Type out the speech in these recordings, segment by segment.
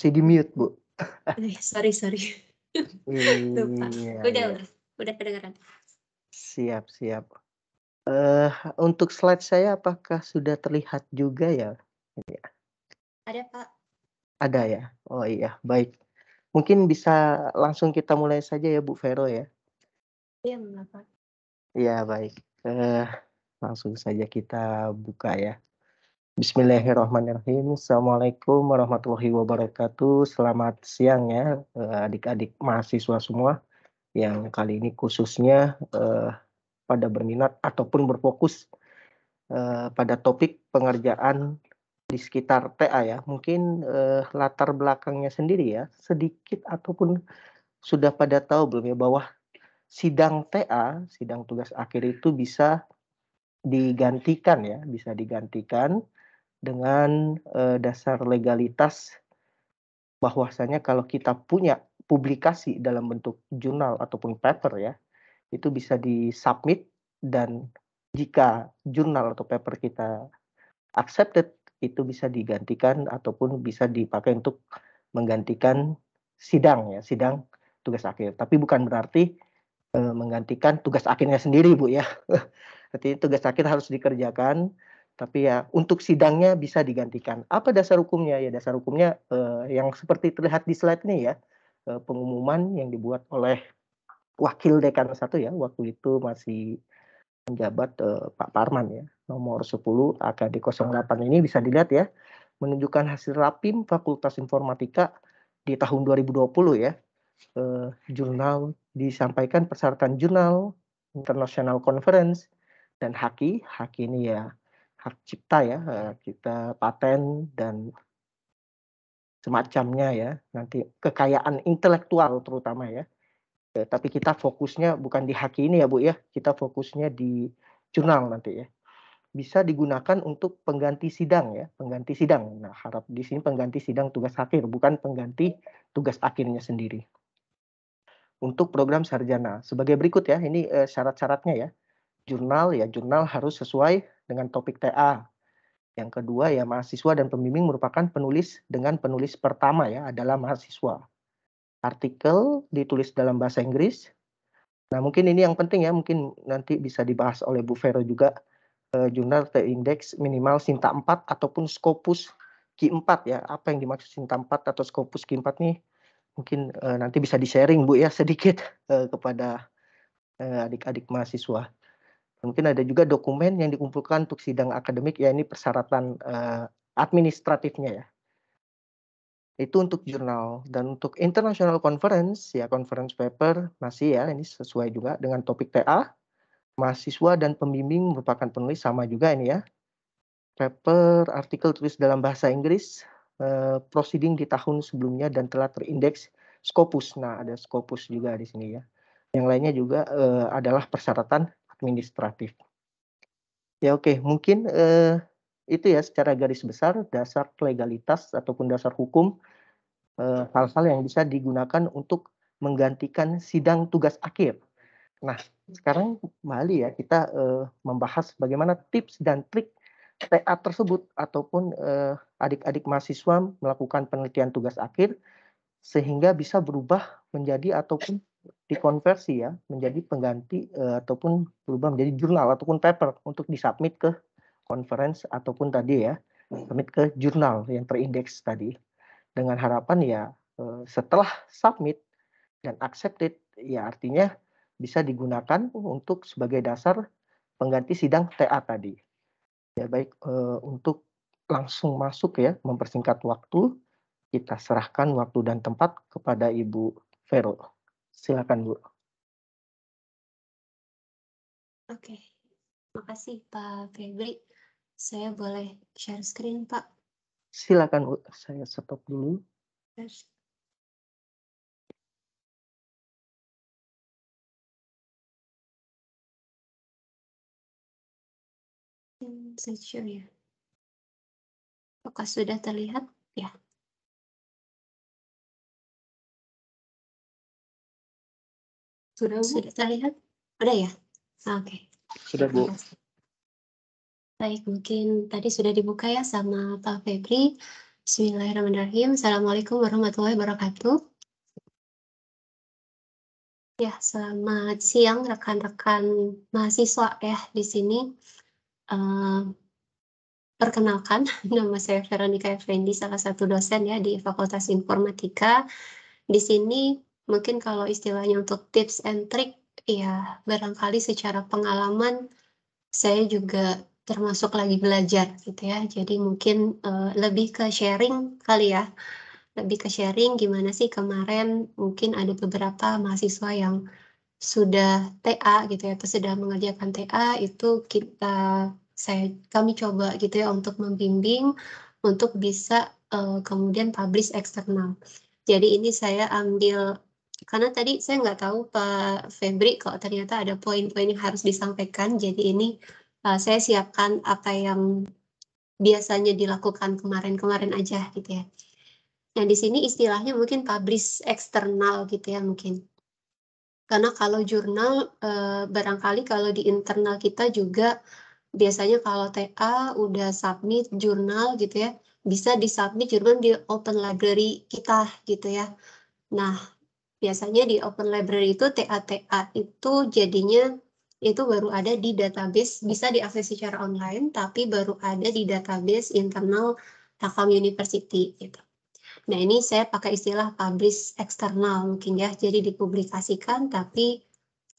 masih di mute bu eh, sorry sorry lupa iya, udah iya. udah kedengeran siap siap uh, untuk slide saya apakah sudah terlihat juga ya ada pak ada ya oh iya baik mungkin bisa langsung kita mulai saja ya bu Vero ya iya pak iya baik uh, langsung saja kita buka ya Bismillahirrahmanirrahim. Assalamualaikum warahmatullahi wabarakatuh. Selamat siang ya eh, adik-adik mahasiswa semua yang kali ini khususnya eh, pada berminat ataupun berfokus eh, pada topik pengerjaan di sekitar TA ya. Mungkin eh, latar belakangnya sendiri ya sedikit ataupun sudah pada tahu belum ya bahwa sidang TA, sidang tugas akhir itu bisa digantikan ya, bisa digantikan dengan uh, dasar legalitas bahwasanya kalau kita punya publikasi dalam bentuk jurnal ataupun paper ya itu bisa disubmit dan jika jurnal atau paper kita accepted itu bisa digantikan ataupun bisa dipakai untuk menggantikan sidang ya sidang tugas akhir tapi bukan berarti e, menggantikan tugas akhirnya sendiri bu ya artinya tugas akhir harus dikerjakan tapi ya untuk sidangnya bisa digantikan. Apa dasar hukumnya? Ya dasar hukumnya eh, yang seperti terlihat di slide ini ya, eh, pengumuman yang dibuat oleh wakil dekan satu ya, waktu itu masih menjabat eh, Pak Parman ya, nomor 10 AKD 08 ini bisa dilihat ya, menunjukkan hasil rapim Fakultas Informatika di tahun 2020 ya, eh, jurnal disampaikan persyaratan jurnal International Conference dan Haki, Haki ini ya hak cipta ya, eh, ya, kita paten dan semacamnya ya, nanti kekayaan intelektual terutama ya. Eh, tapi kita fokusnya bukan di hak ini ya Bu ya, kita fokusnya di jurnal nanti ya. Bisa digunakan untuk pengganti sidang ya, pengganti sidang. Nah harap di sini pengganti sidang tugas akhir, bukan pengganti tugas akhirnya sendiri. Untuk program sarjana, sebagai berikut ya, ini eh, syarat-syaratnya ya jurnal ya jurnal harus sesuai dengan topik TA. Yang kedua ya mahasiswa dan pembimbing merupakan penulis dengan penulis pertama ya adalah mahasiswa. Artikel ditulis dalam bahasa Inggris. Nah mungkin ini yang penting ya mungkin nanti bisa dibahas oleh Bu Vero juga eh, jurnal terindeks minimal Sinta 4 ataupun Scopus Q4 ya. Apa yang dimaksud Sinta 4 atau Scopus Q4 nih mungkin eh, nanti bisa di-sharing Bu ya sedikit eh, kepada eh, adik-adik mahasiswa. Mungkin ada juga dokumen yang dikumpulkan untuk sidang akademik, ya ini persyaratan uh, administratifnya ya. Itu untuk jurnal dan untuk international conference ya conference paper masih ya ini sesuai juga dengan topik TA. Mahasiswa dan pembimbing merupakan penulis sama juga ini ya. Paper artikel tulis dalam bahasa Inggris uh, proceeding di tahun sebelumnya dan telah terindeks Scopus. Nah, ada Scopus juga di sini ya. Yang lainnya juga uh, adalah persyaratan administratif. Ya oke, okay. mungkin eh, itu ya secara garis besar dasar legalitas ataupun dasar hukum eh, hal-hal eh, yang bisa digunakan untuk menggantikan sidang tugas akhir. Nah, sekarang Mali ya kita eh, membahas bagaimana tips dan trik TA tersebut ataupun eh, adik-adik eh, mahasiswa melakukan penelitian tugas akhir sehingga bisa berubah menjadi ataupun dikonversi ya menjadi pengganti uh, ataupun berubah menjadi jurnal ataupun paper untuk disubmit ke conference ataupun tadi ya submit ke jurnal yang terindeks tadi dengan harapan ya uh, setelah submit dan accepted ya artinya bisa digunakan untuk sebagai dasar pengganti sidang TA tadi ya baik uh, untuk langsung masuk ya mempersingkat waktu kita serahkan waktu dan tempat kepada Ibu Vero. Silakan Bu. Oke, okay. makasih Pak Febri. Saya boleh share screen Pak? Silakan Bu, saya stop dulu. Yes. Hmm, saya sure, ya. Apakah sudah terlihat? Ya. Sudah, Bu? Sudah terlihat? Sudah ya? Ah, oke. Okay. Sudah, Bu. Baik, mungkin tadi sudah dibuka ya sama Pak Febri. Bismillahirrahmanirrahim. Assalamualaikum warahmatullahi wabarakatuh. Ya, selamat siang rekan-rekan mahasiswa ya di sini. Uh, perkenalkan, nama saya Veronica Effendi, salah satu dosen ya di Fakultas Informatika. Di sini mungkin kalau istilahnya untuk tips and trick, ya barangkali secara pengalaman saya juga termasuk lagi belajar gitu ya. Jadi mungkin uh, lebih ke sharing kali ya. Lebih ke sharing gimana sih kemarin mungkin ada beberapa mahasiswa yang sudah TA gitu ya, atau sudah mengerjakan TA itu kita eh, saya kami coba gitu ya untuk membimbing untuk bisa uh, kemudian publish eksternal. Jadi ini saya ambil karena tadi saya nggak tahu Pak Febri kalau ternyata ada poin-poin yang harus disampaikan. Jadi ini uh, saya siapkan apa yang biasanya dilakukan kemarin-kemarin aja gitu ya. Nah di sini istilahnya mungkin publish eksternal gitu ya mungkin. Karena kalau jurnal uh, barangkali kalau di internal kita juga biasanya kalau TA udah submit jurnal gitu ya bisa disubmit jurnal di open library kita gitu ya. Nah, biasanya di open library itu TATA itu jadinya itu baru ada di database bisa diakses secara online tapi baru ada di database internal Takam University gitu. Nah ini saya pakai istilah publish eksternal mungkin ya jadi dipublikasikan tapi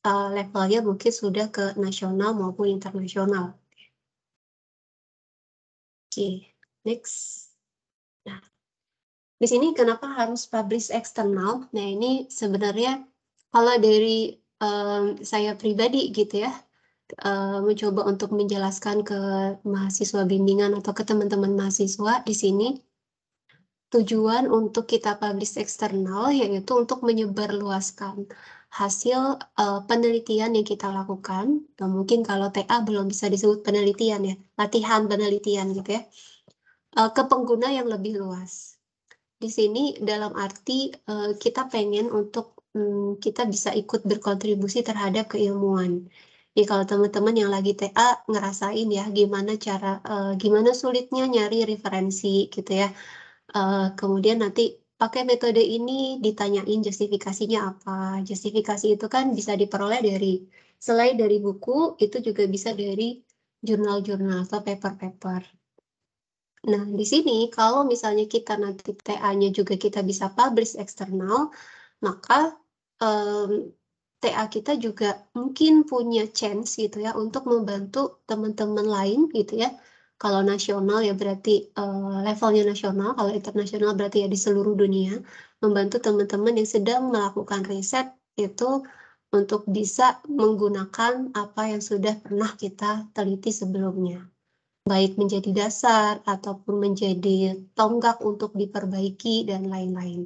uh, levelnya mungkin sudah ke nasional maupun internasional. Oke, okay, next. Di sini kenapa harus publish eksternal? Nah ini sebenarnya kalau dari um, saya pribadi gitu ya, uh, mencoba untuk menjelaskan ke mahasiswa bimbingan atau ke teman-teman mahasiswa di sini tujuan untuk kita publish eksternal yaitu untuk menyebarluaskan hasil uh, penelitian yang kita lakukan. Nah, mungkin kalau TA belum bisa disebut penelitian ya, latihan penelitian gitu ya, ke pengguna yang lebih luas di sini dalam arti uh, kita pengen untuk um, kita bisa ikut berkontribusi terhadap keilmuan. Jadi kalau teman-teman yang lagi TA ngerasain ya gimana cara uh, gimana sulitnya nyari referensi gitu ya. Uh, kemudian nanti pakai metode ini ditanyain justifikasinya apa. Justifikasi itu kan bisa diperoleh dari selain dari buku itu juga bisa dari jurnal-jurnal atau paper-paper Nah, di sini kalau misalnya kita nanti TA-nya juga kita bisa publish eksternal, maka um, mmm, TA kita juga mungkin punya chance gitu ya untuk membantu teman-teman lain gitu ya. Kalau nasional ya berarti uh, levelnya nasional, kalau internasional berarti ya di seluruh dunia membantu teman-teman yang sedang melakukan riset itu untuk bisa menggunakan apa yang sudah pernah kita teliti sebelumnya baik menjadi dasar ataupun menjadi tonggak untuk diperbaiki dan lain-lain.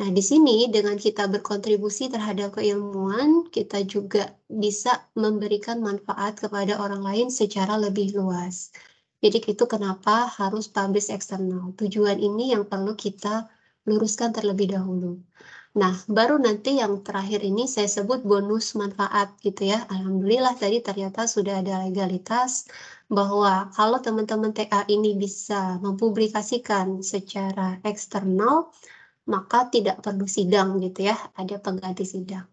Nah, di sini dengan kita berkontribusi terhadap keilmuan, kita juga bisa memberikan manfaat kepada orang lain secara lebih luas. Jadi itu kenapa harus publish eksternal. Tujuan ini yang perlu kita luruskan terlebih dahulu. Nah, baru nanti yang terakhir ini saya sebut bonus manfaat gitu ya. Alhamdulillah tadi ternyata sudah ada legalitas bahwa kalau teman-teman TA ini bisa mempublikasikan secara eksternal, maka tidak perlu sidang gitu ya, ada pengganti sidang.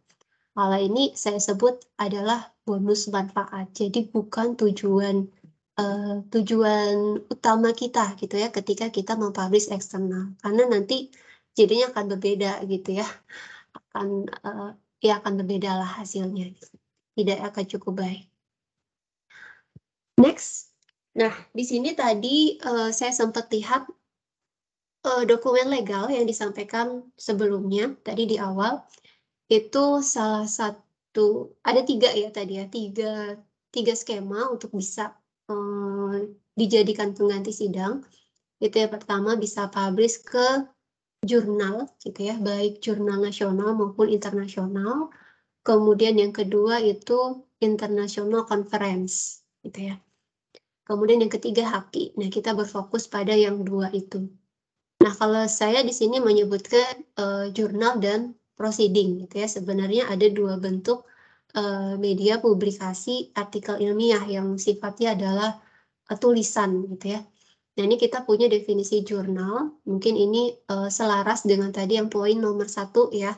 Kalau ini saya sebut adalah bonus manfaat. Jadi bukan tujuan uh, tujuan utama kita gitu ya ketika kita mempublish eksternal karena nanti jadinya akan berbeda gitu ya akan uh, ya akan berbeda lah hasilnya tidak akan cukup baik next nah di sini tadi uh, saya sempat lihat uh, dokumen legal yang disampaikan sebelumnya tadi di awal itu salah satu ada tiga ya tadi ya tiga tiga skema untuk bisa uh, dijadikan pengganti sidang itu yang pertama bisa publish ke jurnal gitu ya, baik jurnal nasional maupun internasional. Kemudian yang kedua itu international conference gitu ya. Kemudian yang ketiga haki. Nah, kita berfokus pada yang dua itu. Nah, kalau saya di sini menyebutkan uh, jurnal dan proceeding gitu ya. Sebenarnya ada dua bentuk uh, media publikasi artikel ilmiah yang sifatnya adalah uh, tulisan gitu ya. Nah ini kita punya definisi jurnal, mungkin ini uh, selaras dengan tadi yang poin nomor satu ya,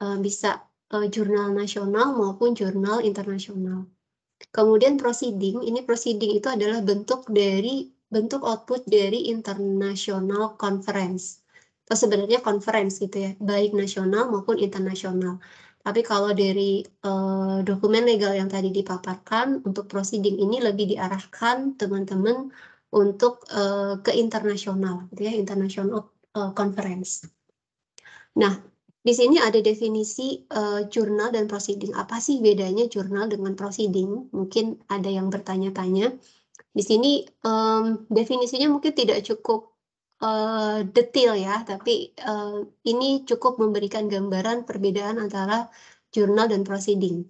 uh, bisa uh, jurnal nasional maupun jurnal internasional. Kemudian proceeding, ini proceeding itu adalah bentuk dari bentuk output dari international conference atau sebenarnya conference gitu ya, baik nasional maupun internasional. Tapi kalau dari uh, dokumen legal yang tadi dipaparkan untuk proceeding ini lebih diarahkan teman-teman untuk uh, ke internasional, gitu ya, international uh, conference. Nah, di sini ada definisi uh, jurnal dan proceeding. Apa sih bedanya jurnal dengan proceeding? Mungkin ada yang bertanya-tanya. Di sini um, definisinya mungkin tidak cukup uh, detail ya, tapi uh, ini cukup memberikan gambaran perbedaan antara jurnal dan proceeding.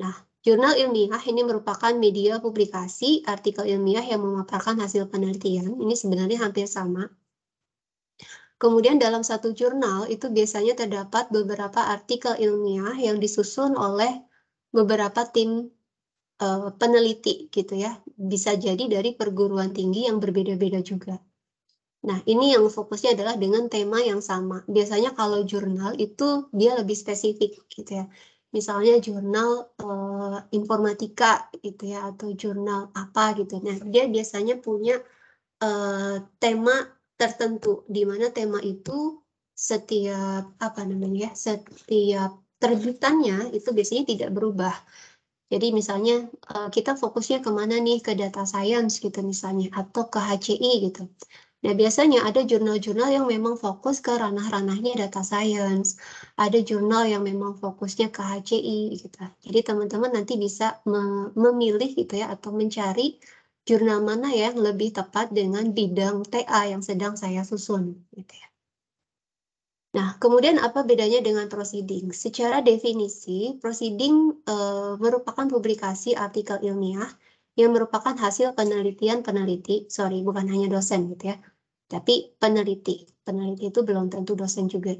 Nah, Jurnal ilmiah ini merupakan media publikasi artikel ilmiah yang memaparkan hasil penelitian. Ini sebenarnya hampir sama. Kemudian dalam satu jurnal itu biasanya terdapat beberapa artikel ilmiah yang disusun oleh beberapa tim uh, peneliti gitu ya. Bisa jadi dari perguruan tinggi yang berbeda-beda juga. Nah, ini yang fokusnya adalah dengan tema yang sama. Biasanya kalau jurnal itu dia lebih spesifik gitu ya misalnya jurnal uh, informatika gitu ya atau jurnal apa gitu. Nah, dia biasanya punya uh, tema tertentu di mana tema itu setiap apa namanya? Ya, setiap terbitannya itu biasanya tidak berubah. Jadi misalnya eh, kita fokusnya kemana nih ke data science gitu misalnya atau ke HCI gitu. Nah, biasanya ada jurnal-jurnal yang memang fokus ke ranah-ranahnya data science. Ada jurnal yang memang fokusnya ke HCI gitu. Jadi teman-teman nanti bisa memilih gitu ya atau mencari jurnal mana yang lebih tepat dengan bidang TA yang sedang saya susun gitu ya. Nah, kemudian apa bedanya dengan proceeding? Secara definisi, proceeding e, merupakan publikasi artikel ilmiah yang merupakan hasil penelitian peneliti, sorry, bukan hanya dosen gitu ya, tapi peneliti, peneliti itu belum tentu dosen juga.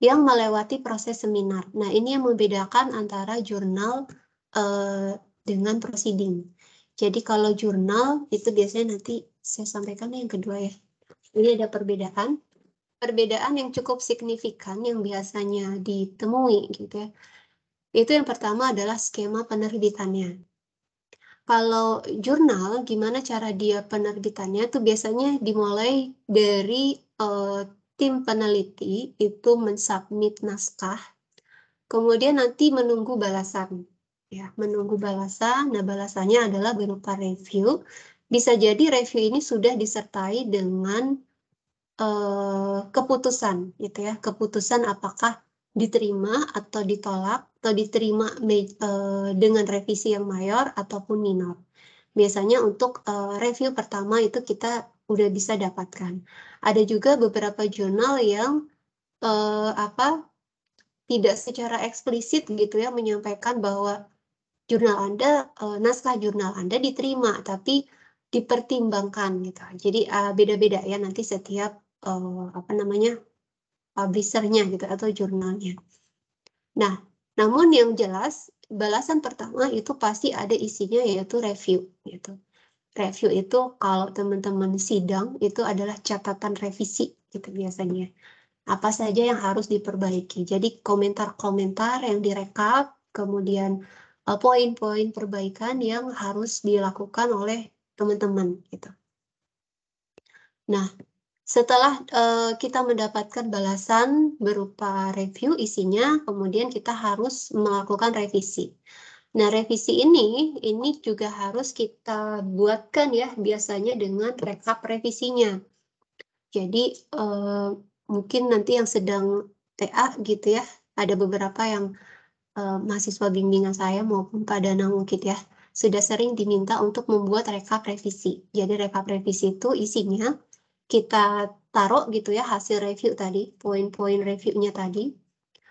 Yang melewati proses seminar. Nah, ini yang membedakan antara jurnal uh, dengan proceeding. Jadi kalau jurnal itu biasanya nanti saya sampaikan yang kedua ya. Ini ada perbedaan. Perbedaan yang cukup signifikan yang biasanya ditemui gitu ya. Itu yang pertama adalah skema penerbitannya. Kalau jurnal, gimana cara dia penerbitannya? Itu biasanya dimulai dari uh, tim peneliti itu mensubmit naskah, kemudian nanti menunggu balasan. Ya, menunggu balasan. Nah, balasannya adalah berupa review. Bisa jadi review ini sudah disertai dengan uh, keputusan, gitu ya. Keputusan apakah diterima atau ditolak atau diterima uh, dengan revisi yang mayor ataupun minor. Biasanya untuk uh, review pertama itu kita udah bisa dapatkan. Ada juga beberapa jurnal yang uh, apa tidak secara eksplisit gitu ya menyampaikan bahwa jurnal Anda uh, naskah jurnal Anda diterima tapi dipertimbangkan gitu. Jadi ah, beda-beda uh, ya nanti setiap uh, apa namanya publishernya gitu atau jurnalnya. Nah, namun yang jelas balasan pertama itu pasti ada isinya yaitu review gitu. Review itu kalau teman-teman sidang itu adalah catatan revisi gitu biasanya. Apa saja yang harus diperbaiki. Jadi komentar-komentar yang direkap, kemudian e, poin-poin perbaikan yang harus dilakukan oleh teman-teman gitu. Nah, setelah uh, kita mendapatkan balasan berupa review isinya, kemudian kita harus melakukan revisi. Nah, revisi ini ini juga harus kita buatkan ya biasanya dengan rekap revisinya. Jadi uh, mungkin nanti yang sedang TA gitu ya, ada beberapa yang uh, mahasiswa bimbingan saya maupun Pak Danang mungkin ya, sudah sering diminta untuk membuat rekap revisi. Jadi rekap revisi itu isinya kita taruh gitu ya hasil review tadi, poin-poin reviewnya tadi.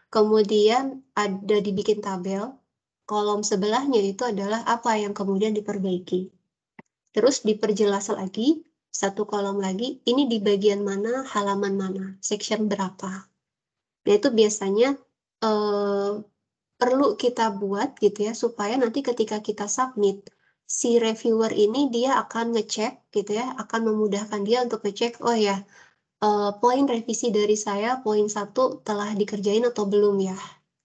Kemudian ada dibikin tabel, kolom sebelahnya itu adalah apa yang kemudian diperbaiki. Terus diperjelas lagi, satu kolom lagi, ini di bagian mana, halaman mana, section berapa. Nah itu biasanya eh, perlu kita buat gitu ya, supaya nanti ketika kita submit, si reviewer ini dia akan ngecek gitu ya, akan memudahkan dia untuk ngecek oh ya uh, poin revisi dari saya poin satu telah dikerjain atau belum ya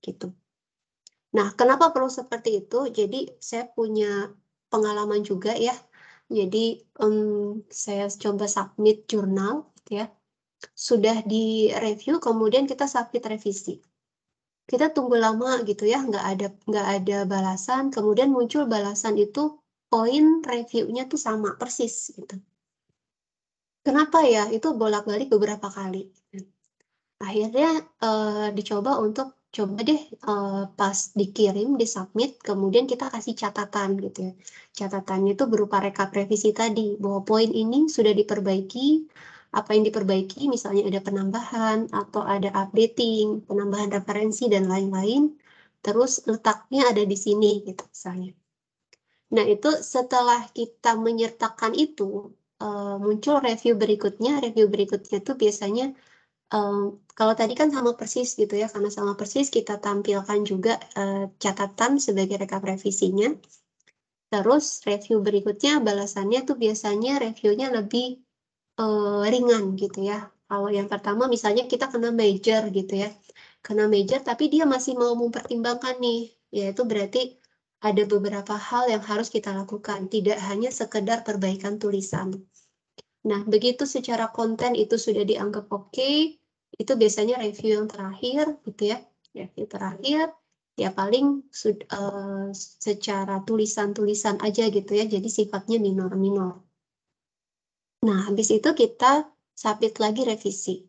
gitu. Nah, kenapa perlu seperti itu? Jadi saya punya pengalaman juga ya. Jadi um, saya coba submit jurnal gitu ya. Sudah direview, kemudian kita submit revisi kita tunggu lama gitu ya nggak ada nggak ada balasan kemudian muncul balasan itu poin reviewnya tuh sama persis gitu. Kenapa ya? Itu bolak-balik beberapa kali. Akhirnya uh, dicoba untuk coba deh uh, pas dikirim, disubmit, kemudian kita kasih catatan gitu ya. Catatannya itu berupa rekap revisi tadi bahwa poin ini sudah diperbaiki, apa yang diperbaiki misalnya ada penambahan atau ada updating, penambahan referensi dan lain-lain. Terus letaknya ada di sini gitu misalnya. Nah, itu setelah kita menyertakan itu, uh, muncul review berikutnya. Review berikutnya itu biasanya, um, kalau tadi kan sama persis gitu ya, karena sama persis kita tampilkan juga uh, catatan sebagai rekap revisinya. Terus review berikutnya balasannya tuh biasanya reviewnya lebih uh, ringan gitu ya. Kalau yang pertama misalnya kita kena major gitu ya. Kena major tapi dia masih mau mempertimbangkan nih. Yaitu berarti ada beberapa hal yang harus kita lakukan, tidak hanya sekedar perbaikan tulisan. Nah, begitu secara konten itu sudah dianggap oke, okay, itu biasanya review yang terakhir gitu ya. ya. Review terakhir ya paling uh, secara tulisan-tulisan aja gitu ya, jadi sifatnya minor-minor. Nah, habis itu kita submit lagi revisi.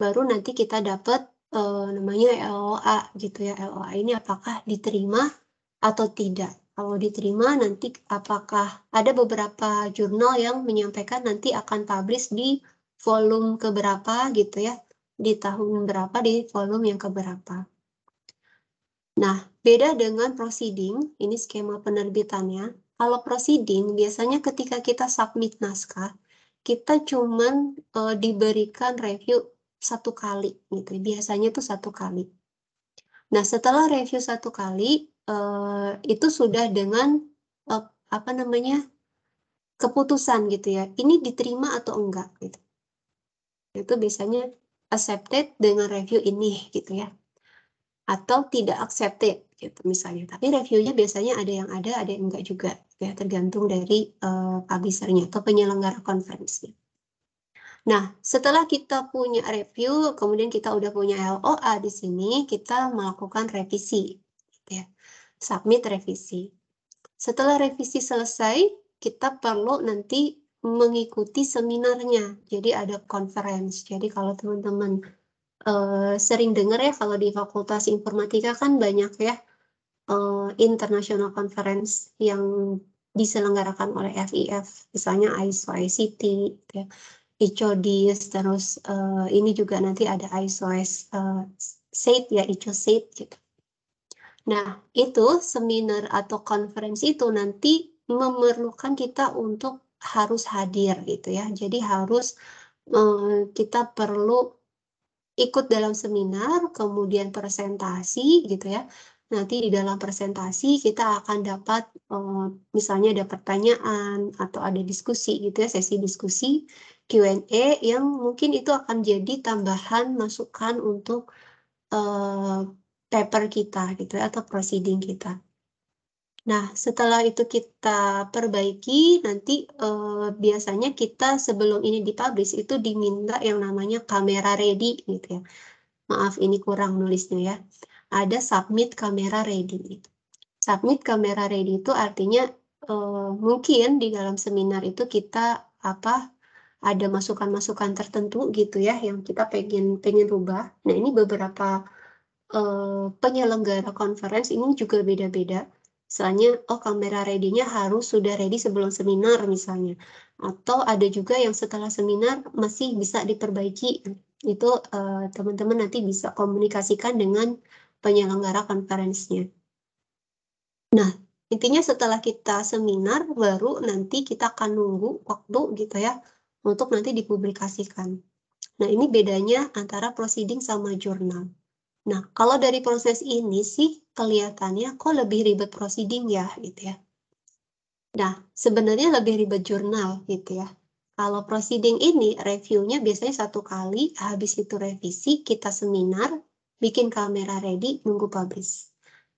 Baru nanti kita dapat uh, eh, namanya LOA gitu ya. LOA ini apakah diterima atau tidak. Kalau diterima nanti apakah ada beberapa jurnal yang menyampaikan nanti akan publish di volume keberapa gitu ya, di tahun berapa, di volume yang keberapa. Nah, beda dengan proceeding, ini skema penerbitannya. Kalau proceeding, biasanya ketika kita submit naskah, kita cuman e, diberikan review satu kali gitu biasanya itu satu kali nah setelah review satu kali Eh, itu sudah dengan uh, apa namanya keputusan gitu ya ini diterima atau enggak gitu itu biasanya accepted dengan review ini gitu ya atau tidak accepted gitu misalnya tapi reviewnya biasanya ada yang ada ada yang enggak juga gitu ya tergantung dari uh, publishernya atau penyelenggara konferensi nah setelah kita punya review kemudian kita udah punya LOA di sini kita melakukan revisi gitu ya submit revisi. Setelah revisi selesai, kita perlu nanti mengikuti seminarnya. Jadi ada conference. Jadi kalau teman-teman uh, sering dengar ya kalau di Fakultas Informatika kan banyak ya uh, international conference yang diselenggarakan oleh FIF, misalnya ISO ICT, ya. ICODIS, terus uh, ini juga nanti ada ISO uh, SAIT ya ICO SAIT gitu. Nah, itu seminar atau konferensi itu nanti memerlukan kita untuk harus hadir gitu ya. Jadi harus eh, kita perlu ikut dalam seminar, kemudian presentasi gitu ya. Nanti di dalam presentasi kita akan dapat eh, misalnya ada pertanyaan atau ada diskusi gitu ya, sesi diskusi Q&A yang mungkin itu akan jadi tambahan masukan untuk eh, paper kita gitu ya, atau proceeding kita. Nah, setelah itu kita perbaiki, nanti eh, biasanya kita sebelum ini dipublish itu diminta yang namanya kamera ready gitu ya. Maaf ini kurang nulisnya ya. Ada submit kamera ready. Gitu. Submit kamera ready itu artinya eh, mungkin di dalam seminar itu kita apa ada masukan-masukan tertentu gitu ya yang kita pengen pengen rubah. Nah, ini beberapa Eh, penyelenggara conference ini juga beda-beda. Misalnya, oh kamera ready-nya harus sudah ready sebelum seminar misalnya. Atau ada juga yang setelah seminar masih bisa diperbaiki. Itu eh, teman-teman uh, nanti bisa komunikasikan dengan penyelenggara konferensinya. Nah, intinya setelah kita seminar, baru nanti kita akan nunggu waktu gitu ya, untuk nanti dipublikasikan. Nah, ini bedanya antara proceeding sama jurnal. Nah, kalau dari proses ini sih kelihatannya kok lebih ribet proceeding ya gitu ya. Nah, sebenarnya lebih ribet jurnal gitu ya. Kalau proceeding ini reviewnya biasanya satu kali, habis itu revisi, kita seminar, bikin kamera ready, nunggu publish.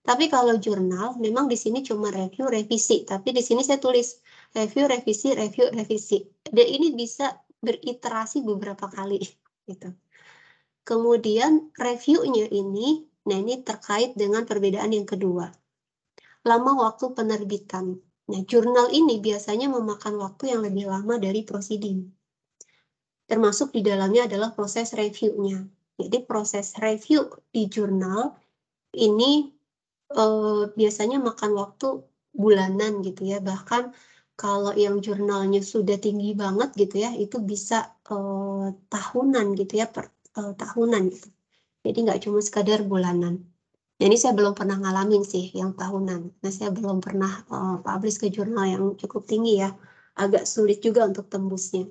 Tapi kalau jurnal, memang di sini cuma review, revisi. Tapi di sini saya tulis review, revisi, review, revisi. Dan ini bisa beriterasi beberapa kali gitu. Kemudian reviewnya ini, nah ini terkait dengan perbedaan yang kedua. Lama waktu penerbitan. Nah, jurnal ini biasanya memakan waktu yang lebih lama dari prosiding. Termasuk di dalamnya adalah proses reviewnya. Jadi proses review di jurnal ini eh, biasanya makan waktu bulanan gitu ya. Bahkan kalau yang jurnalnya sudah tinggi banget gitu ya, itu bisa eh, tahunan gitu ya. Per, uh, tahunan gitu. Jadi nggak cuma sekadar bulanan. Ini saya belum pernah ngalamin sih yang tahunan. Nah saya belum pernah uh, publish ke jurnal yang cukup tinggi ya. Agak sulit juga untuk tembusnya.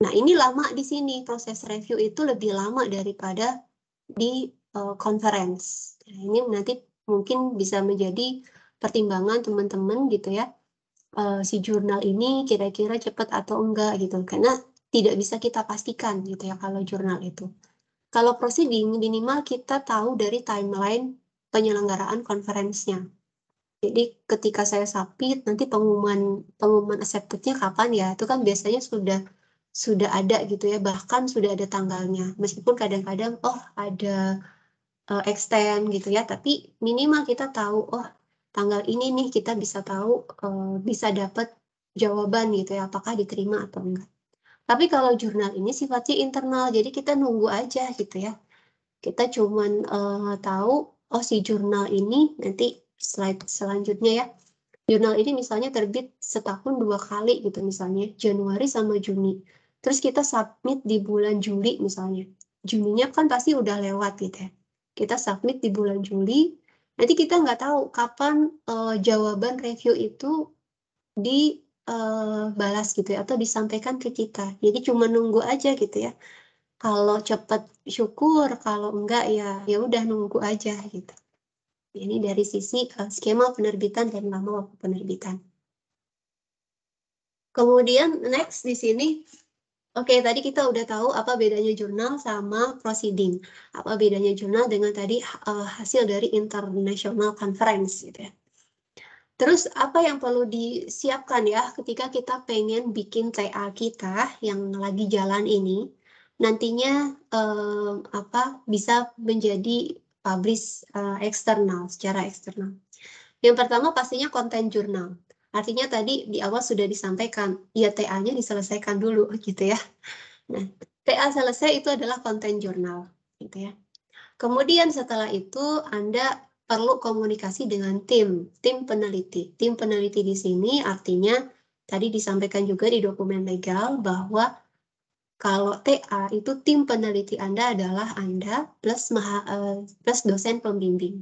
Nah ini lama di sini proses review itu lebih lama daripada di uh, conference. Nah, ini nanti mungkin bisa menjadi pertimbangan teman-teman gitu ya. Uh, si jurnal ini kira-kira cepat atau enggak gitu karena tidak bisa kita pastikan gitu ya kalau jurnal itu. Kalau proceeding minimal kita tahu dari timeline penyelenggaraan konferensinya. Jadi ketika saya submit nanti pengumuman pengumuman acceptednya kapan ya itu kan biasanya sudah sudah ada gitu ya bahkan sudah ada tanggalnya meskipun kadang-kadang oh ada uh, extend gitu ya tapi minimal kita tahu oh tanggal ini nih kita bisa tahu uh, bisa dapat jawaban gitu ya apakah diterima atau enggak. Tapi kalau jurnal ini sifatnya internal, jadi kita nunggu aja gitu ya. Kita cuman uh, tahu, oh si jurnal ini nanti slide selanjutnya ya. Jurnal ini misalnya terbit setahun dua kali gitu misalnya, Januari sama Juni. Terus kita submit di bulan Juli misalnya. Juninya kan pasti udah lewat gitu ya. Kita submit di bulan Juli, nanti kita nggak tahu kapan uh, jawaban review itu di uh, balas gitu ya atau disampaikan ke kita. Jadi cuma nunggu aja gitu ya. Kalau cepat syukur, kalau enggak ya ya udah nunggu aja gitu. Ini dari sisi uh, skema penerbitan dan lama waktu penerbitan. Kemudian next di sini, oke okay, tadi kita udah tahu apa bedanya jurnal sama proceeding, apa bedanya jurnal dengan tadi uh, hasil dari international conference gitu ya. Terus apa yang perlu disiapkan ya ketika kita pengen bikin TA kita yang lagi jalan ini nantinya eh, apa bisa menjadi publish eh, eksternal secara eksternal. Yang pertama pastinya konten jurnal. Artinya tadi di awal sudah disampaikan, ya TA-nya diselesaikan dulu gitu ya. Nah, TA selesai itu adalah konten jurnal gitu ya. Kemudian setelah itu Anda perlu komunikasi dengan tim, tim peneliti. Tim peneliti di sini artinya tadi disampaikan juga di dokumen legal bahwa kalau TA itu tim peneliti Anda adalah Anda plus maha, eh, plus dosen pembimbing.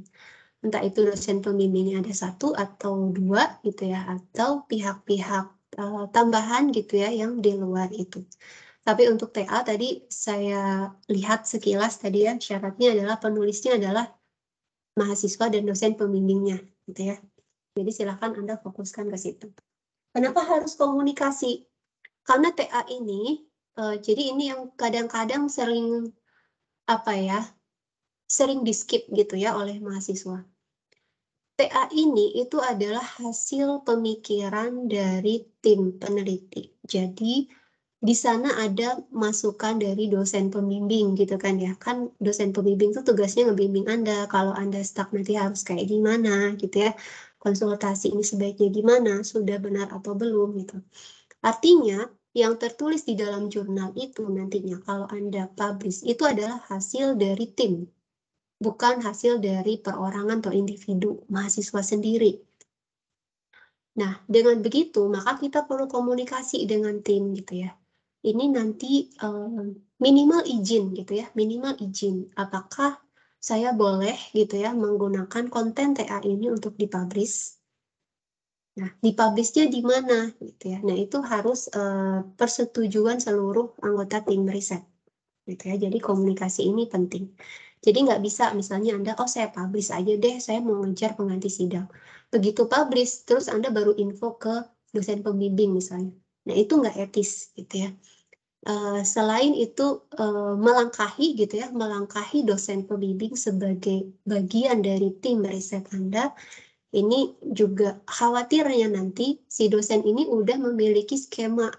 Entah itu dosen pembimbingnya ada satu atau dua gitu ya, atau pihak-pihak eh, tambahan gitu ya yang di luar itu. Tapi untuk TA tadi saya lihat sekilas tadi ya syaratnya adalah penulisnya adalah mahasiswa dan dosen pembimbingnya gitu ya. Jadi silahkan Anda fokuskan ke situ. Kenapa harus komunikasi? Karena TA ini, uh, jadi ini yang kadang-kadang sering apa ya, sering di skip gitu ya oleh mahasiswa. TA ini itu adalah hasil pemikiran dari tim peneliti. Jadi di sana ada masukan dari dosen pembimbing gitu kan ya kan dosen pembimbing tuh tugasnya ngebimbing anda kalau anda stuck nanti harus kayak gimana gitu ya konsultasi ini sebaiknya gimana sudah benar atau belum gitu artinya yang tertulis di dalam jurnal itu nantinya kalau anda publish itu adalah hasil dari tim bukan hasil dari perorangan atau individu mahasiswa sendiri Nah, dengan begitu, maka kita perlu komunikasi dengan tim gitu ya ini nanti um, minimal izin gitu ya, minimal izin. Apakah saya boleh gitu ya menggunakan konten TA ini untuk dipublish? Nah, dipublishnya di mana gitu ya? Nah, itu harus uh, persetujuan seluruh anggota tim riset gitu ya. Jadi komunikasi ini penting. Jadi nggak bisa misalnya Anda, oh saya publish aja deh, saya mau ngejar pengganti sidang. Begitu publish, terus Anda baru info ke dosen pembimbing misalnya. Nah itu nggak etis gitu ya. Eh, selain itu eh, melangkahi gitu ya, melangkahi dosen pembimbing sebagai bagian dari tim riset Anda, ini juga khawatirnya nanti si dosen ini udah memiliki skema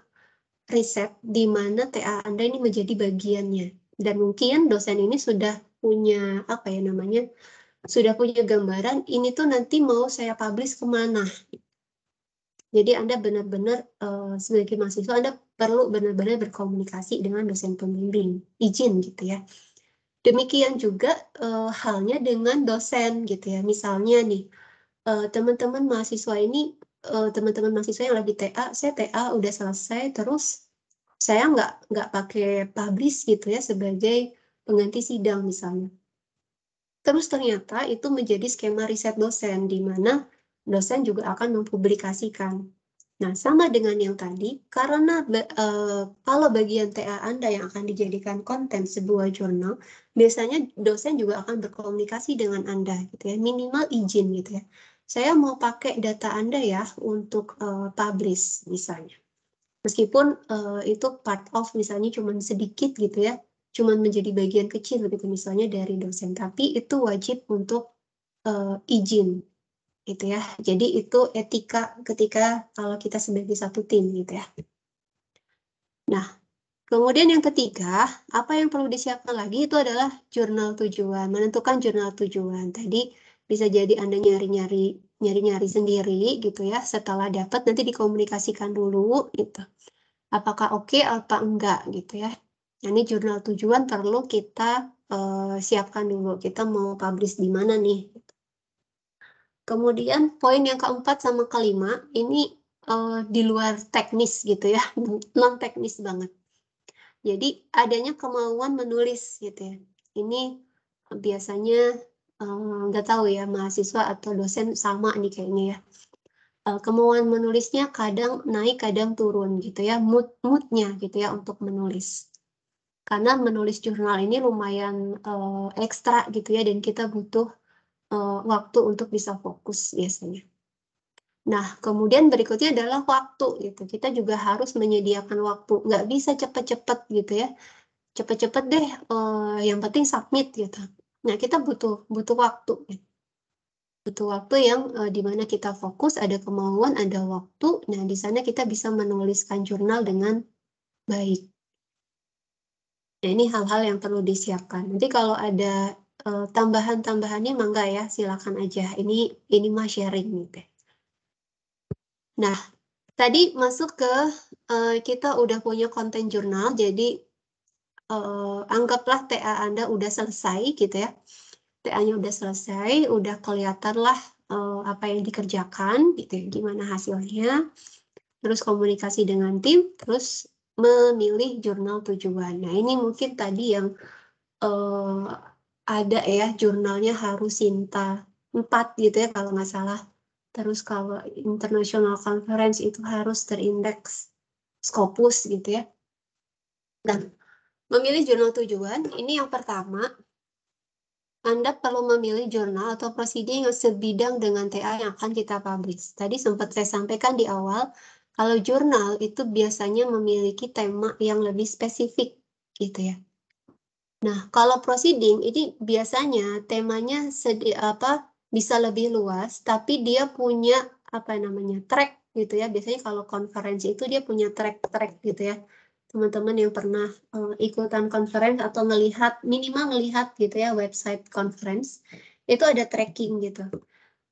riset di mana TA Anda ini menjadi bagiannya. Dan mungkin dosen ini sudah punya apa ya namanya, sudah punya gambaran ini tuh nanti mau saya publish kemana jadi Anda benar-benar uh, sebagai mahasiswa Anda perlu benar-benar berkomunikasi dengan dosen pembimbing, izin gitu ya. Demikian juga uh, halnya dengan dosen gitu ya. Misalnya nih eh, teman-teman mahasiswa ini teman-teman mahasiswa yang lagi TA, saya TA udah selesai terus saya nggak nggak pakai publish gitu ya sebagai pengganti sidang misalnya. Terus ternyata itu menjadi skema riset dosen di mana dosen juga akan mempublikasikan. Nah, sama dengan yang tadi, karena e, kalau bagian TA Anda yang akan dijadikan konten sebuah jurnal, biasanya dosen juga akan berkomunikasi dengan Anda, gitu ya, minimal izin, gitu ya. Saya mau pakai data Anda ya untuk e, publish, misalnya. Meskipun e, itu part of misalnya cuma sedikit gitu ya, cuma menjadi bagian kecil gitu misalnya dari dosen, tapi itu wajib untuk e, izin gitu ya. Jadi itu etika ketika kalau kita sebagai satu tim gitu ya. Nah, kemudian yang ketiga, apa yang perlu disiapkan lagi itu adalah jurnal tujuan, menentukan jurnal tujuan. Tadi bisa jadi Anda nyari-nyari nyari-nyari sendiri gitu ya. Setelah dapat nanti dikomunikasikan dulu gitu. Apakah oke okay, atau enggak gitu ya. Nah, ini jurnal tujuan perlu kita uh, siapkan dulu. Kita mau publish di mana nih? Kemudian poin yang keempat sama kelima ini uh, di luar teknis gitu ya, non teknis banget. Jadi adanya kemauan menulis gitu ya. Ini biasanya eh, nggak uh, tahu ya mahasiswa atau dosen sama nih kayaknya ya. Uh, kemauan menulisnya kadang naik kadang turun gitu ya mood moodnya gitu ya untuk menulis karena menulis jurnal ini lumayan uh, ekstra gitu ya dan kita butuh uh, waktu untuk bisa fokus biasanya. Nah, kemudian berikutnya adalah waktu gitu. Kita juga harus menyediakan waktu. Nggak bisa cepet-cepet gitu ya. Cepet-cepet deh, uh, yang penting submit gitu. Nah, kita butuh butuh waktu. Gitu. Butuh waktu yang uh, eh, dimana kita fokus, ada kemauan, ada waktu. Nah, di sana kita bisa menuliskan jurnal dengan baik. Nah, ini hal-hal yang perlu disiapkan. Nanti kalau ada uh, tambahan-tambahannya mangga ya silakan aja ini ini mah sharing nih teh nah tadi masuk ke uh, kita udah punya konten jurnal jadi uh, anggaplah TA Anda udah selesai gitu ya TA-nya udah selesai udah kelihatan lah uh, apa yang dikerjakan gitu ya, gimana hasilnya terus komunikasi dengan tim terus memilih jurnal tujuan nah ini mungkin tadi yang uh, ada ya jurnalnya harus Sinta empat gitu ya kalau nggak salah. Terus kalau international conference itu harus terindeks Scopus gitu ya. Dan nah, memilih jurnal tujuan ini yang pertama anda perlu memilih jurnal atau proceeding yang sebidang dengan TA yang akan kita publish. Tadi sempat saya sampaikan di awal, kalau jurnal itu biasanya memiliki tema yang lebih spesifik gitu ya. Nah, kalau proceeding ini biasanya temanya sedi apa bisa lebih luas, tapi dia punya apa namanya track gitu ya. Biasanya kalau konferensi itu dia punya track-track gitu ya. Teman-teman yang pernah uh, ikutan konferensi atau melihat minimal melihat gitu ya website conference itu ada tracking gitu.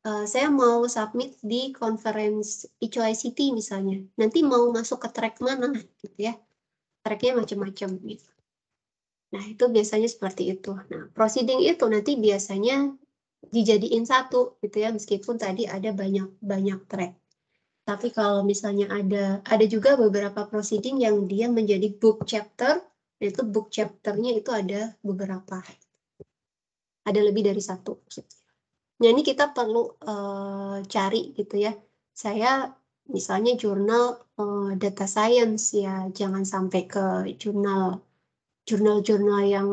Uh, saya mau submit di conference ICOICT misalnya. Nanti mau masuk ke track mana gitu ya. Tracknya macam-macam gitu. Nah, itu biasanya seperti itu. Nah, proceeding itu nanti biasanya dijadiin satu gitu ya, meskipun tadi ada banyak-banyak track. Tapi kalau misalnya ada ada juga beberapa proceeding yang dia menjadi book chapter, nah, itu book chapternya itu ada beberapa. Ada lebih dari satu. Nah, ini kita perlu uh, cari gitu ya. Saya misalnya jurnal uh, data science ya, jangan sampai ke jurnal jurnal-jurnal yang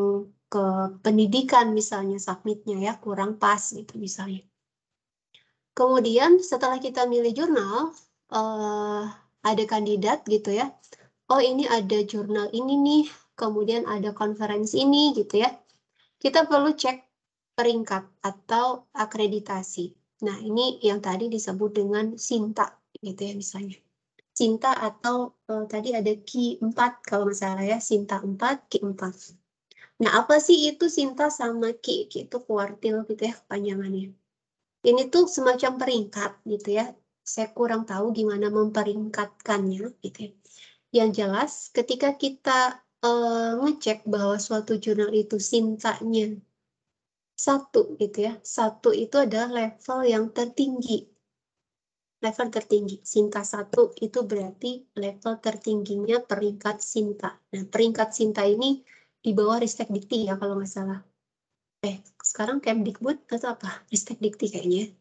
ke pendidikan misalnya submitnya ya kurang pas gitu misalnya. Kemudian setelah kita milih jurnal, uh, ada kandidat gitu ya. Oh ini ada jurnal ini nih, kemudian ada konferensi ini gitu ya. Kita perlu cek peringkat atau akreditasi. Nah ini yang tadi disebut dengan SINTA gitu ya misalnya. Cinta atau uh, tadi ada Ki 4 kalau nggak ya, Cinta 4, Ki 4. Nah, apa sih itu Cinta sama Ki? Ki itu kuartil gitu ya kepanjangannya. Ini tuh semacam peringkat gitu ya. Saya kurang tahu gimana memperingkatkannya gitu ya. Yang jelas ketika kita uh, ngecek bahwa suatu jurnal itu Cintanya satu gitu ya. Satu itu adalah level yang tertinggi level tertinggi. Sinta 1 itu berarti level tertingginya peringkat Sinta. Nah, peringkat Sinta ini di bawah Ristek Dikti ya kalau nggak salah. Eh, sekarang Kemdikbud atau apa? Ristek Dikti kayaknya.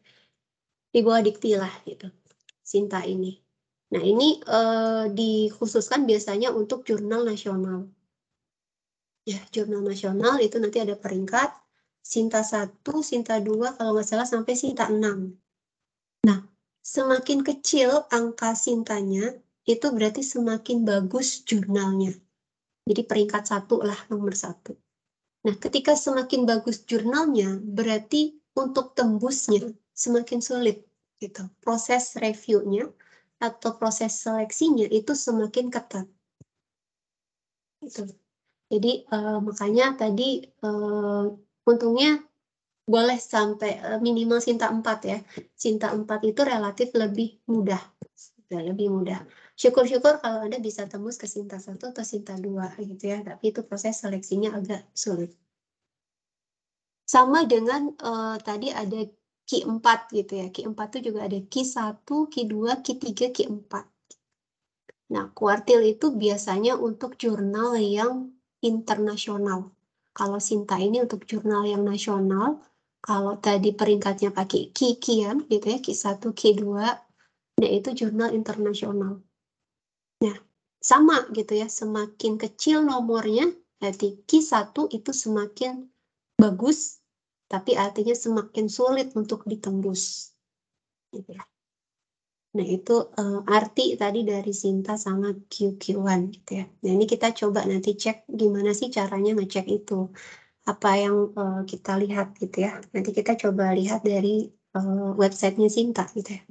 Di bawah Dikti lah gitu. Sinta ini. Nah, ini eh, dikhususkan biasanya untuk jurnal nasional. Ya, jurnal nasional itu nanti ada peringkat Sinta 1, Sinta 2, kalau nggak salah sampai Sinta 6. Nah, semakin kecil angka sintanya, itu berarti semakin bagus jurnalnya. Jadi peringkat satu lah nomor satu. Nah, ketika semakin bagus jurnalnya, berarti untuk tembusnya semakin sulit. Gitu. Proses reviewnya atau proses seleksinya itu semakin ketat. Gitu. Jadi uh, makanya tadi uh, untungnya boleh sampai eh, minimal Sinta empat ya. Sinta empat itu relatif lebih mudah. Sudah lebih mudah. Syukur-syukur kalau Anda bisa tembus ke Sinta satu atau Sinta dua gitu ya. Tapi itu proses seleksinya agak sulit. Sama dengan uh, tadi ada Ki empat gitu ya. Ki empat itu juga ada Ki satu Ki dua Ki tiga Ki empat Nah, kuartil itu biasanya untuk jurnal yang internasional. Kalau Sinta ini untuk jurnal yang nasional, kalau tadi peringkatnya pakai ya, gitu ya, q satu, Q2, nah itu jurnal internasional. Nah, sama gitu ya, semakin kecil nomornya, berarti q satu itu semakin bagus, tapi artinya semakin sulit untuk ditembus. Gitu ya. Nah, itu uh, arti tadi dari Sinta sama QQ1 gitu ya. Nah, ini kita coba nanti cek gimana sih caranya ngecek itu apa yang uh, kita lihat gitu ya. Nanti kita coba lihat dari uh, websitenya Sinta gitu ya.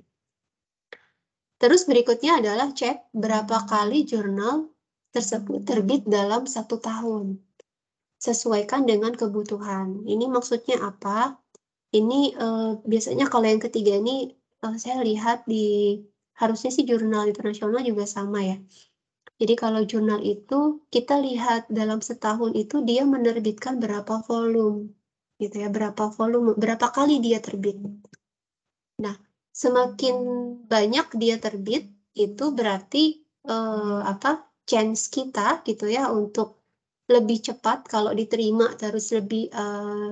Terus berikutnya adalah cek berapa kali jurnal tersebut terbit dalam satu tahun. Sesuaikan dengan kebutuhan. Ini maksudnya apa? Ini uh, biasanya kalau yang ketiga ini uh, saya lihat di harusnya sih jurnal internasional juga sama ya. Jadi kalau jurnal itu kita lihat dalam setahun itu dia menerbitkan berapa volume gitu ya, berapa volume, berapa kali dia terbit. Nah, semakin banyak dia terbit itu berarti eh, apa? chance kita gitu ya untuk lebih cepat kalau diterima terus lebih eh,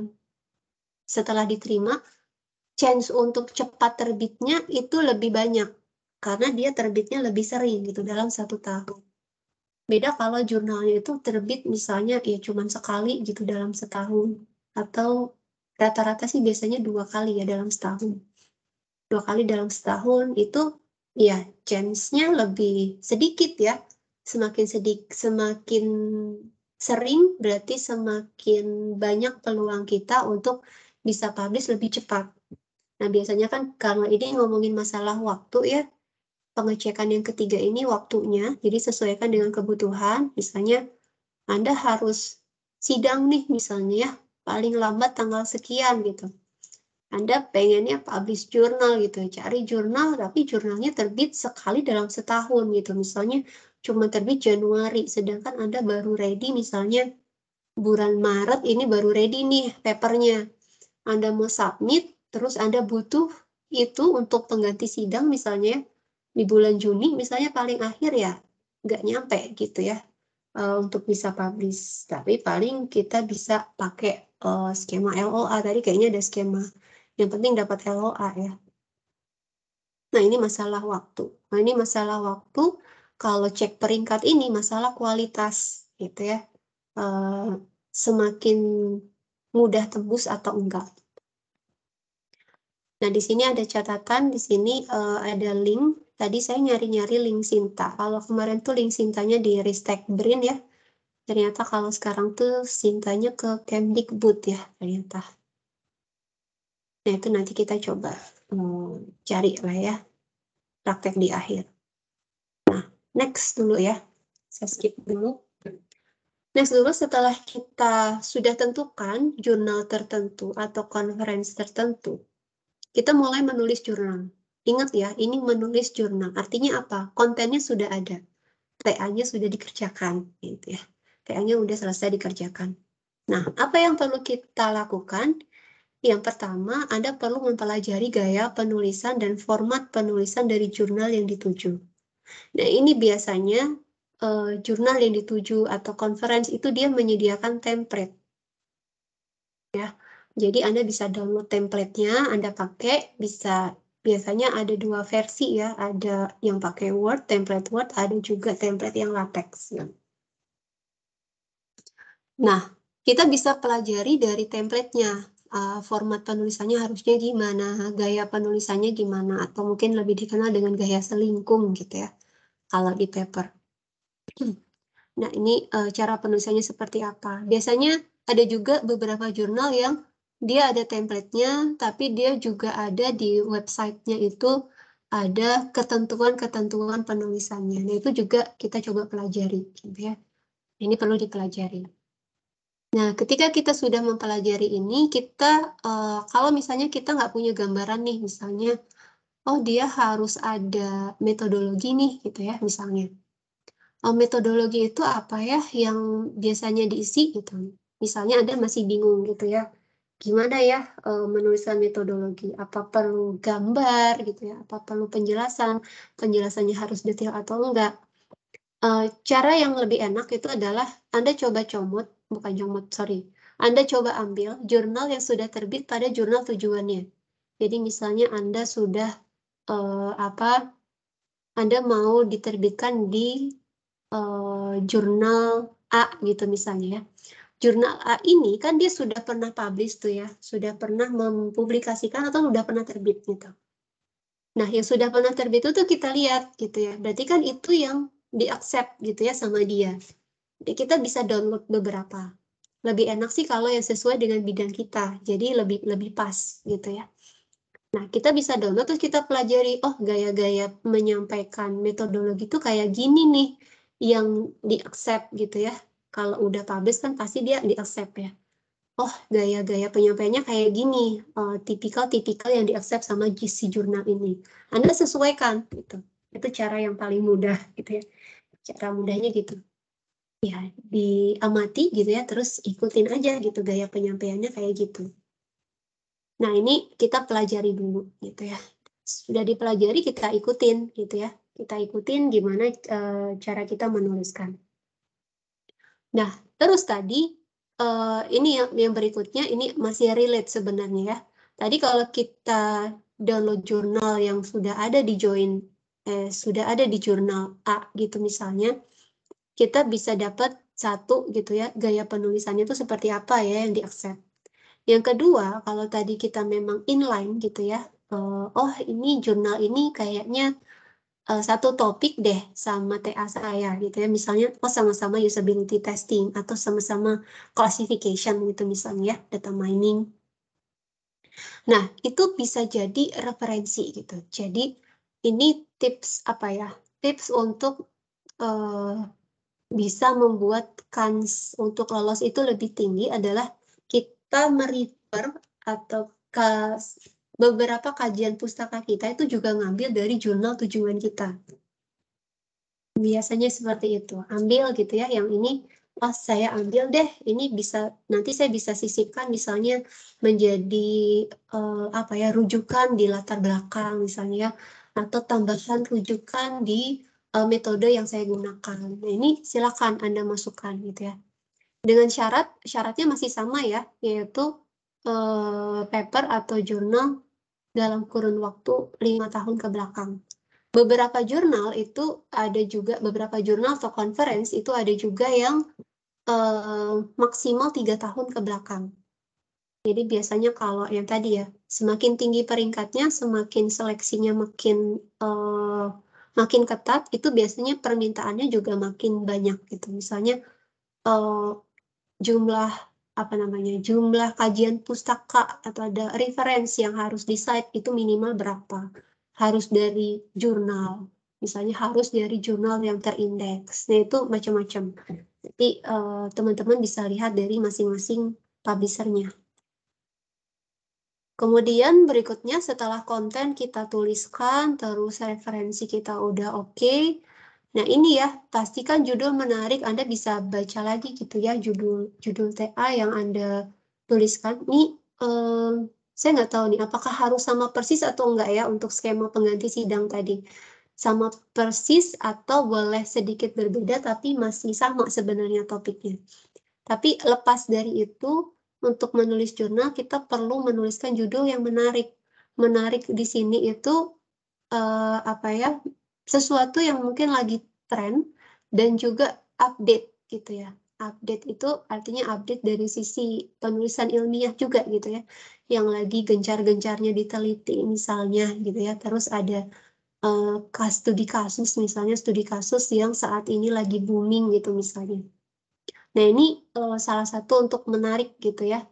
setelah diterima chance untuk cepat terbitnya itu lebih banyak karena dia terbitnya lebih sering gitu dalam satu tahun. Beda kalau jurnalnya itu terbit misalnya ya cuman sekali gitu dalam setahun atau rata-rata sih biasanya dua kali ya dalam setahun. Dua kali dalam setahun itu ya chance-nya lebih sedikit ya. Semakin sedik semakin sering berarti semakin banyak peluang kita untuk bisa publish lebih cepat. Nah, biasanya kan karena ini ngomongin masalah waktu ya, pengecekan yang ketiga ini waktunya, jadi sesuaikan dengan kebutuhan. Misalnya, Anda harus sidang nih misalnya ya, paling lambat tanggal sekian gitu. Anda pengennya publish jurnal gitu, cari jurnal tapi jurnalnya terbit sekali dalam setahun gitu. Misalnya cuma terbit Januari, sedangkan Anda baru ready misalnya bulan Maret ini baru ready nih papernya. Anda mau submit, terus Anda butuh itu untuk pengganti sidang misalnya ya, di bulan Juni misalnya paling akhir ya nggak nyampe gitu ya eh, untuk bisa publish tapi paling kita bisa pakai eh, skema LOA tadi kayaknya ada skema yang penting dapat LOA ya nah ini masalah waktu nah ini masalah waktu kalau cek peringkat ini masalah kualitas gitu ya eh, semakin mudah tembus atau enggak Nah, di sini ada catatan, di sini ada link tadi saya nyari-nyari link Sinta. Kalau kemarin tuh link Sintanya di Ristek Brin ya. Ternyata kalau sekarang tuh Sintanya ke Kemdikbud ya ternyata. Nah itu nanti kita coba hmm, cari lah ya praktek di akhir. Nah next dulu ya. Saya skip dulu. Next dulu setelah kita sudah tentukan jurnal tertentu atau conference tertentu, kita mulai menulis jurnal. Ingat ya, ini menulis jurnal. Artinya apa? Kontennya sudah ada. TA-nya sudah dikerjakan, gitu ya. TA-nya sudah selesai dikerjakan. Nah, apa yang perlu kita lakukan? Yang pertama, Anda perlu mempelajari gaya penulisan dan format penulisan dari jurnal yang dituju. Nah, ini biasanya eh, jurnal yang dituju atau conference itu dia menyediakan template. Ya, jadi Anda bisa download template nya Anda pakai, bisa biasanya ada dua versi ya, ada yang pakai Word, template Word, ada juga template yang LaTeX. Ya. Nah, kita bisa pelajari dari templatenya, ah, format penulisannya harusnya gimana, gaya penulisannya gimana, atau mungkin lebih dikenal dengan gaya selingkung gitu ya, kalau di paper. Nah, ini eh, cara penulisannya seperti apa. Biasanya ada juga beberapa jurnal yang dia ada templatenya, tapi dia juga ada di websitenya itu ada ketentuan-ketentuan penulisannya. Nah, itu juga kita coba pelajari. Gitu ya. Ini perlu dipelajari. Nah, ketika kita sudah mempelajari ini, kita uh, kalau misalnya kita nggak punya gambaran nih, misalnya, oh dia harus ada metodologi nih, gitu ya, misalnya. Oh, metodologi itu apa ya yang biasanya diisi gitu. Misalnya ada masih bingung gitu ya gimana ya uh, menuliskan metodologi? Apa perlu gambar gitu ya? Apa perlu penjelasan? Penjelasannya harus detail atau enggak? Uh, cara yang lebih enak itu adalah Anda coba comot, bukan comot, sorry. Anda coba ambil jurnal yang sudah terbit pada jurnal tujuannya. Jadi misalnya Anda sudah uh, apa? Anda mau diterbitkan di uh, jurnal A gitu misalnya ya jurnal A ini kan dia sudah pernah publish tuh ya, sudah pernah mempublikasikan atau sudah pernah terbit gitu. Nah, yang sudah pernah terbit itu tuh kita lihat gitu ya. Berarti kan itu yang di-accept gitu ya sama dia. Jadi kita bisa download beberapa. Lebih enak sih kalau yang sesuai dengan bidang kita. Jadi lebih lebih pas gitu ya. Nah, kita bisa download terus kita pelajari, oh gaya-gaya menyampaikan metodologi itu kayak gini nih yang di-accept gitu ya kalau udah publish kan pasti dia di accept ya oh gaya-gaya penyampaiannya kayak gini eh, tipikal-tipikal uh, yang di accept sama GC jurnal ini anda sesuaikan gitu itu cara yang paling mudah gitu ya cara mudahnya gitu ya diamati gitu ya terus ikutin aja gitu gaya penyampaiannya kayak gitu nah ini kita pelajari dulu gitu ya sudah dipelajari kita ikutin gitu ya kita ikutin gimana uh, cara kita menuliskan Nah, terus tadi uh, ini yang, yang berikutnya ini masih relate sebenarnya ya. Tadi kalau kita download jurnal yang sudah ada di join eh, sudah ada di jurnal A gitu misalnya, kita bisa dapat satu gitu ya gaya penulisannya itu seperti apa ya yang di Yang kedua kalau tadi kita memang inline gitu ya, eh, oh ini jurnal ini kayaknya uh, satu topik deh sama TA saya gitu ya misalnya oh sama-sama usability testing atau sama-sama classification gitu misalnya ya, data mining nah itu bisa jadi referensi gitu jadi ini tips apa ya tips untuk uh, bisa membuat kans untuk lolos itu lebih tinggi adalah kita merefer atau ke beberapa kajian pustaka kita itu juga ngambil dari jurnal tujuan kita. Biasanya seperti itu, ambil gitu ya, yang ini oh, saya ambil deh, ini bisa nanti saya bisa sisipkan misalnya menjadi uh, apa ya rujukan di latar belakang misalnya ya, atau tambahan rujukan di uh, metode yang saya gunakan. Nah, ini silakan Anda masukkan gitu ya. Dengan syarat syaratnya masih sama ya, yaitu uh, paper atau jurnal dalam kurun waktu lima tahun ke belakang. Beberapa jurnal itu ada juga beberapa jurnal atau conference itu ada juga yang eh, maksimal tiga tahun ke belakang. Jadi biasanya kalau yang tadi ya, semakin tinggi peringkatnya, semakin seleksinya makin eh, makin ketat, itu biasanya permintaannya juga makin banyak gitu. Misalnya eh, jumlah apa namanya jumlah kajian pustaka atau ada referensi yang harus di site itu minimal berapa harus dari jurnal misalnya harus dari jurnal yang terindeks nah itu macam-macam tapi eh, teman-teman uh, bisa lihat dari masing-masing publishernya kemudian berikutnya setelah konten kita tuliskan terus referensi kita udah oke okay, Nah ini ya, pastikan judul menarik, Anda bisa baca lagi gitu ya judul judul TA yang Anda tuliskan. Ini um, saya nggak tahu nih, apakah harus sama persis atau enggak ya untuk skema pengganti sidang tadi. Sama persis atau boleh sedikit berbeda tapi masih sama sebenarnya topiknya. Tapi lepas dari itu, untuk menulis jurnal kita perlu menuliskan judul yang menarik. Menarik di sini itu uh, apa ya sesuatu yang mungkin lagi tren dan juga update gitu ya. Update itu artinya update dari sisi penulisan ilmiah juga gitu ya. Yang lagi gencar-gencarnya diteliti misalnya gitu ya. Terus ada uh, studi kasus misalnya studi kasus yang saat ini lagi booming gitu misalnya. Nah ini uh, salah satu untuk menarik gitu ya.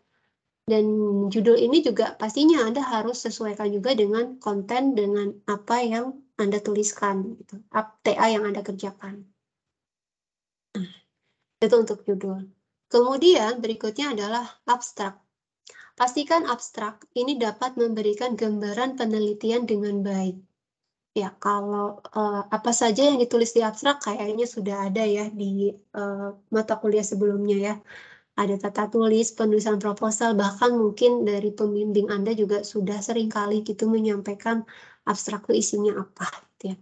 Dan judul ini juga pastinya Anda harus sesuaikan juga dengan konten dengan apa yang anda tuliskan, gitu. TA yang Anda kerjakan. Nah, itu untuk judul. Kemudian berikutnya adalah abstrak. Pastikan abstrak ini dapat memberikan gambaran penelitian dengan baik. Ya, kalau uh, apa saja yang ditulis di abstrak kayaknya sudah ada ya di uh, mata kuliah sebelumnya ya. Ada tata tulis, penulisan proposal, bahkan mungkin dari pembimbing Anda juga sudah seringkali gitu menyampaikan abstrak itu isinya apa gitu ya.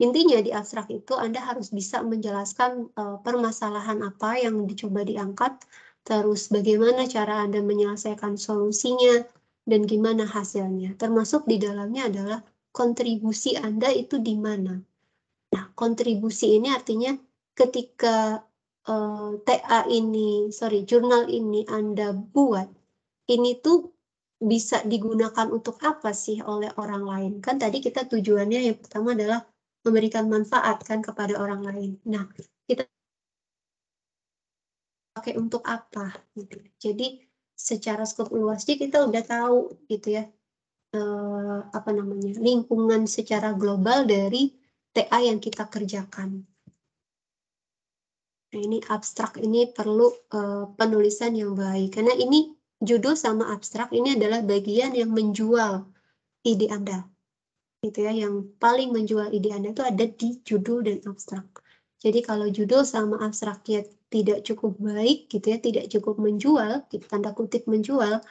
Intinya di abstrak itu Anda harus bisa menjelaskan uh, permasalahan apa yang dicoba diangkat, terus bagaimana cara Anda menyelesaikan solusinya dan gimana hasilnya. Termasuk di dalamnya adalah kontribusi Anda itu di mana. Nah, kontribusi ini artinya ketika uh, eh, TA ini, sorry, jurnal ini Anda buat, ini tuh bisa digunakan untuk apa sih oleh orang lain? Kan tadi kita tujuannya yang pertama adalah memberikan manfaat kan kepada orang lain. Nah, kita pakai untuk apa? Gitu. Jadi secara skop luasnya kita udah tahu gitu ya eh, apa namanya lingkungan secara global dari TA yang kita kerjakan. Nah, ini abstrak ini perlu eh, penulisan yang baik karena ini judul sama abstrak ini adalah bagian yang menjual ide Anda. Gitu ya, yang paling menjual ide Anda itu ada di judul dan abstrak. Jadi kalau judul sama abstraknya tidak cukup baik gitu ya, tidak cukup menjual, gitu, tanda kutip menjual,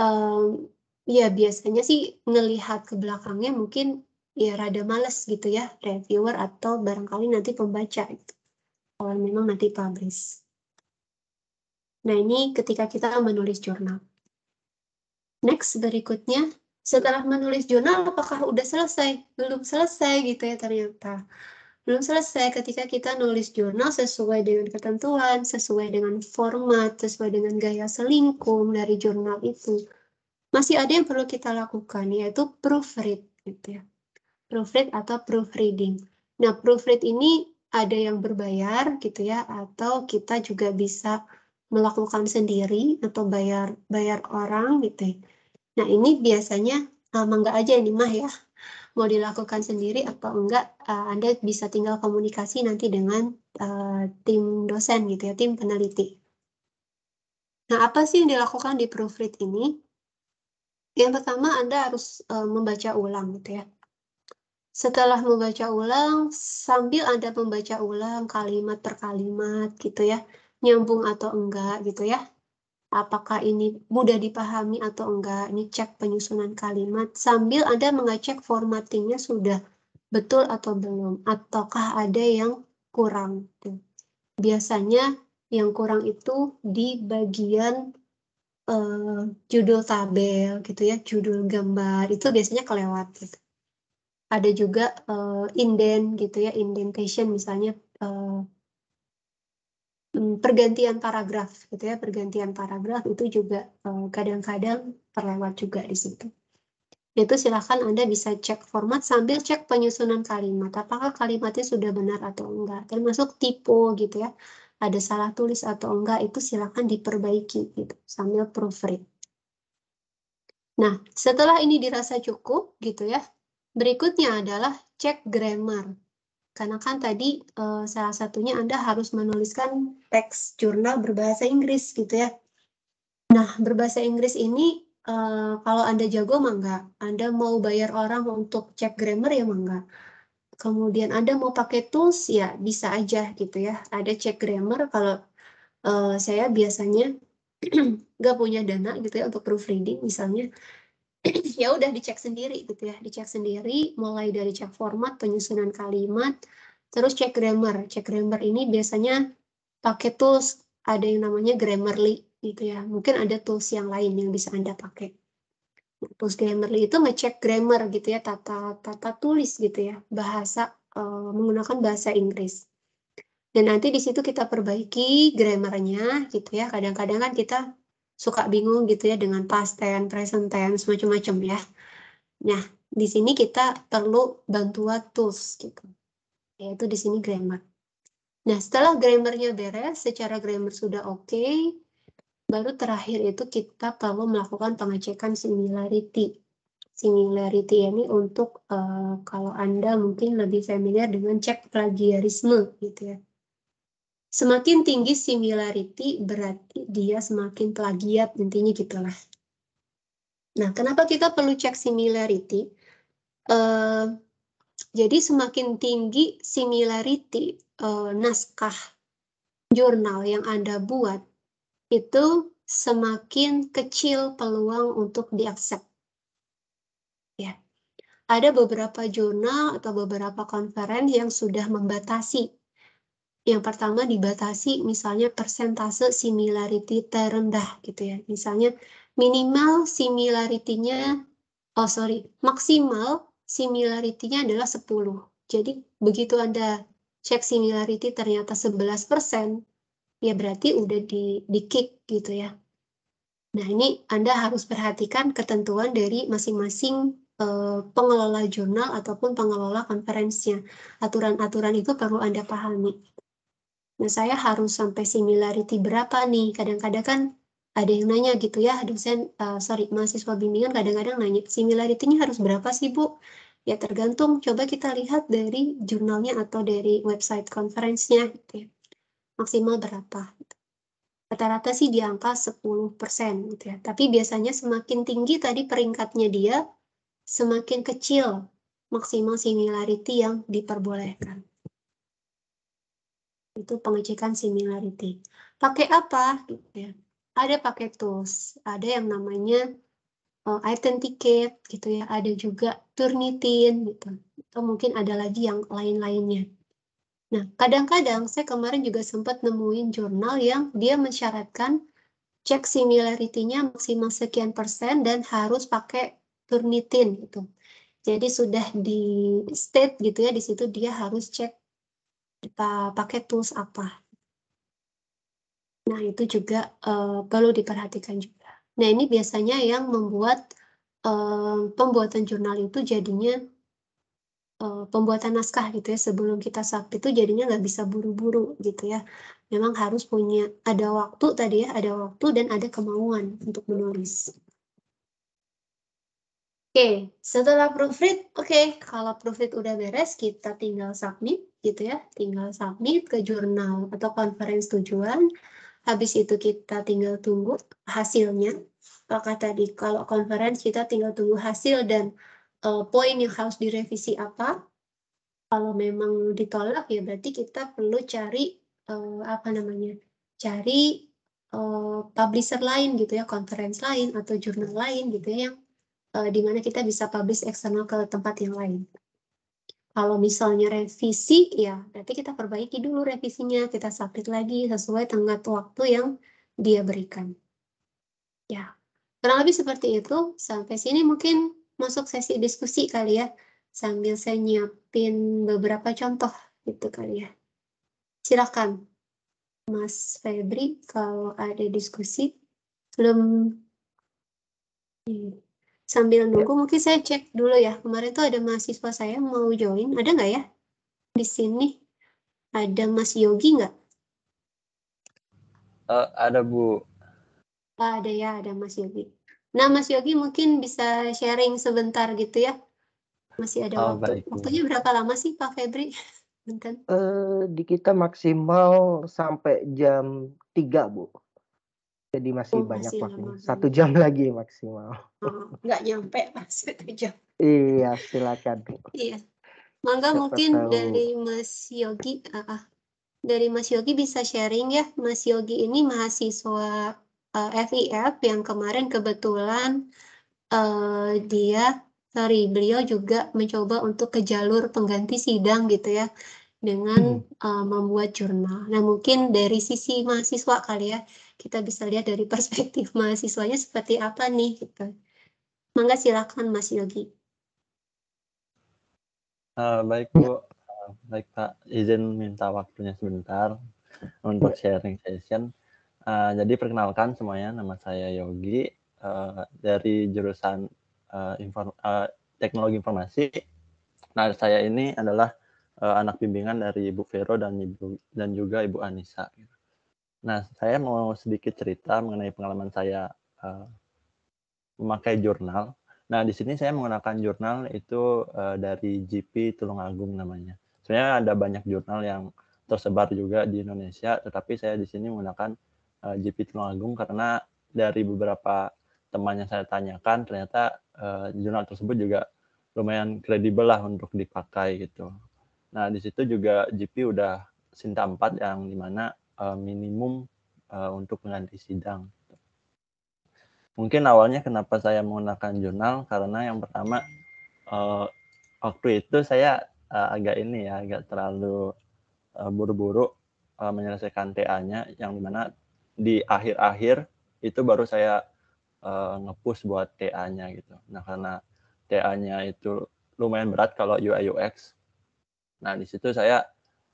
um, ya biasanya sih ngelihat ke belakangnya mungkin ya rada males gitu ya reviewer atau barangkali nanti pembaca gitu. Kalau memang nanti publish. Nah, ini ketika kita menulis jurnal. Next, berikutnya, setelah menulis jurnal, apakah udah selesai? Belum selesai gitu ya ternyata. Belum selesai ketika kita nulis jurnal sesuai dengan ketentuan, sesuai dengan format, sesuai dengan gaya selingkum dari jurnal itu. Masih ada yang perlu kita lakukan, yaitu proofread. Gitu ya. Proofread atau proofreading. Nah, proofread ini ada yang berbayar gitu ya, atau kita juga bisa melakukan sendiri atau bayar bayar orang gitu. Ya. Nah ini biasanya uh, eh, enggak aja ini mah ya mau dilakukan sendiri atau enggak eh, Anda bisa tinggal komunikasi nanti dengan eh, tim dosen gitu ya tim peneliti. Nah apa sih yang dilakukan di proofread ini? Yang pertama Anda harus membaca ulang gitu ya. Setelah membaca ulang sambil Anda membaca ulang kalimat per kalimat gitu ya nyambung atau enggak gitu ya. Apakah ini mudah dipahami atau enggak? Ini cek penyusunan kalimat sambil Anda mengecek formattingnya sudah betul atau belum ataukah ada yang kurang. Biasanya yang kurang itu di bagian uh, judul tabel gitu ya, judul gambar itu biasanya kelewat gitu. Ada juga uh, eh, inden gitu ya, indentation misalnya Uh, Hmm, pergantian paragraf gitu ya pergantian paragraf itu juga eh, kadang-kadang terlewat juga di situ itu silahkan Anda bisa cek format sambil cek penyusunan kalimat apakah kalimatnya sudah benar atau enggak termasuk typo gitu ya ada salah tulis atau enggak itu silahkan diperbaiki gitu sambil proofread nah setelah ini dirasa cukup gitu ya berikutnya adalah cek grammar karena kan tadi uh, salah satunya Anda harus menuliskan teks jurnal berbahasa Inggris gitu ya. Nah, berbahasa Inggris ini uh, kalau Anda jago mah enggak. Anda mau bayar orang untuk cek grammar ya mah enggak. Kemudian Anda mau pakai tools ya bisa aja gitu ya. Ada cek grammar kalau uh, saya biasanya nggak punya dana gitu ya untuk proofreading misalnya ya udah dicek sendiri gitu ya, dicek sendiri mulai dari cek format, penyusunan kalimat, terus cek grammar. Cek grammar ini biasanya pakai tools ada yang namanya Grammarly gitu ya. Mungkin ada tools yang lain yang bisa Anda pakai. tools Grammarly itu ngecek grammar gitu ya, tata tata tulis gitu ya, bahasa uh, menggunakan bahasa Inggris. Dan nanti di situ kita perbaiki grammarnya gitu ya. Kadang-kadang kan kita suka bingung gitu ya dengan past tense, present tense, macam-macam ya. Nah, di sini kita perlu bantuan tools gitu. Yaitu di sini grammar. Nah, setelah grammarnya beres, secara grammar sudah oke, okay, baru terakhir itu kita perlu melakukan pengecekan similarity. Similarity ini untuk uh, kalau Anda mungkin lebih familiar dengan cek plagiarisme gitu ya. Semakin tinggi similarity berarti dia semakin plagiat intinya gitulah. Nah, kenapa kita perlu cek similarity? Uh, jadi semakin tinggi similarity uh, naskah jurnal yang Anda buat itu semakin kecil peluang untuk diaccept. Ya. Ada beberapa jurnal atau beberapa konferensi yang sudah membatasi yang pertama dibatasi misalnya persentase similarity terendah gitu ya. Misalnya minimal similarity-nya, oh sorry, maksimal similarity-nya adalah 10. Jadi begitu Anda cek similarity ternyata 11%, ya berarti udah di, di kick gitu ya. Nah ini Anda harus perhatikan ketentuan dari masing-masing eh, pengelola jurnal ataupun pengelola konferensinya. Aturan-aturan itu perlu Anda pahami. Nah, saya harus sampai similarity berapa nih? Kadang-kadang kan ada yang nanya gitu ya, dosen, uh, sorry, mahasiswa bimbingan kadang-kadang nanya, similarity-nya harus berapa sih, Bu? Ya tergantung, coba kita lihat dari jurnalnya atau dari website conference-nya gitu ya. Maksimal berapa? rata-rata sih di angka 10% gitu ya. Tapi biasanya semakin tinggi tadi peringkatnya dia, semakin kecil maksimal similarity yang diperbolehkan itu pengecekan similarity. Pakai apa? ya. Ada pakai tools, ada yang namanya uh, authenticate gitu ya, ada juga Turnitin gitu. Atau mungkin ada lagi yang lain-lainnya. Nah, kadang-kadang saya kemarin juga sempat nemuin jurnal yang dia mensyaratkan cek similarity-nya maksimal sekian persen dan harus pakai Turnitin gitu. Jadi sudah di state gitu ya, di situ dia harus cek kita pakai tools apa. Nah, itu juga uh, perlu diperhatikan juga. Nah, ini biasanya yang membuat uh, pembuatan jurnal itu jadinya uh, pembuatan naskah gitu ya sebelum kita submit itu jadinya nggak bisa buru-buru gitu ya. Memang harus punya ada waktu tadi ya, ada waktu dan ada kemauan untuk menulis. Oke, setelah proofread, oke, okay, kalau proofread udah beres, kita tinggal submit gitu ya, tinggal submit ke jurnal atau conference tujuan. Habis itu kita tinggal tunggu hasilnya. Apakah tadi kalau conference kita tinggal tunggu hasil dan uh, poin yang harus direvisi apa. Kalau memang ditolak ya berarti kita perlu cari uh, apa namanya, cari uh, publisher lain gitu ya, conference lain atau jurnal lain gitu ya yang uh, di mana kita bisa publish eksternal ke tempat yang lain. Kalau misalnya revisi, ya berarti kita perbaiki dulu revisinya, kita submit lagi sesuai tenggat waktu yang dia berikan. Ya, kurang lebih seperti itu. Sampai sini mungkin masuk sesi diskusi kali ya, sambil saya nyiapin beberapa contoh gitu kali ya. Silakan, Mas Febri, kalau ada diskusi. Belum... Hmm sambil ya. nunggu mungkin saya cek dulu ya kemarin tuh ada mahasiswa saya mau join ada nggak ya di sini ada Mas Yogi nggak uh, ada Bu ah, ada ya ada Mas Yogi nah Mas Yogi mungkin bisa sharing sebentar gitu ya masih ada oh, waktu baik. waktunya berapa lama sih Pak Febri Bentar. Uh, di kita maksimal sampai jam 3, Bu. Jadi masih oh, banyak masih waktu. Satu jam lagi maksimal. Oh, nyampe pas satu jam. iya, silakan. Iya. Mangga mungkin tahu. dari Mas Yogi, uh, uh, dari Mas Yogi bisa sharing ya. Mas Yogi ini mahasiswa uh, eh, FIF yang kemarin kebetulan uh, dia, sorry, beliau juga mencoba untuk ke jalur pengganti sidang gitu ya dengan hmm. uh, membuat jurnal. Nah mungkin dari sisi mahasiswa kali ya kita bisa lihat dari perspektif mahasiswanya seperti apa nih gitu. Mangga silakan Mas Yogi. Uh, baik Bu, uh, baik Pak, izin minta waktunya sebentar untuk sharing session. Uh, jadi perkenalkan semuanya, nama saya Yogi uh, dari jurusan uh, inform uh, teknologi informasi. Nah saya ini adalah anak bimbingan dari Ibu Vero dan Ibu dan juga Ibu Anissa. Gitu Nah, saya mau sedikit cerita mengenai pengalaman saya uh, memakai jurnal. Nah, di sini saya menggunakan jurnal itu uh, dari GP Tulungagung namanya. Sebenarnya ada banyak jurnal yang tersebar juga di Indonesia, tetapi saya di sini menggunakan uh, eh, GP Tulungagung karena dari beberapa teman yang saya tanyakan ternyata uh, jurnal tersebut juga lumayan kredibel lah untuk dipakai gitu. Nah, di situ juga GP udah Sinta 4 yang dimana uh, minimum uh, untuk mengganti sidang. Mungkin awalnya kenapa saya menggunakan jurnal karena yang pertama uh, waktu itu saya uh, agak ini ya agak terlalu buru-buru uh, uh, menyelesaikan TA-nya yang dimana di akhir-akhir itu baru saya uh, ngepush buat TA-nya gitu. Nah karena TA-nya itu lumayan berat kalau UI UX. Nah di situ saya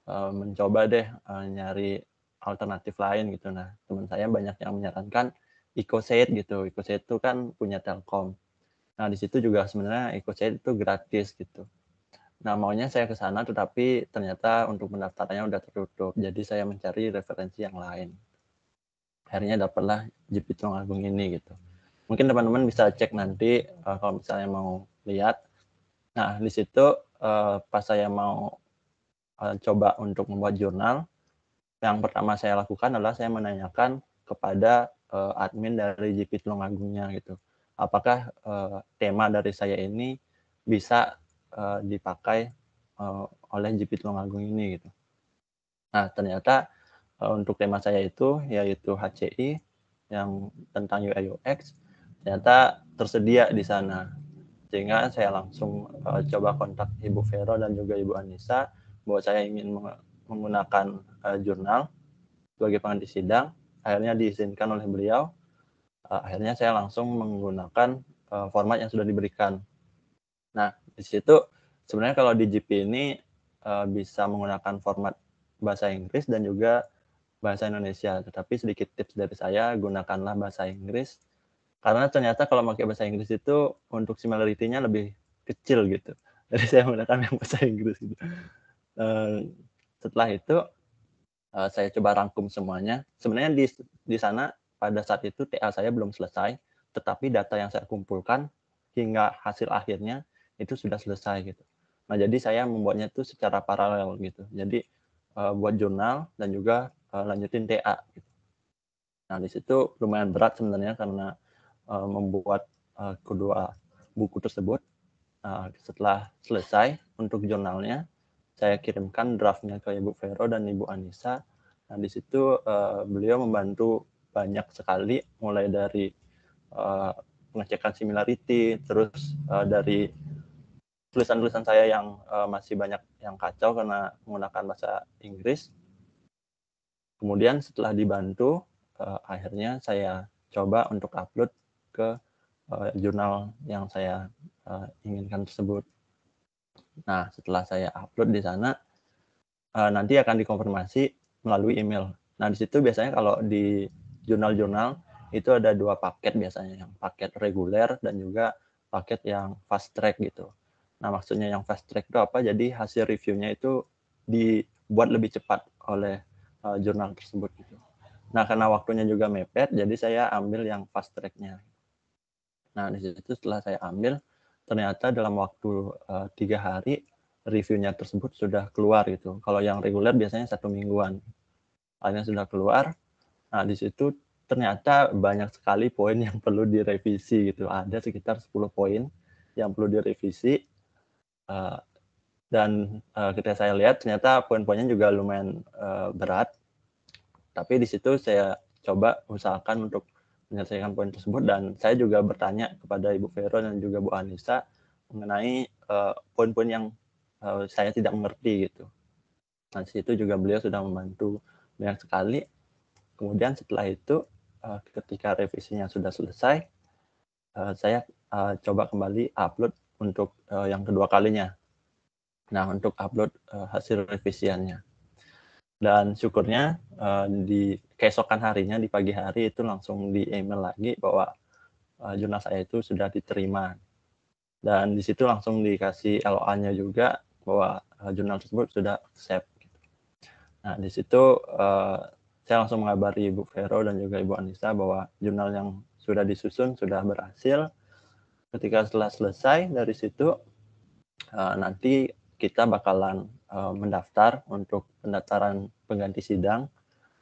uh, mencoba deh uh, nyari alternatif lain gitu. Nah, teman saya banyak yang menyarankan EcoSaid gitu. EcoSaid itu kan punya Telkom. Nah, di situ juga sebenarnya EcoSaid itu gratis gitu. Nah, maunya saya ke sana tetapi ternyata untuk pendaftarannya udah tertutup. Jadi saya mencari referensi yang lain. Akhirnya dapatlah JP Agung ini gitu. Mungkin teman-teman bisa cek nanti eh, kalau misalnya mau lihat. Nah, di situ eh, pas saya mau eh, coba untuk membuat jurnal, yang pertama saya lakukan adalah saya menanyakan kepada uh, admin dari JP Agungnya gitu. Apakah uh, tema dari saya ini bisa uh, dipakai uh, oleh JP Agung ini gitu. Nah, ternyata uh, untuk tema saya itu yaitu HCI yang tentang UI UX ternyata tersedia di sana. Sehingga saya langsung uh, coba kontak Ibu Vero dan juga Ibu Anissa bahwa saya ingin menggunakan uh, jurnal sebagai pengganti sidang. Akhirnya diizinkan oleh beliau. Uh, akhirnya saya langsung menggunakan uh, format yang sudah diberikan. Nah, di situ sebenarnya kalau di GP ini uh, bisa menggunakan format bahasa Inggris dan juga bahasa Indonesia. Tetapi sedikit tips dari saya, gunakanlah bahasa Inggris. Karena ternyata kalau pakai bahasa Inggris itu untuk similarity-nya lebih kecil gitu. Jadi saya menggunakan yang bahasa Inggris gitu. Uh, setelah itu eh, saya coba rangkum semuanya. Sebenarnya di di sana pada saat itu TA saya belum selesai, tetapi data yang saya kumpulkan hingga hasil akhirnya itu sudah selesai gitu. Nah, jadi saya membuatnya itu secara paralel gitu. Jadi eh, buat jurnal dan juga eh, lanjutin TA gitu. Nah, di situ lumayan berat sebenarnya karena membuat kedua buku tersebut nah, setelah selesai untuk jurnalnya saya kirimkan draftnya ke Ibu Vero dan Ibu Anissa. Nah, di situ uh, beliau membantu banyak sekali, mulai dari uh, pengecekan similarity, terus uh, dari tulisan-tulisan saya yang uh, masih banyak yang kacau karena menggunakan bahasa Inggris. Kemudian setelah dibantu, uh, akhirnya saya coba untuk upload ke uh, jurnal yang saya uh, inginkan tersebut. Nah, setelah saya upload di sana, eh, nanti akan dikonfirmasi melalui email. Nah, di situ biasanya kalau di jurnal-jurnal itu ada dua paket biasanya, yang paket reguler dan juga paket yang fast track gitu. Nah, maksudnya yang fast track itu apa? Jadi hasil reviewnya itu dibuat lebih cepat oleh eh, jurnal tersebut gitu. Nah, karena waktunya juga mepet, jadi saya ambil yang fast track-nya. Nah, di situ setelah saya ambil, ternyata dalam waktu eh, tiga hari reviewnya tersebut sudah keluar gitu. Kalau yang reguler biasanya satu mingguan. Akhirnya sudah keluar. Nah, di situ ternyata banyak sekali poin yang perlu direvisi gitu. Ada sekitar 10 poin yang perlu direvisi. Uh, dan uh, ketika saya lihat ternyata poin-poinnya juga lumayan uh, berat. Tapi di situ saya coba usahakan untuk menyelesaikan poin tersebut dan saya juga bertanya kepada Ibu Vero dan juga Bu Anissa mengenai eh, poin-poin uh, yang uh, saya tidak mengerti gitu. Nah, situ juga beliau sudah membantu banyak sekali. Kemudian setelah itu uh, ketika revisinya sudah selesai, uh, saya uh, coba kembali upload untuk uh, yang kedua kalinya. Nah, untuk upload uh, hasil revisiannya. Dan syukurnya uh, di keesokan harinya di pagi hari itu langsung di email lagi bahwa uh, jurnal saya itu sudah diterima dan di situ langsung dikasih LOA-nya juga bahwa uh, jurnal tersebut sudah accept. Gitu. Nah di situ uh, saya langsung mengabari Ibu Vero dan juga Ibu Anissa bahwa jurnal yang sudah disusun sudah berhasil. Ketika setelah selesai dari situ uh, nanti kita bakalan uh, mendaftar untuk pendaftaran pengganti sidang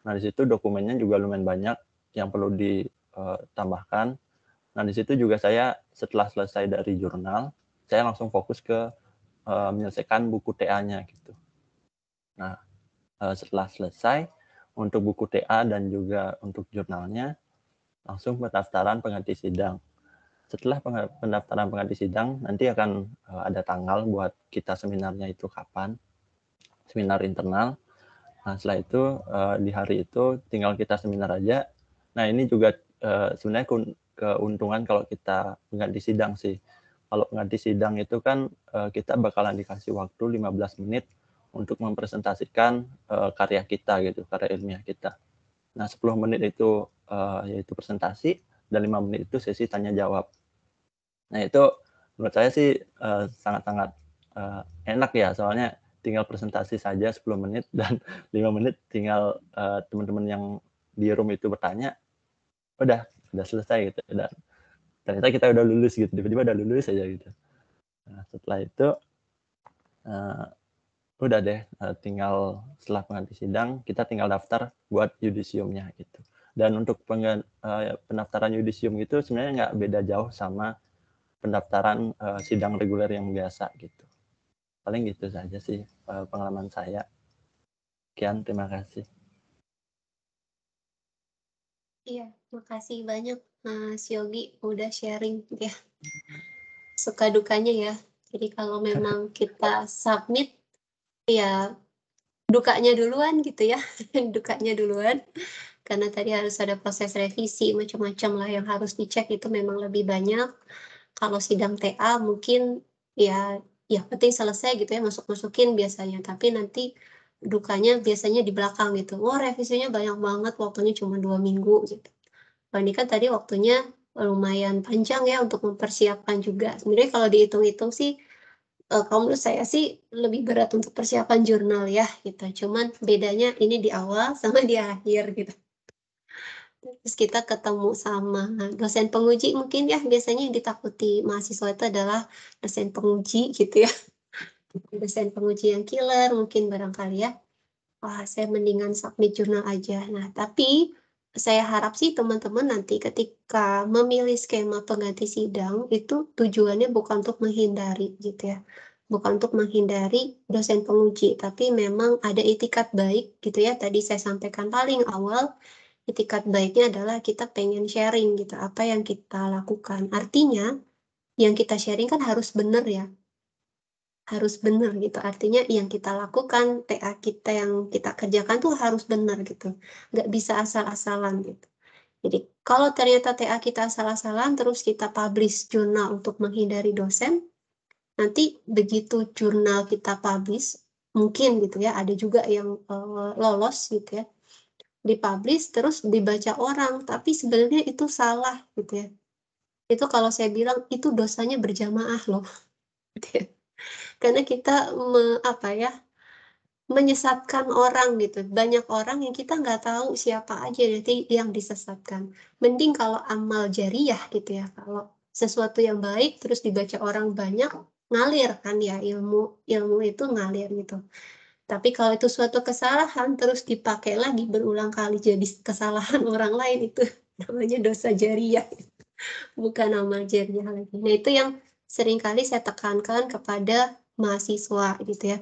Nah, di situ dokumennya juga lumayan banyak yang perlu ditambahkan. Eh, nah, di situ juga saya setelah selesai dari jurnal, saya langsung fokus ke uh, menyelesaikan buku TA-nya gitu. Nah, uh, setelah selesai untuk buku TA dan juga untuk jurnalnya, langsung pendaftaran pengganti sidang. Setelah pendaftaran pengganti sidang, nanti akan uh, ada tanggal buat kita seminarnya itu kapan, seminar internal. Nah setelah itu uh, di hari itu tinggal kita seminar aja. Nah ini juga uh, sebenarnya ke keuntungan kalau kita mengganti sidang sih. Kalau mengganti sidang itu kan uh, kita bakalan dikasih waktu 15 menit untuk mempresentasikan uh, karya kita gitu, karya ilmiah kita. Nah 10 menit itu uh, yaitu presentasi dan 5 menit itu sesi tanya jawab. Nah itu menurut saya sih sangat-sangat uh, uh, enak ya soalnya tinggal presentasi saja 10 menit dan 5 menit tinggal teman eh, teman-teman yang di room itu bertanya udah udah selesai gitu dan ternyata kita udah lulus gitu tiba-tiba udah lulus aja gitu nah, setelah itu uh, udah deh eh, tinggal setelah pengganti sidang kita tinggal daftar buat yudisiumnya gitu dan untuk pengen, uh, pendaftaran yudisium itu sebenarnya nggak beda jauh sama pendaftaran uh, sidang reguler yang biasa gitu paling gitu saja sih Eh, pengalaman saya. Sekian, terima kasih. Iya, makasih banyak Mas eh, Yogi udah sharing ya. Suka dukanya ya. Jadi kalau memang kita submit ya dukanya duluan gitu ya. dukanya duluan. Karena tadi harus ada proses revisi macam-macam lah yang harus dicek itu memang lebih banyak. Kalau sidang TA mungkin ya ya penting selesai gitu ya masuk-masukin biasanya tapi nanti dukanya biasanya di belakang gitu wah revisinya banyak banget waktunya cuma dua minggu gitu kalau kan tadi waktunya lumayan panjang ya untuk mempersiapkan juga sebenarnya kalau dihitung-hitung sih uh, kalau menurut saya sih lebih berat untuk persiapan jurnal ya gitu cuman bedanya ini di awal sama di akhir gitu terus kita ketemu sama dosen penguji mungkin ya biasanya yang ditakuti mahasiswa itu adalah dosen penguji gitu ya dosen penguji yang killer mungkin barangkali ya wah saya mendingan submit jurnal aja nah tapi saya harap sih teman-teman nanti ketika memilih skema pengganti sidang itu tujuannya bukan untuk menghindari gitu ya bukan untuk menghindari dosen penguji tapi memang ada etikat baik gitu ya tadi saya sampaikan paling awal etikat baiknya adalah kita pengen sharing gitu apa yang kita lakukan artinya yang kita sharing kan harus benar ya harus benar gitu artinya yang kita lakukan TA kita yang kita kerjakan tuh harus benar gitu nggak bisa asal-asalan gitu jadi kalau ternyata TA kita asal-asalan terus kita publish jurnal untuk menghindari dosen nanti begitu jurnal kita publish mungkin gitu ya ada juga yang uh, lolos gitu ya dipublish terus dibaca orang tapi sebenarnya itu salah gitu ya itu kalau saya bilang itu dosanya berjamaah loh gitu ya. karena kita me, apa ya menyesatkan orang gitu banyak orang yang kita nggak tahu siapa aja nanti yang disesatkan mending kalau amal jariah gitu ya kalau sesuatu yang baik terus dibaca orang banyak ngalir kan ya ilmu ilmu itu ngalir gitu tapi kalau itu suatu kesalahan terus dipakai lagi berulang kali jadi kesalahan orang lain itu namanya dosa jariah, bukan nama jariah lagi. Nah itu yang seringkali saya tekankan kepada mahasiswa gitu ya.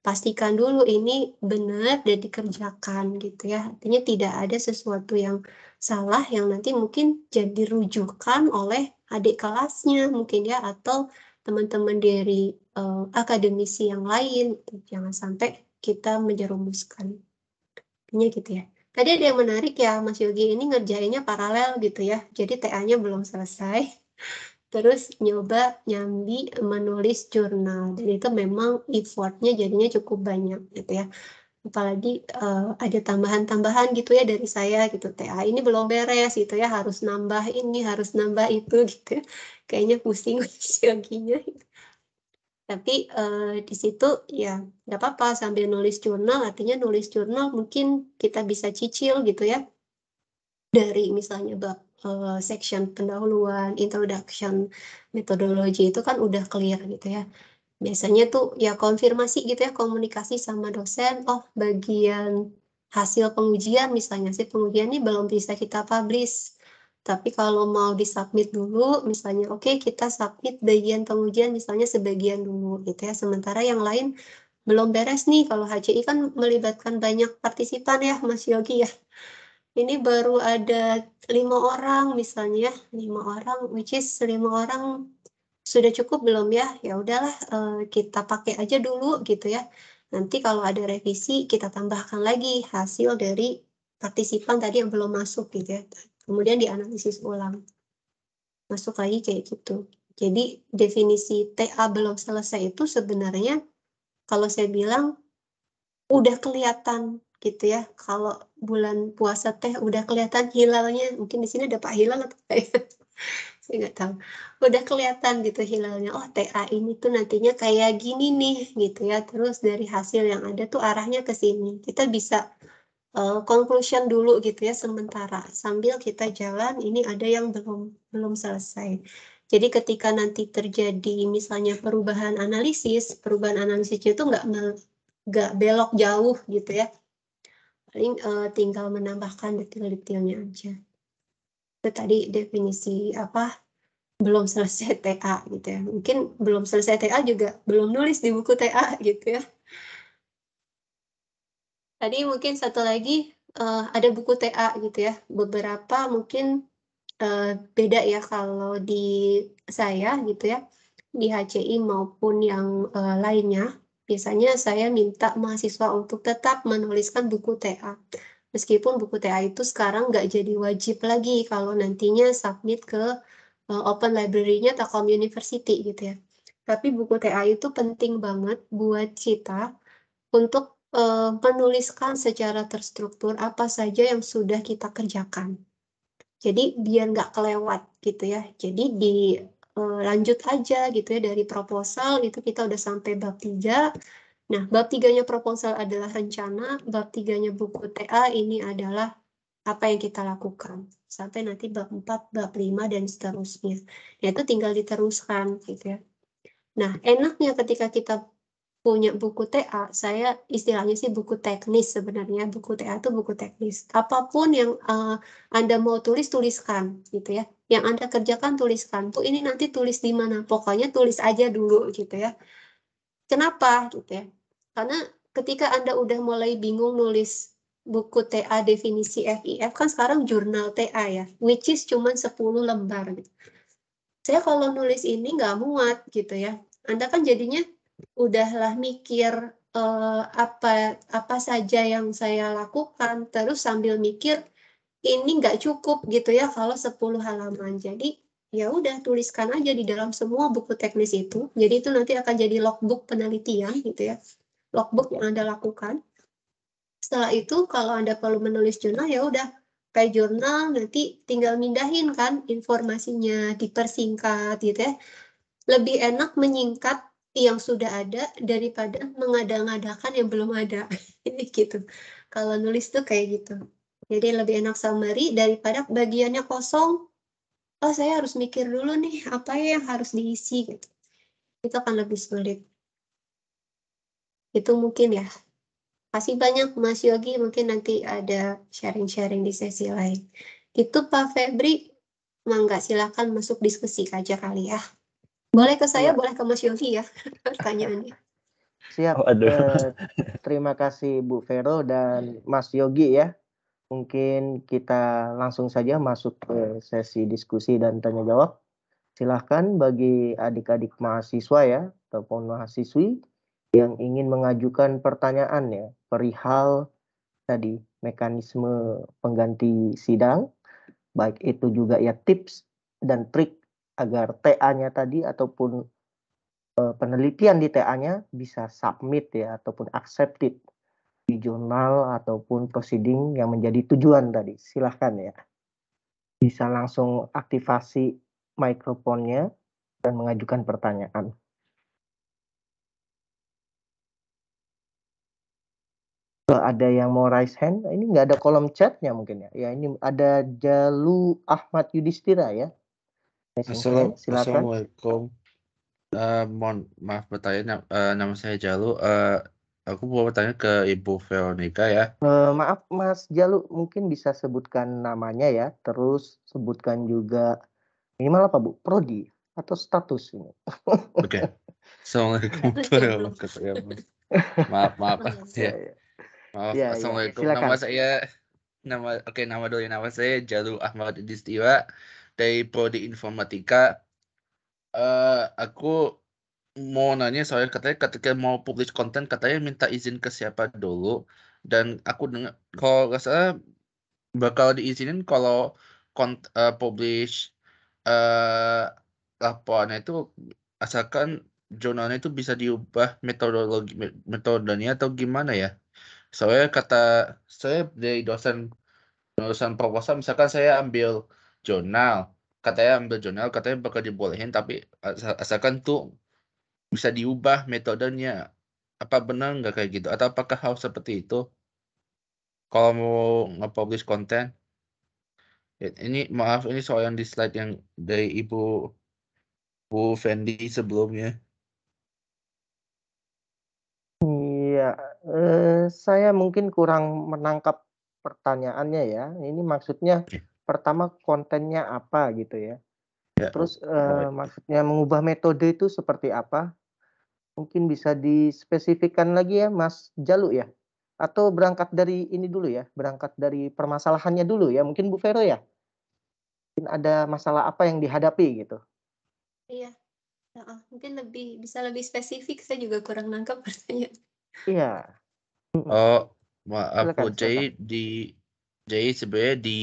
Pastikan dulu ini benar dan dikerjakan gitu ya. Artinya tidak ada sesuatu yang salah yang nanti mungkin jadi rujukan oleh adik kelasnya mungkin ya atau teman-teman dari uh, akademisi yang lain. Jangan sampai kita menjerumuskan. Ini gitu ya. Tadi ada yang menarik ya, Mas Yogi ini ngerjainnya paralel gitu ya. Jadi TA-nya belum selesai. Terus nyoba nyambi menulis jurnal. Dan itu memang effortnya jadinya cukup banyak gitu ya apalagi uh, ada tambahan-tambahan gitu ya dari saya gitu TA ah, ini belum beres gitu ya harus nambah ini harus nambah itu gitu ya. kayaknya pusing fisiologinya gitu. tapi uh, di situ ya nggak apa-apa sambil nulis jurnal artinya nulis jurnal mungkin kita bisa cicil gitu ya dari misalnya bab uh, section pendahuluan introduction metodologi itu kan udah clear gitu ya biasanya tuh ya konfirmasi gitu ya komunikasi sama dosen oh bagian hasil pengujian misalnya sih pengujian ini belum bisa kita publish tapi kalau mau disubmit dulu misalnya oke okay, kita submit bagian pengujian misalnya sebagian dulu gitu ya sementara yang lain belum beres nih kalau HCI kan melibatkan banyak partisipan ya Mas Yogi ya ini baru ada lima orang misalnya ya, lima orang which is lima orang sudah cukup belum ya ya udahlah eh, kita pakai aja dulu gitu ya nanti kalau ada revisi kita tambahkan lagi hasil dari partisipan tadi yang belum masuk gitu ya kemudian dianalisis ulang masuk lagi kayak gitu jadi definisi TA belum selesai itu sebenarnya kalau saya bilang udah kelihatan gitu ya kalau bulan puasa teh udah kelihatan hilalnya mungkin di sini ada Pak Hilal atau Pak saya nggak tahu udah kelihatan gitu hilalnya oh TA ini tuh nantinya kayak gini nih gitu ya terus dari hasil yang ada tuh arahnya ke sini kita bisa uh, conclusion dulu gitu ya sementara sambil kita jalan ini ada yang belum belum selesai jadi ketika nanti terjadi misalnya perubahan analisis perubahan analisisnya tuh nggak nggak belok jauh gitu ya paling uh, tinggal menambahkan detail-detailnya aja itu tadi definisi apa belum selesai TA gitu ya. Mungkin belum selesai TA juga belum nulis di buku TA gitu ya. Tadi mungkin satu lagi uh, ada buku TA gitu ya. Beberapa mungkin uh, beda ya kalau di saya gitu ya di HCI maupun yang uh, lainnya. Biasanya saya minta mahasiswa untuk tetap menuliskan buku TA meskipun buku TA itu sekarang nggak jadi wajib lagi kalau nantinya submit ke uh, Open Library-nya Telkom University gitu ya. Tapi buku TA itu penting banget buat kita untuk uh, menuliskan secara terstruktur apa saja yang sudah kita kerjakan. Jadi biar nggak kelewat gitu ya. Jadi di eh, lanjut aja gitu ya dari proposal itu kita udah sampai bab tiga. Nah, bab tiganya proposal adalah rencana, bab tiganya buku TA ini adalah apa yang kita lakukan. Sampai nanti bab 4, bab 5, dan seterusnya. Yaitu tinggal diteruskan gitu ya. Nah, enaknya ketika kita punya buku TA, saya istilahnya sih buku teknis sebenarnya. Buku TA itu buku teknis. Apapun yang uh, Anda mau tulis, tuliskan gitu ya. Yang Anda kerjakan, tuliskan. Bu, ini nanti tulis di mana? Pokoknya tulis aja dulu gitu ya. Kenapa gitu ya? Karena ketika Anda udah mulai bingung nulis buku TA definisi FIF kan sekarang jurnal TA ya, which is cuman 10 lembar gitu. Saya kalau nulis ini nggak muat gitu ya. Anda kan jadinya udahlah mikir uh, apa apa saja yang saya lakukan terus sambil mikir ini nggak cukup gitu ya kalau 10 halaman. Jadi ya udah tuliskan aja di dalam semua buku teknis itu. Jadi itu nanti akan jadi logbook penelitian gitu ya logbook yang Anda lakukan. Setelah itu kalau Anda perlu menulis jurnal ya udah kayak jurnal nanti tinggal mindahin kan informasinya dipersingkat gitu ya. Lebih enak menyingkat yang sudah ada daripada mengada-ngadakan yang belum ada. Ini gitu. Kalau nulis tuh kayak gitu. Jadi lebih enak summary daripada bagiannya kosong. Oh, saya harus mikir dulu nih apa ya yang harus diisi gitu. Itu akan lebih sulit. Itu mungkin ya. pasti banyak Mas Yogi, mungkin nanti ada sharing-sharing di sesi lain. Itu Pak Febri, mangga silakan masuk diskusi aja kali ya. Boleh ke saya, ya. boleh ke Mas Yogi ya pertanyaannya. Siap. Oh, aduh. Eh, terima kasih Bu Vero dan Mas Yogi ya. Mungkin kita langsung saja masuk ke sesi diskusi dan tanya jawab. Silahkan bagi adik-adik mahasiswa ya, ataupun mahasiswi yang ingin mengajukan pertanyaan ya perihal tadi mekanisme pengganti sidang baik itu juga ya tips dan trik agar TA-nya tadi ataupun e, penelitian di TA-nya bisa submit ya ataupun accepted di jurnal ataupun proceeding yang menjadi tujuan tadi silahkan ya bisa langsung aktivasi mikrofonnya dan mengajukan pertanyaan. ada yang mau raise hand ini nggak ada kolom chatnya mungkin ya ya ini ada Jalu Ahmad Yudhistira ya Assalamualaikum. Assalamualaikum. Uh, eh, mohon maaf bertanya uh, eh, nama saya Jalu. Uh, aku mau bertanya ke Ibu Veronica ya. Uh, maaf Mas Jalu, mungkin bisa sebutkan namanya ya. Terus sebutkan juga minimal apa Bu? Prodi atau status ini. Oke. Okay. Assalamualaikum warahmatullahi wabarakatuh. Ya, maaf maaf. ya. Maaf, oh, ya, iya. assalamualaikum. Ya, nama saya nama oke okay, nama dulu nama saya Jalu Ahmad Distiwa dari Prodi Informatika. Uh, aku mau nanya soalnya katanya ketika mau publish konten katanya minta izin ke siapa dulu dan aku dengar kalau nggak salah bakal diizinin kalau kont uh, publish uh, laporannya itu asalkan jurnalnya itu bisa diubah metodologi metodenya atau gimana ya? Soalnya kata saya dari dosen dosen proposal misalkan saya ambil jurnal, katanya ambil jurnal katanya bakal dibolehin tapi asalkan tuh bisa diubah metodenya apa benar nggak kayak gitu atau apakah harus seperti itu kalau mau nge-publish konten ya, ini maaf ini soal yang di slide yang dari ibu Bu Fendi sebelumnya Eh, saya mungkin kurang menangkap pertanyaannya ya. Ini maksudnya Oke. pertama kontennya apa gitu ya. Ya, Terus, ya, ya, eh, maksudnya mengubah metode itu seperti apa? Mungkin bisa dispesifikkan lagi ya Mas Jalu ya? Atau berangkat dari ini dulu ya, berangkat dari permasalahannya dulu ya, mungkin Bu Vero ya? Mungkin ada masalah apa yang dihadapi gitu? Iya, mungkin lebih bisa lebih spesifik, saya juga kurang nangkep pertanyaan. Iya. Oh, maaf silakan, Jadi di jadi sebenarnya di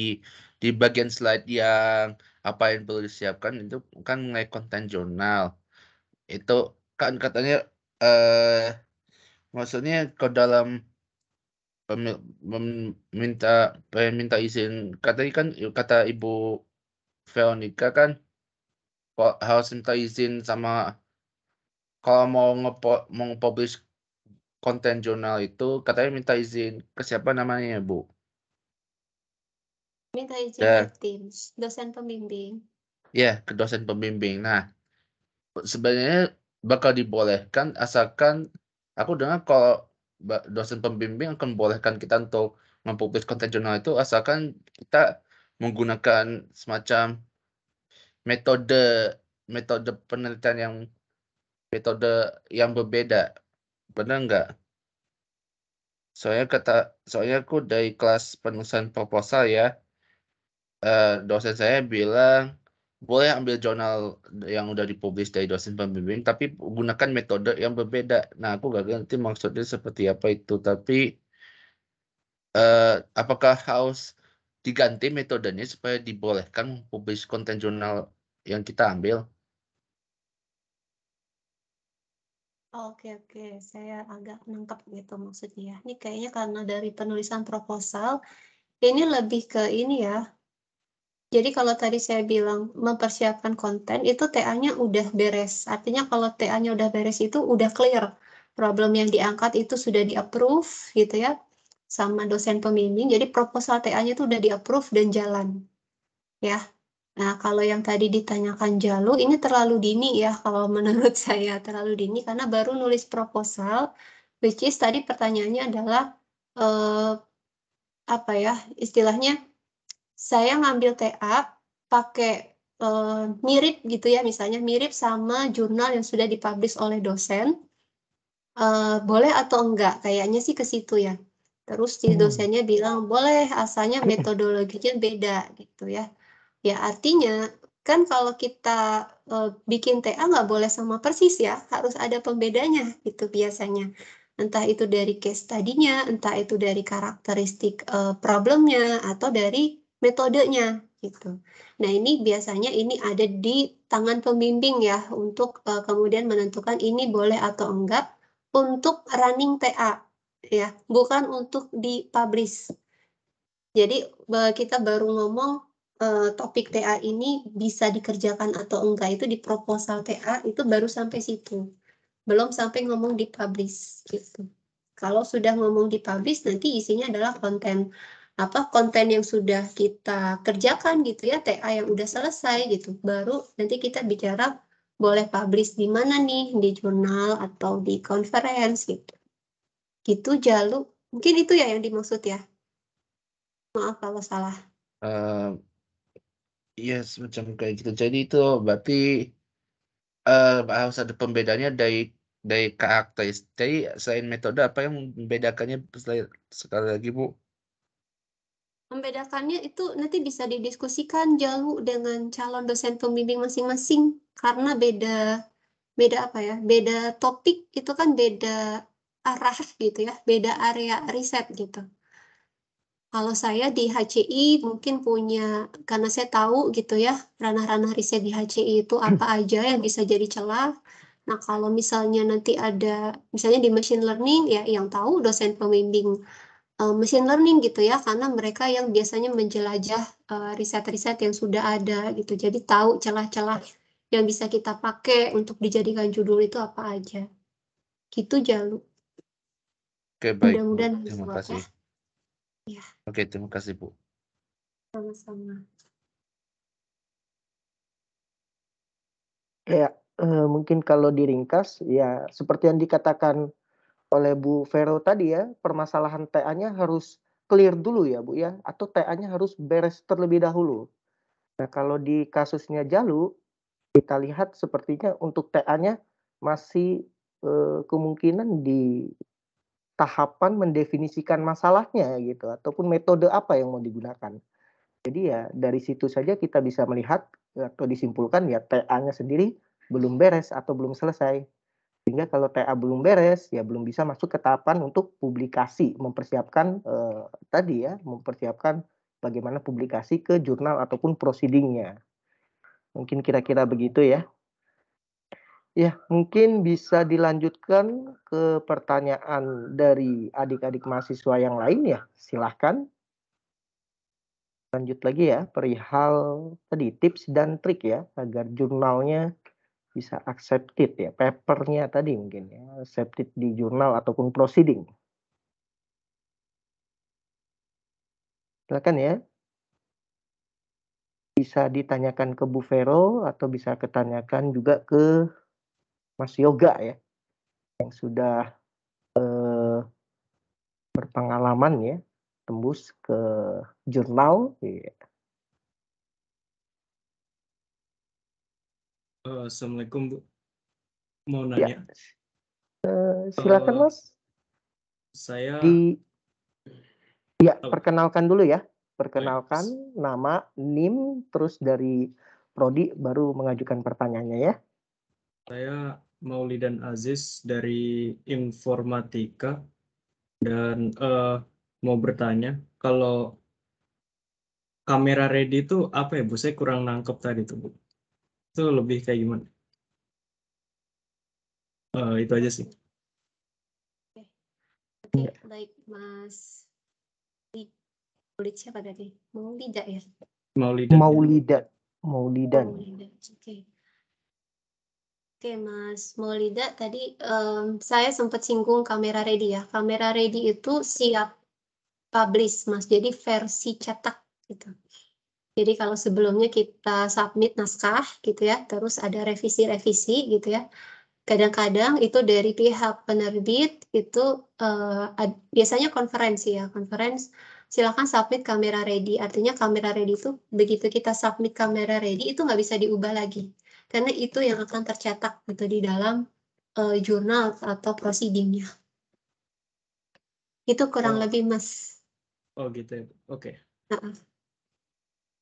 di bagian slide yang apa yang perlu disiapkan itu kan mengenai konten jurnal. Itu kan katanya eh maksudnya ke dalam meminta minta izin katanya kan ya kata Ibu Veronica kan kok harus minta izin sama kalau mau nge mau publish konten jurnal itu katanya minta izin ke siapa namanya ya Bu? Minta izin ya. ke tim dosen pembimbing. Ya, yeah, ke dosen pembimbing. Nah, sebenarnya bakal dibolehkan asalkan aku dengar kalau dosen pembimbing akan membolehkan kita untuk mempublish konten jurnal itu asalkan kita menggunakan semacam metode metode penelitian yang metode yang berbeda Benar nggak? Soalnya kata, soalnya aku dari kelas penulisan proposal ya, eh, dosen saya bilang boleh ambil jurnal yang udah dipublish dari dosen pembimbing, tapi gunakan metode yang berbeda. Nah, aku gak ngerti maksudnya seperti apa itu, tapi eh, apakah harus diganti metodenya supaya dibolehkan publish konten jurnal yang kita ambil? Oke oke, saya agak nangkep gitu maksudnya ya. Ini kayaknya karena dari penulisan proposal, ini lebih ke ini ya. Jadi kalau tadi saya bilang mempersiapkan konten, itu TA-nya udah beres. Artinya kalau TA-nya udah beres itu udah clear. Problem yang diangkat itu sudah di-approve gitu ya sama dosen pembimbing. Jadi proposal TA-nya itu udah di-approve dan jalan. Ya, Nah, kalau yang tadi ditanyakan Jalu, ini terlalu dini ya kalau menurut saya, terlalu dini karena baru nulis proposal, which is tadi pertanyaannya adalah eh, apa ya istilahnya saya ngambil TA pakai eh, mirip gitu ya misalnya mirip sama jurnal yang sudah dipublish oleh dosen eh, boleh atau enggak kayaknya sih ke situ ya terus si hmm. dosennya bilang boleh asalnya metodologinya beda gitu ya Ya artinya kan kalau kita e, bikin TA nggak boleh sama persis ya, harus ada pembedanya itu biasanya. Entah itu dari case tadinya, entah itu dari karakteristik e, problemnya atau dari metodenya gitu. Nah ini biasanya ini ada di tangan pembimbing ya untuk e, kemudian menentukan ini boleh atau enggak untuk running TA ya, bukan untuk di publish Jadi kita baru ngomong uh, topik TA ini bisa dikerjakan atau enggak itu di proposal TA itu baru sampai situ. Belum sampai ngomong di publish gitu. Kalau sudah ngomong di publish nanti isinya adalah konten apa konten yang sudah kita kerjakan gitu ya, TA yang udah selesai gitu. Baru nanti kita bicara boleh publish di mana nih, di jurnal atau di conference gitu. Gitu Jalu. Mungkin itu ya yang dimaksud ya. Maaf kalau salah. Uh, Iya, semacam kayak gitu. Jadi itu berarti, uh, harus ada pembedanya dari dari karakteris jadi selain metode apa yang membedakannya selain sekali lagi, Bu? Membedakannya itu nanti bisa didiskusikan jauh dengan calon dosen pembimbing masing-masing, karena beda beda apa ya, beda topik itu kan beda arah gitu ya, beda area riset gitu. Kalau saya di HCI mungkin punya karena saya tahu gitu ya ranah-ranah riset di HCI itu hmm. apa aja yang bisa jadi celah. Nah, kalau misalnya nanti ada misalnya di machine learning ya yang tahu dosen pembimbing uh, machine learning gitu ya karena mereka yang biasanya menjelajah eh, riset-riset uh, yang sudah ada gitu. Jadi tahu celah-celah yang bisa kita pakai untuk dijadikan judul itu apa aja. Gitu Jalu. Oke, baik. Mudah-mudahan terima kasih. Ya. Ya. Oke, terima kasih Bu. Sama-sama. Ya, eh, mungkin kalau diringkas, ya seperti yang dikatakan oleh Bu Vero tadi ya, permasalahan TA-nya harus clear dulu ya Bu ya, atau TA-nya harus beres terlebih dahulu. Nah kalau di kasusnya Jalu, kita lihat sepertinya untuk TA-nya masih eh, kemungkinan di tahapan mendefinisikan masalahnya gitu ataupun metode apa yang mau digunakan. Jadi ya dari situ saja kita bisa melihat atau disimpulkan ya TA-nya sendiri belum beres atau belum selesai. Sehingga kalau TA belum beres ya belum bisa masuk ke tahapan untuk publikasi, mempersiapkan eh, tadi ya, mempersiapkan bagaimana publikasi ke jurnal ataupun proceedingnya. Mungkin kira-kira begitu ya. Ya, mungkin bisa dilanjutkan ke pertanyaan dari adik-adik mahasiswa yang lain ya. Silahkan. Lanjut lagi ya, perihal tadi tips dan trik ya, agar jurnalnya bisa accepted ya, papernya tadi mungkin ya, accepted di jurnal ataupun proceeding. Silahkan ya. Bisa ditanyakan ke Bu Vero atau bisa ketanyakan juga ke Mas Yoga ya yang sudah eh, berpengalaman ya tembus ke jurnal ya. Assalamualaikum Bu. Mau ya. nanya? Ya. Eh, silakan uh, Mas. Saya di Ya, oh. perkenalkan dulu ya. Perkenalkan Thanks. nama, NIM, terus dari prodi baru mengajukan pertanyaannya ya. Saya Maulidan Aziz dari Informatika dan uh, mau bertanya kalau kamera ready itu apa ya Bu? Saya kurang nangkep tadi tuh Bu. Itu lebih kayak gimana? Uh, itu aja sih. Oke, okay, baik Mas. Maulid siapa tadi? Mau ya? Mau lidah. Mau lidah. Mau Oke. Okay. Oke Mas Molida, tadi um, saya sempat singgung kamera ready ya. Kamera ready itu siap publish Mas, jadi versi cetak gitu. Jadi kalau sebelumnya kita submit naskah gitu ya, terus ada revisi-revisi gitu ya. Kadang-kadang itu dari pihak penerbit itu uh, ad, biasanya konferensi ya, konferensi silakan submit kamera ready. Artinya kamera ready itu begitu kita submit kamera ready itu nggak bisa diubah lagi karena itu yang akan tercetak gitu di dalam uh, jurnal atau proceedingnya. Itu kurang oh. lebih mas. Oh gitu, ya, oke. Okay. Uh -uh.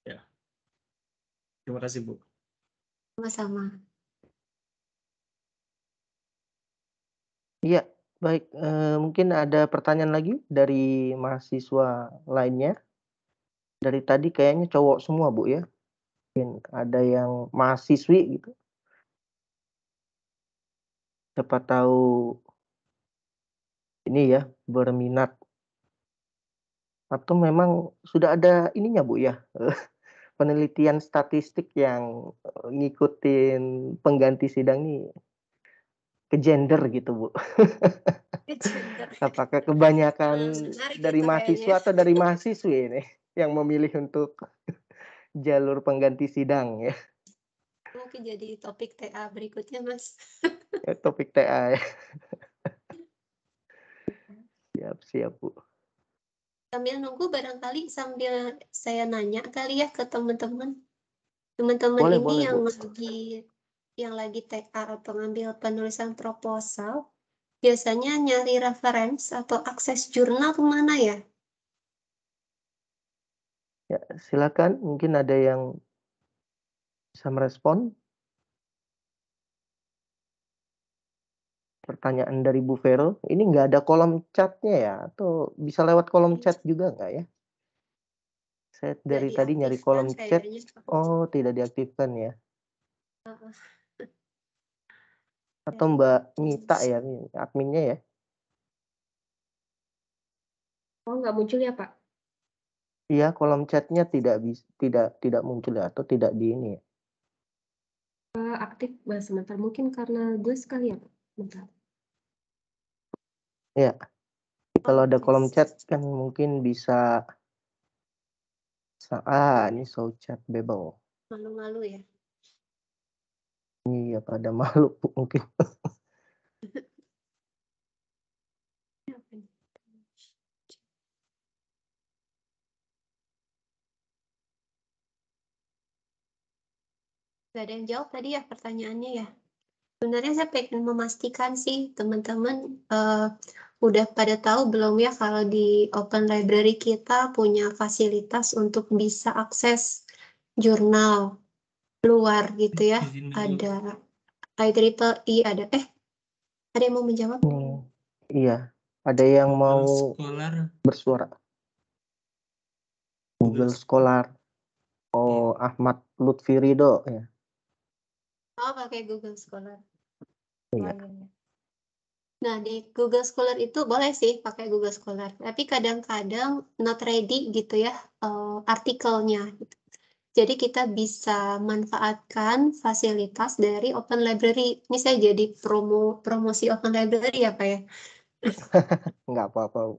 Ya, terima kasih bu. Sama-sama. Iya, baik. E, mungkin ada pertanyaan lagi dari mahasiswa lainnya. Dari tadi kayaknya cowok semua, Bu ya mungkin ada yang mahasiswi gitu siapa tahu ini ya berminat atau memang sudah ada ininya bu ya penelitian statistik yang eh, ngikutin pengganti sidang ini ke gender gitu bu apakah kebanyakan dari mahasiswa atau dari mahasiswi ini yang memilih untuk jalur pengganti sidang ya. Mungkin jadi topik TA berikutnya, Mas. Ya, topik TA ya. siap, siap, Bu. Sambil nunggu barangkali sambil saya nanya kali ya ke teman-teman. Teman-teman ini boleh, yang Bu. lagi yang lagi TA atau ngambil penulisan proposal, biasanya nyari reference atau akses jurnal kemana ya? Ya, silakan mungkin ada yang bisa merespon. Pertanyaan dari Bu Vero, ini nggak ada kolom chatnya ya? Atau bisa lewat kolom chat juga nggak ya? Saya dari tadi nyari kolom chat. Oh, tidak diaktifkan ya? Atau Mbak Mita ya, adminnya ya? Oh, nggak muncul ya Pak? Iya, kolom chatnya tidak bisa tidak tidak muncul ya, atau tidak di ini. ya? Eh, aktif bah, sebentar mungkin karena gue sekali ya, bentar. Ya. Kalau ada kolom chat kan mungkin bisa ah ini show chat bebel. Malu-malu ya. Iya pada malu mungkin. Gak ada yang jawab tadi ya pertanyaannya ya. Sebenarnya saya pengen memastikan sih teman-teman uh, udah pada tahu belum ya kalau di Open Library kita punya fasilitas untuk bisa akses jurnal luar gitu ya. Ada IEEE e, ada eh ada yang mau menjawab? Hmm, iya, ada yang mau Scholar. bersuara. Google Scholar. Oh, Ahmad Lutfi Ridho ya. Oh, pakai Google Scholar. Iya. Oh, iya, iya. Nah, di Google Scholar itu boleh sih pakai Google Scholar, tapi kadang-kadang not ready gitu ya uh, artikelnya. Gitu. Jadi kita bisa manfaatkan fasilitas dari Open Library. Ini saya jadi promo promosi Open Library ya, Pak ya? Enggak apa-apa.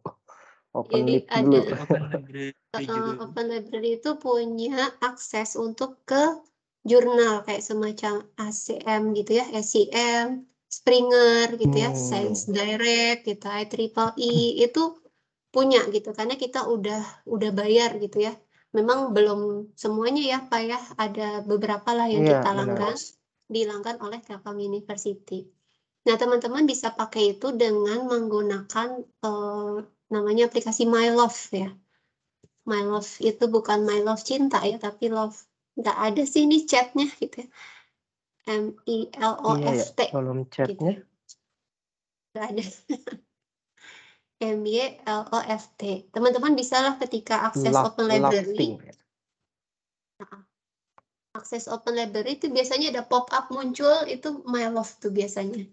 Open Jadi ada dulu. open library, uh, open library itu punya akses untuk ke jurnal kayak semacam ACM gitu ya, SCM, Springer gitu ya, hmm. Science Direct gitu, IEEE e, itu punya gitu karena kita udah udah bayar gitu ya. Memang belum semuanya ya Pak ya, ada beberapa lah yang yeah, kita langgan, benar. dilanggan oleh Telkom University. Nah, teman-teman bisa pakai itu dengan menggunakan eh, namanya aplikasi My Love ya. My Love itu bukan My Love cinta ya, tapi Love nggak ada sih ini chatnya gitu ya. iya, iya. M I L O S T iya, ya, kolom chatnya nggak gitu. ada M Y L O F T teman-teman bisalah ketika akses Lock, open library nah, akses open library itu biasanya ada pop up muncul itu my love tuh biasanya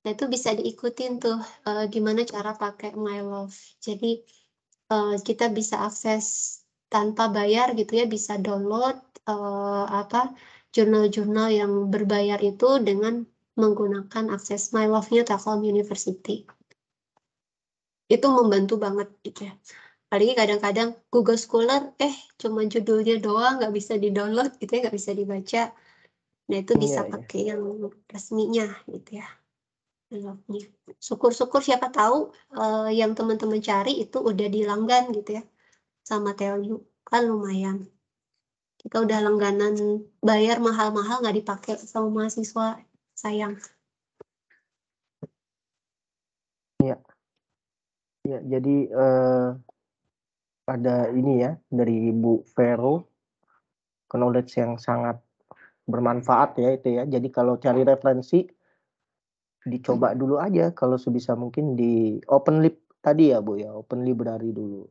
Nah itu bisa diikutin tuh uh, gimana cara pakai My Love. Jadi uh, kita bisa akses tanpa bayar gitu ya, bisa download uh, apa jurnal-jurnal yang berbayar itu dengan menggunakan akses My Love-nya Telkom University. Itu membantu banget gitu ya. Apalagi kadang-kadang Google Scholar, eh cuma judulnya doang, nggak bisa di-download gitu ya, nggak bisa dibaca. Nah itu iya, bisa yeah, pakai yeah. yang resminya gitu ya. Love-nya. Syukur-syukur siapa tahu uh, yang teman-teman cari itu udah dilanggan gitu ya sama Telu. Kan lumayan kita udah langganan bayar mahal-mahal nggak dipakai sama mahasiswa sayang iya ya jadi eh, ada ini ya dari Bu Vero knowledge yang sangat bermanfaat ya itu ya jadi kalau cari referensi dicoba hmm. dulu aja kalau sebisa mungkin di open lip tadi ya Bu ya open library dulu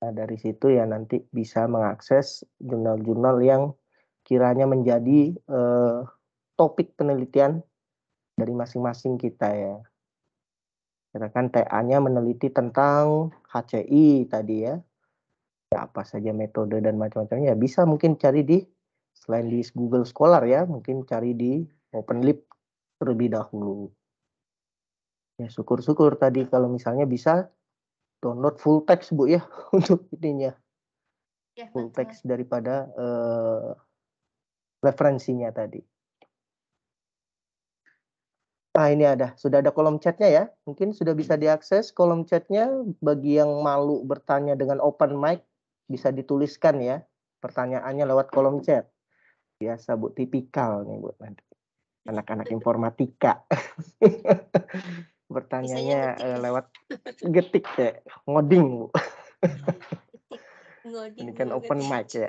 Nah, dari situ ya nanti bisa mengakses jurnal-jurnal yang kiranya menjadi eh, topik penelitian dari masing-masing kita ya. Kita kan TA-nya meneliti tentang HCI tadi ya. ya apa saja metode dan macam-macamnya. Ya bisa mungkin cari di selain di Google Scholar ya, mungkin cari di OpenLib terlebih dahulu. Ya syukur-syukur tadi kalau misalnya bisa download full text Bu ya untuk ininya. Ya, full betul. text daripada uh, referensinya tadi. Nah ini ada, sudah ada kolom chatnya ya. Mungkin sudah bisa hmm. diakses kolom chatnya bagi yang malu bertanya dengan open mic bisa dituliskan ya pertanyaannya lewat kolom chat. Biasa Bu, tipikal nih Bu. Iya, Anak-anak informatika. bertanyanya eh, getik. lewat getik ya ngoding bu ngoding ini kan open ya. mic ya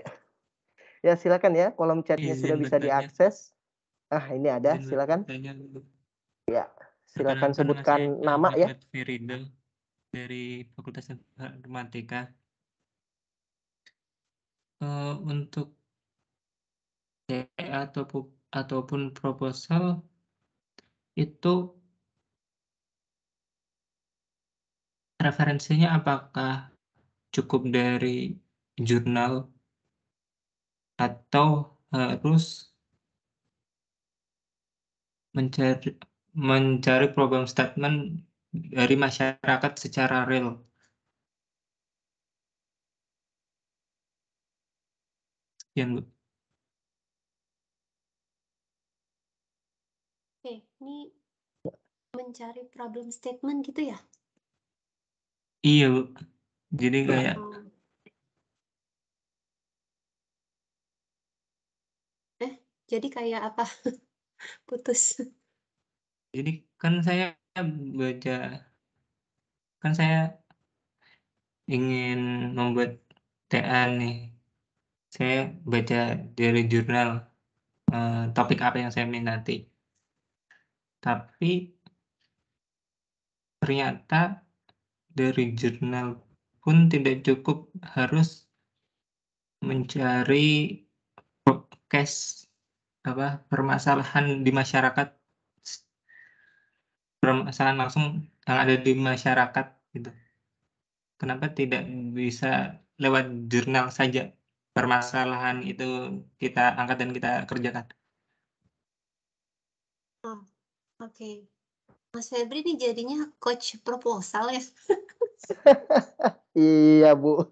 ya silakan ya kolom chatnya Izin iya, sudah bisa diakses ah ini ada Izin silakan bertanya. ya silakan sebutkan nama ya Firidel dari Fakultas Informatika uh, eh, untuk atau ataupun proposal itu referensinya apakah cukup dari jurnal atau harus mencari mencari problem statement dari masyarakat secara real. Sekian, Bu. Oke, ini mencari problem statement gitu ya? Iya, Bu. Jadi iya. kayak Eh, jadi kayak apa? Putus. Jadi kan saya baca kan saya ingin membuat TA nih. Saya baca dari jurnal, uh, topik apa yang saya minati. Tapi ternyata dari jurnal pun tidak cukup harus mencari case apa permasalahan di masyarakat permasalahan langsung yang ada di masyarakat gitu. Kenapa tidak bisa lewat jurnal saja permasalahan itu kita angkat dan kita kerjakan? Oh, oke. Okay. Mas Febri ini jadinya coach proposal ya? iya Bu.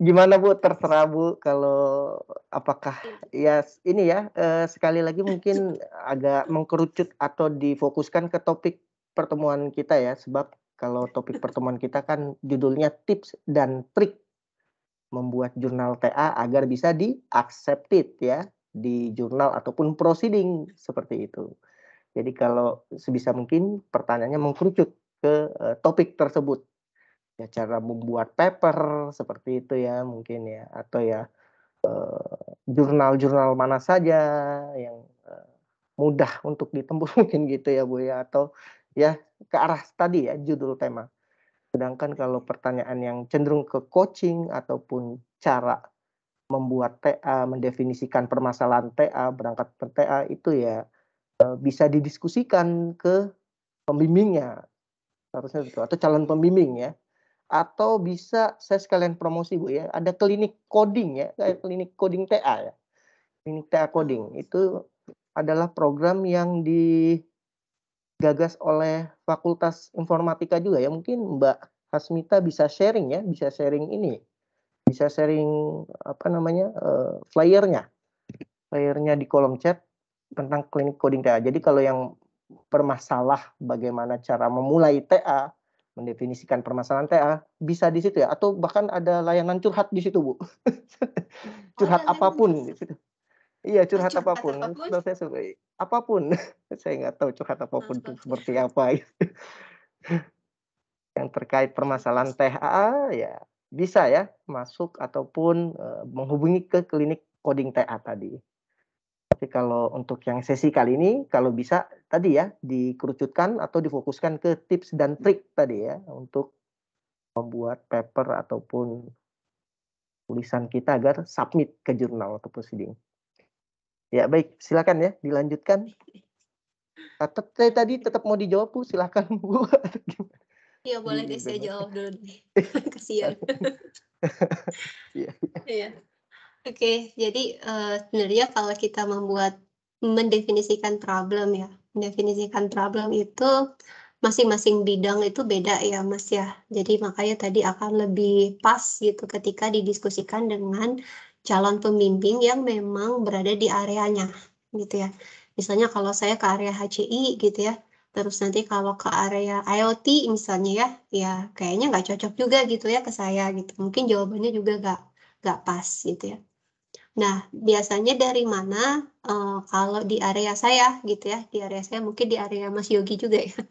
Gimana Bu terserah Bu kalau apakah iya. ya ini ya uh, sekali lagi mungkin agak mengkerucut atau difokuskan ke topik pertemuan kita ya sebab kalau topik pertemuan kita kan judulnya tips dan trik membuat jurnal TA agar bisa diaccepted ya di jurnal ataupun proceeding seperti itu. Jadi kalau sebisa mungkin pertanyaannya mengkerucut ke uh, topik tersebut. Ya cara membuat paper seperti itu ya mungkin ya atau ya eh, jurnal-jurnal uh, mana saja yang uh, mudah untuk ditembus mungkin gitu ya Bu ya atau ya ke arah tadi ya judul tema. Sedangkan kalau pertanyaan yang cenderung ke coaching ataupun cara membuat TA, mendefinisikan permasalahan TA, berangkat ke TA itu ya Eh, bisa didiskusikan ke pembimbingnya harusnya itu atau calon pembimbing ya atau bisa saya sekalian promosi bu ya ada klinik coding ya klinik coding TA ya klinik TA coding itu adalah program yang digagas oleh Fakultas Informatika juga ya mungkin Mbak Hasmita bisa sharing ya bisa sharing ini bisa sharing apa namanya uh, flyernya flyernya di kolom chat tentang klinik coding TA. Jadi kalau yang permasalah bagaimana cara memulai TA, mendefinisikan permasalahan TA, bisa di situ ya. Atau bahkan ada layanan curhat di situ, Bu. curhat oh, apapun di situ. Iya, curhat, curhat apapun. apapun. Saya suka, apapun. saya nggak tahu curhat apapun itu seperti apa. yang terkait permasalahan TA ya bisa ya masuk ataupun uh, menghubungi ke klinik coding TA tadi. Tapi kalau untuk yang sesi kali ini, kalau bisa tadi ya dikerucutkan atau difokuskan ke tips dan trik tadi ya untuk membuat paper ataupun tulisan kita agar submit ke jurnal ataupun sidik. Ya baik, silakan ya dilanjutkan. Ah, tetap eh, tadi tetap mau dijawab bu, silakan bu. Iya boleh deh saya jawab dulu. Kasihan. Iya. iya. iya. Oke, jadi uh, sebenarnya kalau kita membuat mendefinisikan problem ya, mendefinisikan problem itu masing-masing bidang itu beda ya Mas ya. Jadi makanya tadi akan lebih pas gitu ketika didiskusikan dengan calon pembimbing yang memang berada di areanya gitu ya. Misalnya kalau saya ke area HCI gitu ya, terus nanti kalau ke area IoT misalnya ya, ya kayaknya nggak cocok juga gitu ya ke saya gitu. Mungkin jawabannya juga nggak nggak pas gitu ya. Nah, biasanya dari mana uh, kalau di area saya gitu ya, di area saya mungkin di area Mas Yogi juga ya.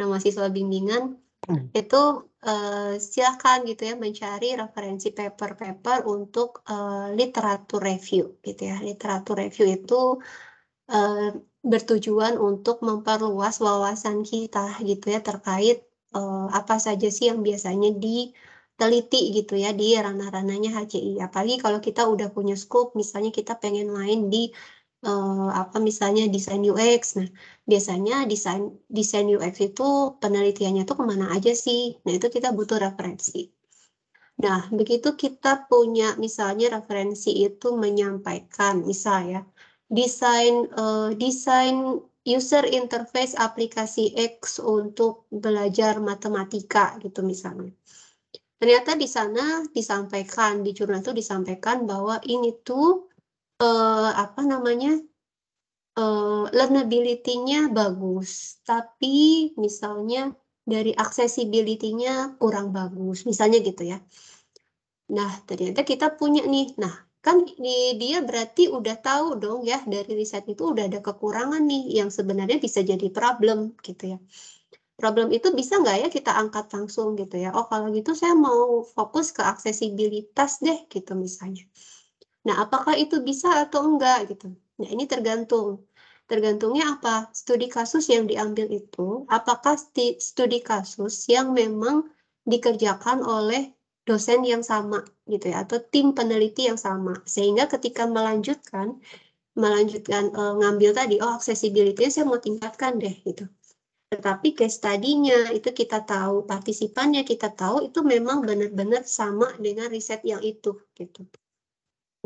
Nah, mahasiswa bimbingan hmm. itu uh, silakan gitu ya mencari referensi paper-paper untuk uh, literatur review gitu ya. Literatur review itu uh, bertujuan untuk memperluas wawasan kita gitu ya terkait uh, apa saja sih yang biasanya di teliti gitu ya di ranah-ranahnya HCI. Apalagi kalau kita udah punya scope, misalnya kita pengen main di uh, apa misalnya desain UX. Nah, biasanya desain desain UX itu penelitiannya tuh kemana aja sih? Nah, itu kita butuh referensi. Nah, begitu kita punya misalnya referensi itu menyampaikan misalnya desain uh, desain user interface aplikasi X untuk belajar matematika gitu misalnya. Ternyata di sana disampaikan di jurnal itu disampaikan bahwa ini tuh uh, apa namanya eh, learnability-nya bagus, tapi misalnya dari accessibility-nya kurang bagus, misalnya gitu ya. Nah ternyata kita punya nih, nah kan ini dia berarti udah tahu dong ya dari riset itu udah ada kekurangan nih yang sebenarnya bisa jadi problem gitu ya problem itu bisa nggak ya kita angkat langsung gitu ya. Oh kalau gitu saya mau fokus ke aksesibilitas deh gitu misalnya. Nah apakah itu bisa atau enggak gitu. Nah ini tergantung. Tergantungnya apa studi kasus yang diambil itu, apakah studi kasus yang memang dikerjakan oleh dosen yang sama gitu ya atau tim peneliti yang sama sehingga ketika melanjutkan melanjutkan e, ngambil tadi oh aksesibilitasnya saya mau tingkatkan deh gitu tetapi case tadinya itu kita tahu, partisipannya kita tahu itu memang benar-benar sama dengan riset yang itu gitu.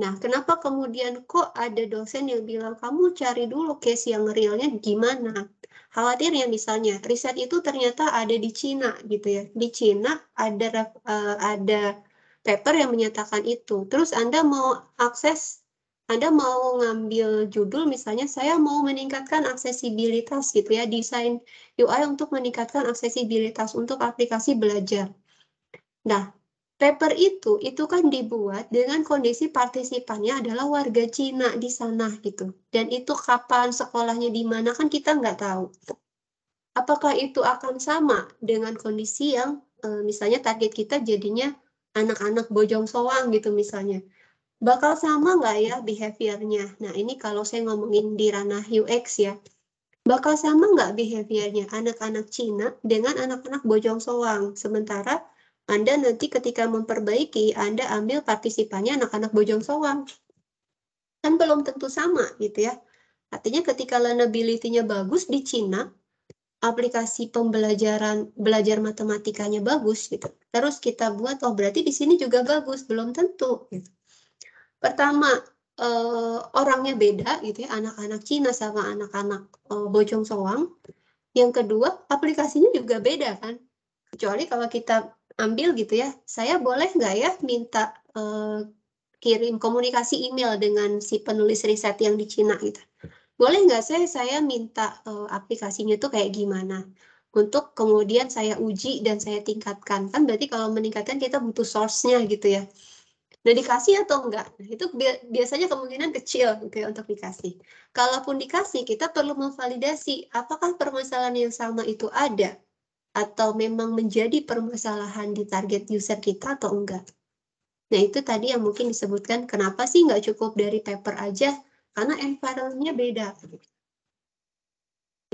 Nah, kenapa kemudian kok ada dosen yang bilang kamu cari dulu case yang realnya gimana? Khawatirnya misalnya riset itu ternyata ada di Cina gitu ya. Di Cina ada uh, ada paper yang menyatakan itu. Terus Anda mau akses anda mau ngambil judul misalnya saya mau meningkatkan aksesibilitas gitu ya, desain UI untuk meningkatkan aksesibilitas untuk aplikasi belajar. Nah, paper itu itu kan dibuat dengan kondisi partisipannya adalah warga Cina di sana gitu. Dan itu kapan sekolahnya di mana kan kita nggak tahu. Apakah itu akan sama dengan kondisi yang eh, misalnya target kita jadinya anak-anak bojong soang gitu misalnya bakal sama nggak ya behaviornya? Nah ini kalau saya ngomongin di ranah UX ya, bakal sama nggak behaviornya anak-anak Cina dengan anak-anak Bojong Soang? Sementara Anda nanti ketika memperbaiki, Anda ambil partisipannya anak-anak Bojong Soang. Kan belum tentu sama gitu ya. Artinya ketika learnability-nya bagus di Cina, aplikasi pembelajaran belajar matematikanya bagus gitu. Terus kita buat oh berarti di sini juga bagus, belum tentu gitu. Pertama, eh, orangnya beda gitu ya, anak-anak Cina sama anak-anak uh, Bojong Soang. Yang kedua, aplikasinya juga beda kan. Kecuali kalau kita ambil gitu ya, saya boleh nggak ya minta eh, kirim komunikasi email dengan si penulis riset yang di Cina gitu. Boleh nggak saya saya minta uh, aplikasinya tuh kayak gimana? Untuk kemudian saya uji dan saya tingkatkan. Kan berarti kalau meningkatkan kita butuh source-nya gitu ya. Nah dikasih atau enggak, nah, itu biasanya kemungkinan kecil gitu ya untuk dikasih. Kalaupun dikasih, kita perlu memvalidasi apakah permasalahan yang sama itu ada atau memang menjadi permasalahan di target user kita atau enggak. Nah itu tadi yang mungkin disebutkan kenapa sih enggak cukup dari paper aja, karena environment-nya beda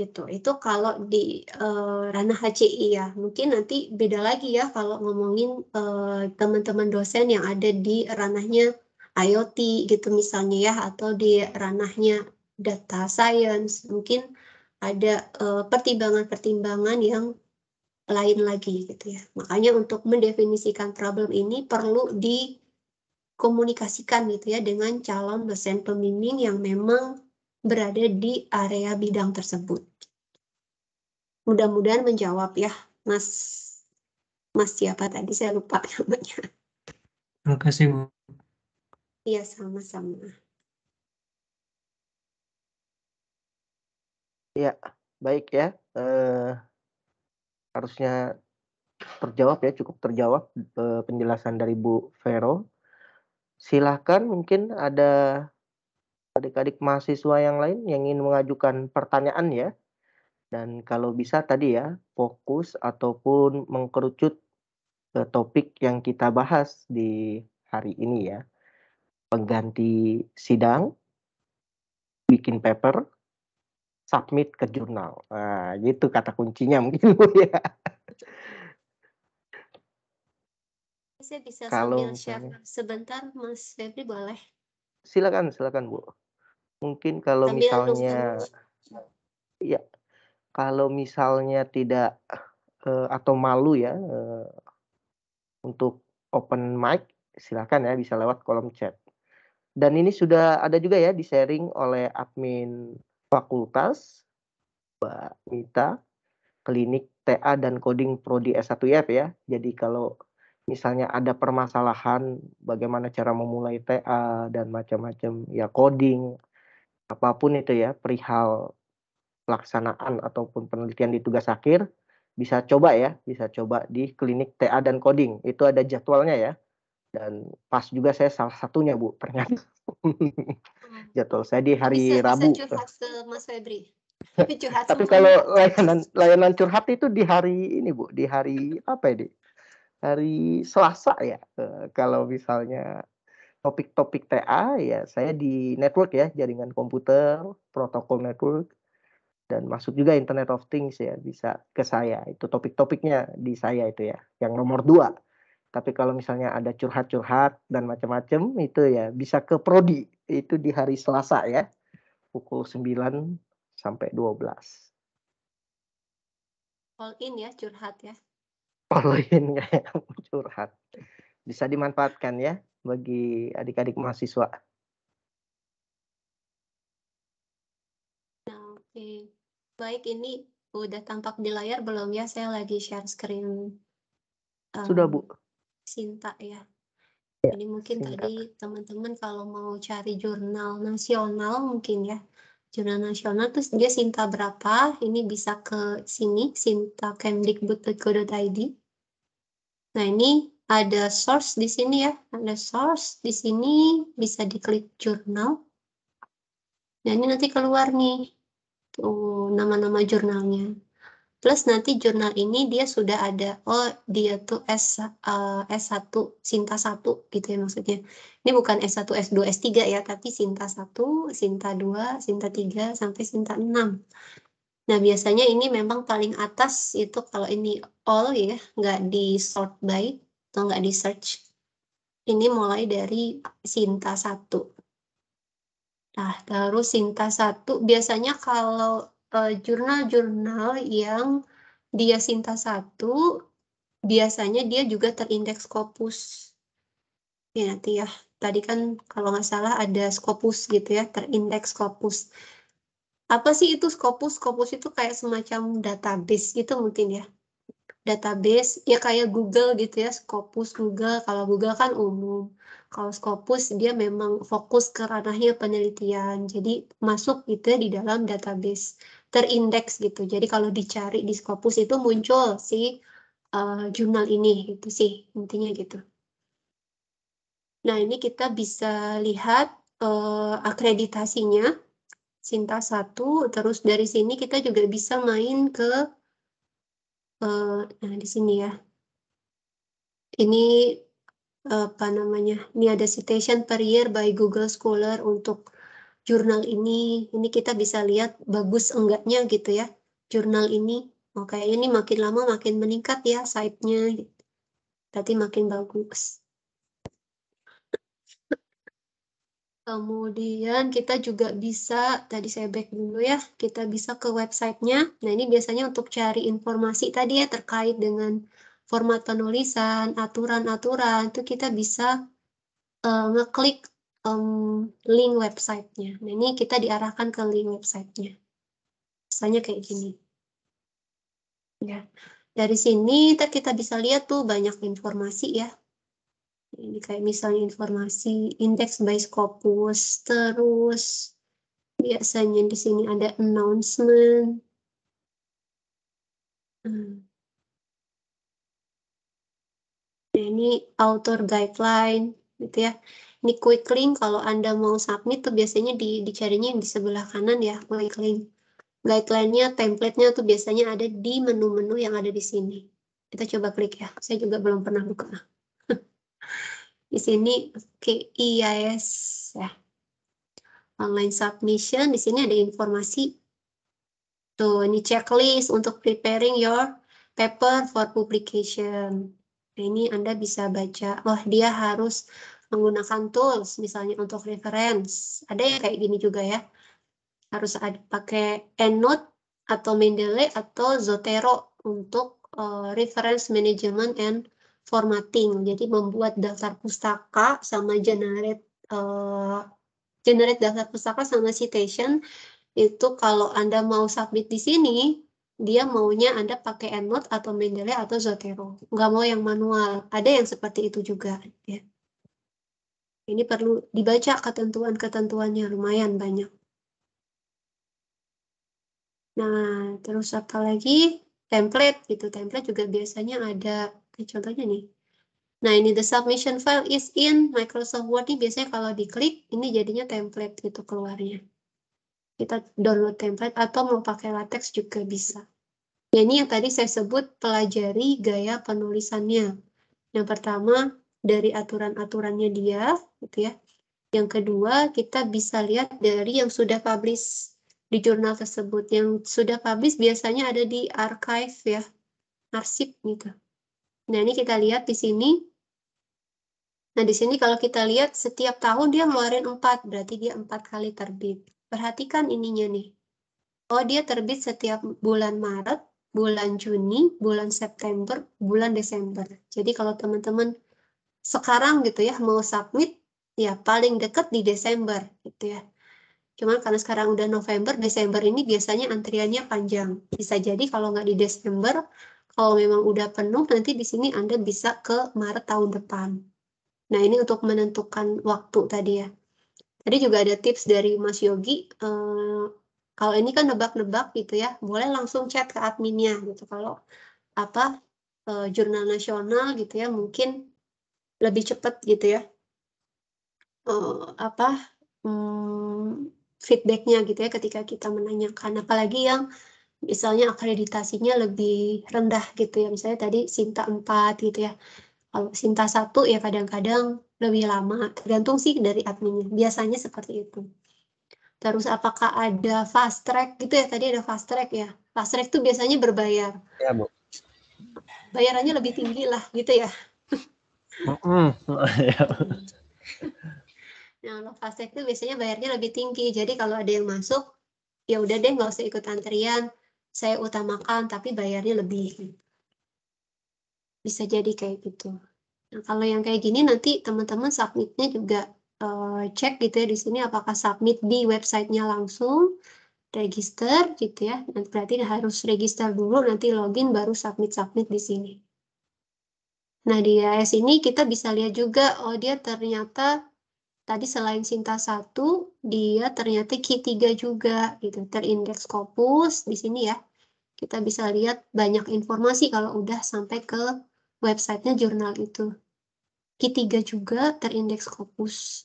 gitu itu kalau di uh, ranah HCI ya mungkin nanti beda lagi ya kalau ngomongin eh, teman-teman uh, teman dosen yang ada di ranahnya IoT gitu misalnya ya atau di ranahnya data science mungkin ada eh, pertimbangan-pertimbangan uh, pertimbangan -pertimbangan yang lain lagi gitu ya makanya untuk mendefinisikan problem ini perlu dikomunikasikan gitu ya dengan calon dosen pembimbing yang memang berada di area bidang tersebut. Mudah-mudahan menjawab ya, Mas. Mas siapa tadi saya lupa namanya. Terima kasih, Bu. Iya, sama-sama. Ya, baik ya. Eh, harusnya terjawab ya, cukup terjawab eh, penjelasan dari Bu Vero. Silahkan mungkin ada adik-adik mahasiswa yang lain yang ingin mengajukan pertanyaan ya. Dan kalau bisa tadi ya, fokus ataupun mengkerucut ke topik yang kita bahas di hari ini ya. Pengganti sidang, bikin paper, submit ke jurnal. Nah, gitu kata kuncinya mungkin Bu ya. Saya bisa kalau sambil share sebentar Mas Febri boleh? Silakan, silakan Bu mungkin kalau Sambil misalnya ya kalau misalnya tidak uh, atau malu ya uh, untuk open mic silakan ya bisa lewat kolom chat dan ini sudah ada juga ya di sharing oleh admin fakultas Mbak Mita klinik TA dan coding prodi S1F ya jadi kalau misalnya ada permasalahan bagaimana cara memulai TA dan macam-macam ya coding apapun itu ya perihal pelaksanaan ataupun penelitian di tugas akhir bisa coba ya, bisa coba di klinik TA dan coding. Itu ada jadwalnya ya. Dan pas juga saya salah satunya Bu, ternyata. Hmm. Jadwal saya di hari bisa, Rabu. curhat ke Mas Febri. Tapi kalau layanan layanan curhat itu di hari ini Bu, di hari apa ya, Di? Hari Selasa ya. Eh, kalau misalnya topik-topik TA ya saya di network ya jaringan komputer protokol network dan masuk juga Internet of Things ya bisa ke saya itu topik-topiknya di saya itu ya yang nomor dua tapi kalau misalnya ada curhat-curhat dan macam-macam itu ya bisa ke Prodi itu di hari Selasa ya pukul 9 sampai 12 all in ya curhat ya all in ya curhat bisa dimanfaatkan ya bagi adik-adik mahasiswa. Nah, oke, baik ini udah tampak di layar belum ya? Saya lagi share screen. Um, Sudah bu. Sinta ya. ya Jadi mungkin Sinta. tadi teman-teman kalau mau cari jurnal nasional mungkin ya jurnal nasional terus dia Sinta berapa ini bisa ke sini Sinta sintakemdikbud.go.id nah ini ada source di sini ya, ada source di sini bisa diklik jurnal. Nah, ini nanti keluar nih tuh nama-nama jurnalnya. Plus nanti jurnal ini dia sudah ada, oh dia tuh S, uh, eh, S1, Sinta 1 gitu ya maksudnya. Ini bukan S1, S2, S3 ya, tapi Sinta 1, Sinta 2, Sinta 3, sampai Sinta 6. Nah biasanya ini memang paling atas itu kalau ini all ya, nggak di sort by, atau nggak di search. Ini mulai dari Sinta 1. Nah, terus Sinta 1 biasanya kalau eh, jurnal-jurnal uh, yang dia Sinta 1 biasanya dia juga terindeks Scopus. Ya, nanti ya. Tadi kan kalau nggak salah ada Scopus gitu ya, terindeks Scopus apa sih itu Scopus? Scopus itu kayak semacam database gitu mungkin ya database ya kayak Google gitu ya Scopus Google kalau Google kan umum kalau Scopus dia memang fokus ke ranahnya penelitian jadi masuk gitu di dalam database terindeks gitu jadi kalau dicari di Scopus itu muncul si uh, jurnal ini gitu sih intinya gitu nah ini kita bisa lihat uh, akreditasinya Sinta satu. terus dari sini kita juga bisa main ke Eh, nah di sini ya. Ini eh, apa namanya? Ini ada citation per year by Google Scholar untuk jurnal ini. Ini kita bisa lihat bagus enggaknya gitu ya. Jurnal ini, oke oh, ini makin lama makin meningkat ya site-nya. Tadi makin bagus. Kemudian kita juga bisa, tadi saya back dulu ya, kita bisa ke websitenya. Nah ini biasanya untuk cari informasi tadi ya terkait dengan format penulisan, aturan-aturan, itu kita bisa uh, ngeklik um, link websitenya. Nah ini kita diarahkan ke link websitenya. Misalnya kayak gini. Ya. Dari sini kita bisa lihat tuh banyak informasi ya ini kayak misalnya informasi indeks by Scopus, terus biasanya di sini ada announcement. Hmm. Nah, ini author guideline gitu ya. Ini quick link kalau Anda mau submit tuh biasanya di dicarinya yang di sebelah kanan ya, quick link. Guideline-nya, template-nya tuh biasanya ada di menu-menu yang ada di sini. Kita coba klik ya. Saya juga belum pernah buka. Di sini KIIS e ya. Online submission, di sini ada informasi. Tuh, ini checklist untuk preparing your paper for publication. Nah, ini Anda bisa baca, oh dia harus menggunakan tools, misalnya untuk reference. Ada yang kayak gini juga ya. Harus ada, pakai EndNote atau Mendeley atau Zotero untuk uh, reference management and formatting. Jadi membuat daftar pustaka sama generate uh, generate daftar pustaka sama citation itu kalau Anda mau submit di sini, dia maunya Anda pakai EndNote atau Mendeley atau Zotero. Nggak mau yang manual. Ada yang seperti itu juga. Ya. Ini perlu dibaca ketentuan-ketentuannya lumayan banyak. Nah, terus apa lagi? Template gitu. Template juga biasanya ada ini contohnya nih. Nah, ini the submission file is in Microsoft Word ini biasanya kalau diklik ini jadinya template gitu keluarnya. Kita download template atau mau pakai latex juga bisa. Ya, ini yang tadi saya sebut pelajari gaya penulisannya. Yang pertama dari aturan-aturannya dia, gitu ya. Yang kedua, kita bisa lihat dari yang sudah publish di jurnal tersebut. Yang sudah publish biasanya ada di archive ya, arsip gitu. Nah, ini kita lihat di sini. Nah, di sini kalau kita lihat setiap tahun dia ngeluarin 4, berarti dia 4 kali terbit. Perhatikan ininya nih. Oh, dia terbit setiap bulan Maret, bulan Juni, bulan September, bulan Desember. Jadi kalau teman-teman sekarang gitu ya mau submit, ya paling deket di Desember gitu ya. Cuman karena sekarang udah November, Desember ini biasanya antriannya panjang. Bisa jadi kalau nggak di Desember, kalau memang udah penuh, nanti di sini Anda bisa ke Maret tahun depan. Nah, ini untuk menentukan waktu tadi ya. Tadi juga ada tips dari Mas Yogi, eh, kalau ini kan nebak-nebak gitu ya, boleh langsung chat ke adminnya gitu. Kalau apa eh, jurnal nasional gitu ya, mungkin lebih cepat gitu ya. Eh, apa hmm, feedbacknya gitu ya ketika kita menanyakan, apalagi yang misalnya akreditasinya lebih rendah gitu ya. Misalnya tadi Sinta 4 gitu ya. Kalau Sinta 1 ya kadang-kadang lebih lama, tergantung sih dari adminnya. Biasanya seperti itu. Terus apakah ada fast track gitu ya? Tadi ada fast track ya. Fast track itu biasanya berbayar. Ya, Bu. Bayarannya lebih tinggi lah gitu ya. Iya, nah, kalau fast track itu biasanya bayarnya lebih tinggi. Jadi kalau ada yang masuk, ya udah deh nggak usah ikut antrian saya utamakan tapi bayarnya lebih bisa jadi kayak gitu nah, kalau yang kayak gini nanti teman-teman submitnya juga uh, cek gitu ya di sini apakah submit di websitenya langsung register gitu ya nanti berarti harus register dulu nanti login baru submit submit di sini nah di AS ini kita bisa lihat juga oh dia ternyata tadi selain Sinta 1, dia ternyata Q3 juga gitu, terindeks Scopus di sini ya. Kita bisa lihat banyak informasi kalau udah sampai ke websitenya jurnal itu. Q3 juga terindeks Scopus.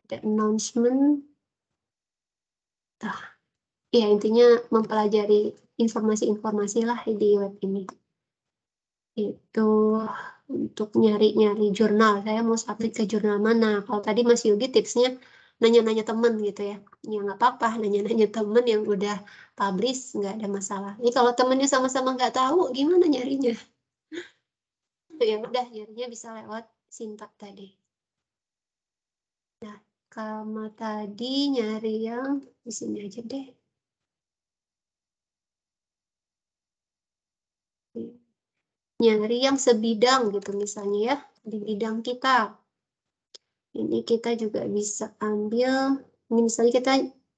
Ada announcement. Nah, ya intinya mempelajari informasi-informasi lah di web ini. Itu untuk nyari-nyari jurnal. Saya mau submit ke jurnal mana. Kalau tadi Mas Yogi tipsnya nanya-nanya temen gitu ya. Ya nggak apa-apa, nanya-nanya temen yang udah publish nggak ada masalah. Ini kalau temennya sama-sama nggak tahu, gimana nyarinya? ya udah, nyarinya bisa lewat sintak tadi. Nah, kamu tadi nyari yang di sini aja deh. nyari yang sebidang gitu misalnya ya di bidang kita ini kita juga bisa ambil ini misalnya kita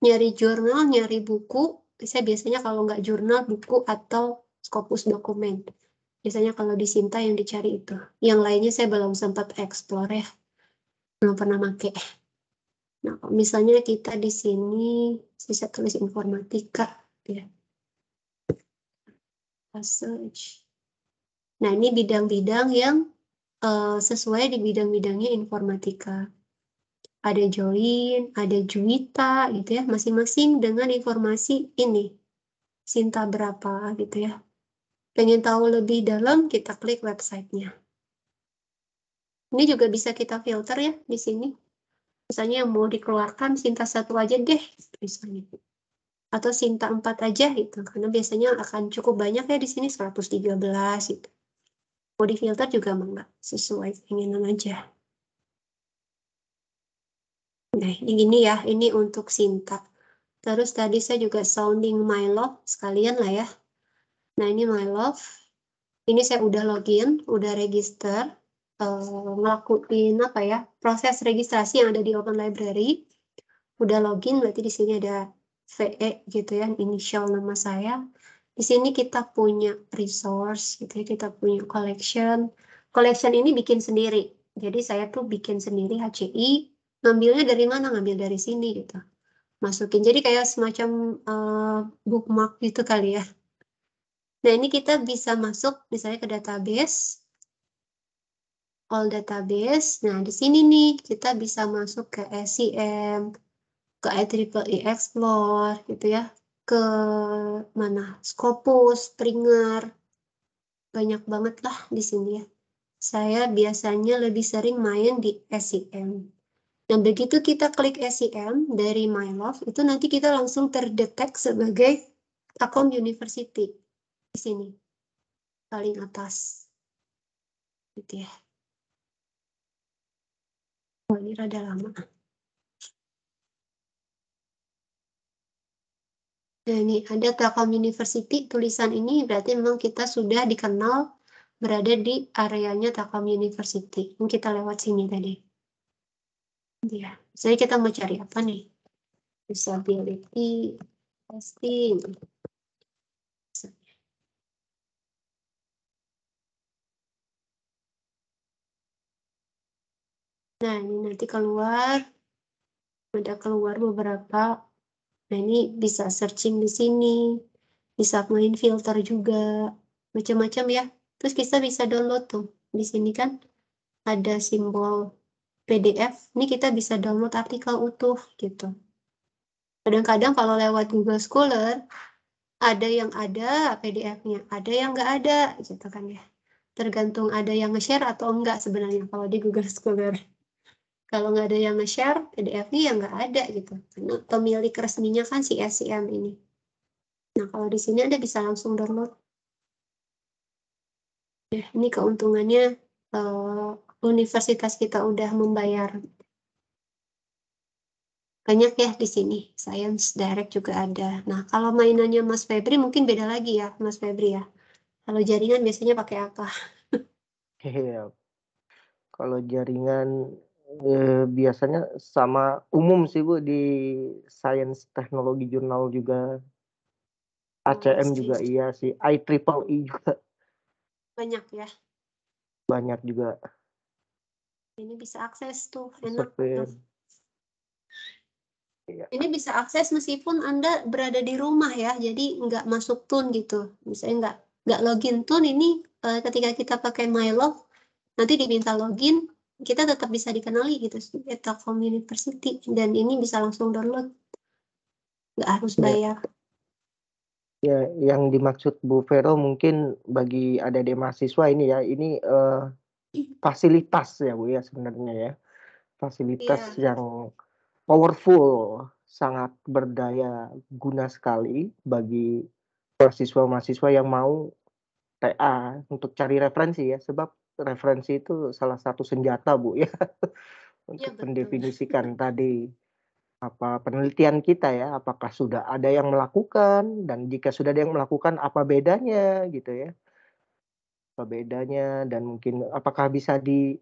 nyari jurnal nyari buku saya biasanya kalau nggak jurnal buku atau skopus dokumen biasanya kalau di Sinta yang dicari itu yang lainnya saya belum sempat explore ya belum pernah make nah misalnya kita di sini bisa tulis informatika ya search Nah, ini bidang-bidang yang uh, sesuai di bidang-bidangnya informatika. Ada join, ada Juita gitu ya, masing-masing dengan informasi ini. Sinta berapa gitu ya. Pengen tahu lebih dalam, kita klik websitenya. Ini juga bisa kita filter ya di sini. Misalnya yang mau dikeluarkan Sinta satu aja deh, misalnya. Atau Sinta empat aja gitu, karena biasanya akan cukup banyak ya di sini 113 gitu Body filter juga enggak sesuai keinginan aja nah ini gini ya ini untuk sintak terus tadi saya juga sounding my love sekalian lah ya nah ini my love ini saya udah login udah register uh, ngelakuin apa ya proses registrasi yang ada di Open Library udah login berarti di sini ada VE gitu ya inisial nama saya di sini kita punya resource, gitu ya, kita punya collection. Collection ini bikin sendiri. Jadi saya tuh bikin sendiri HCI, ngambilnya dari mana? Ngambil dari sini gitu. Masukin. Jadi kayak semacam uh, bookmark gitu kali ya. Nah, ini kita bisa masuk misalnya ke database all database. Nah, di sini nih kita bisa masuk ke SEM, ke IEEE e Explore gitu ya ke mana Scopus, Springer, banyak banget lah di sini ya. Saya biasanya lebih sering main di SEM. Nah, begitu kita klik SEM dari MyLove, itu nanti kita langsung terdetek sebagai akun university di sini. Paling atas. Gitu ya. Oh, ini rada lama. Nah ini ada Telkom University, tulisan ini berarti memang kita sudah dikenal berada di areanya Telkom University. Yang kita lewat sini tadi. Ya, saya kita mau cari apa nih? Disability testing. Nah, ini nanti keluar, ada keluar beberapa Nah ini bisa searching di sini, bisa main filter juga, macam-macam ya. Terus kita bisa download tuh. Di sini kan ada simbol PDF, ini kita bisa download artikel utuh gitu. Kadang-kadang kalau lewat Google Scholar, ada yang ada PDF-nya, ada yang nggak ada gitu kan ya. Tergantung ada yang nge-share atau enggak sebenarnya kalau di Google Scholar kalau nggak ada yang nge-share PDF-nya ya nggak ada gitu karena pemilik resminya kan si SCM ini nah kalau di sini ada bisa langsung download ya ini keuntungannya uh, universitas kita udah membayar banyak ya di sini Science Direct juga ada nah kalau mainannya Mas Febri mungkin beda lagi ya Mas Febri ya kalau jaringan biasanya pakai apa? Iya. Kalau jaringan Eh, biasanya sama umum sih Bu di Science Teknologi Jurnal juga oh, ACM juga iya sih, I triple E juga. Banyak ya. Banyak juga. Ini bisa akses tuh, enak. Iya. Ini bisa akses meskipun Anda berada di rumah ya, jadi nggak masuk tun gitu. Misalnya nggak nggak login tun ini uh, ketika kita pakai MyLog, nanti diminta login, kita tetap bisa dikenali gitu sebagai Telkom University dan ini bisa langsung download nggak harus iya. bayar ya yang dimaksud Bu Vero mungkin bagi ada di mahasiswa ini ya ini uh, fasilitas ya Bu ya sebenarnya ya fasilitas yeah. yang powerful sangat berdaya guna sekali bagi mahasiswa-mahasiswa yang mau TA untuk cari referensi ya sebab referensi itu salah satu senjata Bu ya untuk ya, mendefinisikan tadi apa penelitian kita ya apakah sudah ada yang melakukan dan jika sudah ada yang melakukan apa bedanya gitu ya apa bedanya dan mungkin apakah bisa di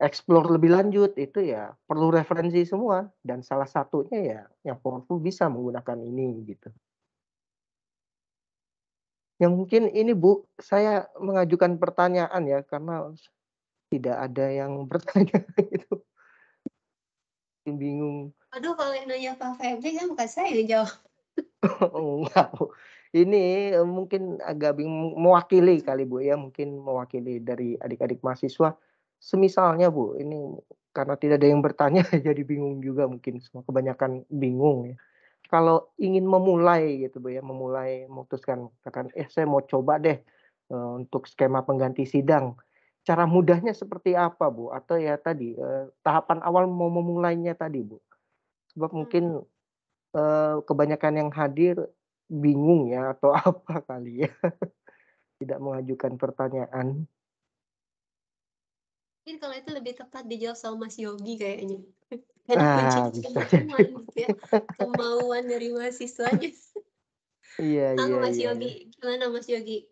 explore lebih lanjut itu ya perlu referensi semua dan salah satunya ya yang powerful bisa menggunakan ini gitu yang mungkin ini Bu saya mengajukan pertanyaan ya karena tidak ada yang bertanya itu bingung aduh kalau yang nanya Pak Febri kan bukan saya yang jawab oh, enggak ini eh, mungkin agak bingung, mewakili kali Bu ya mungkin mewakili dari adik-adik mahasiswa semisalnya Bu ini karena tidak ada yang bertanya jadi bingung juga mungkin semua kebanyakan bingung ya kalau ingin memulai gitu Bu ya, memulai memutuskan katakan eh saya mau coba deh uh, untuk skema pengganti sidang. Cara mudahnya seperti apa Bu? Atau ya tadi uh, tahapan awal mau memulainya tadi Bu. Sebab hmm. mungkin eh, kebanyakan yang hadir bingung ya atau apa kali ya. Tidak mengajukan pertanyaan. Mungkin kalau itu lebih tepat dijawab sama Mas Yogi kayaknya ah, bisa gitu ya. kemauan dari mahasiswanya iya iya Mas iya, Yogi iya. gimana Mas Yogi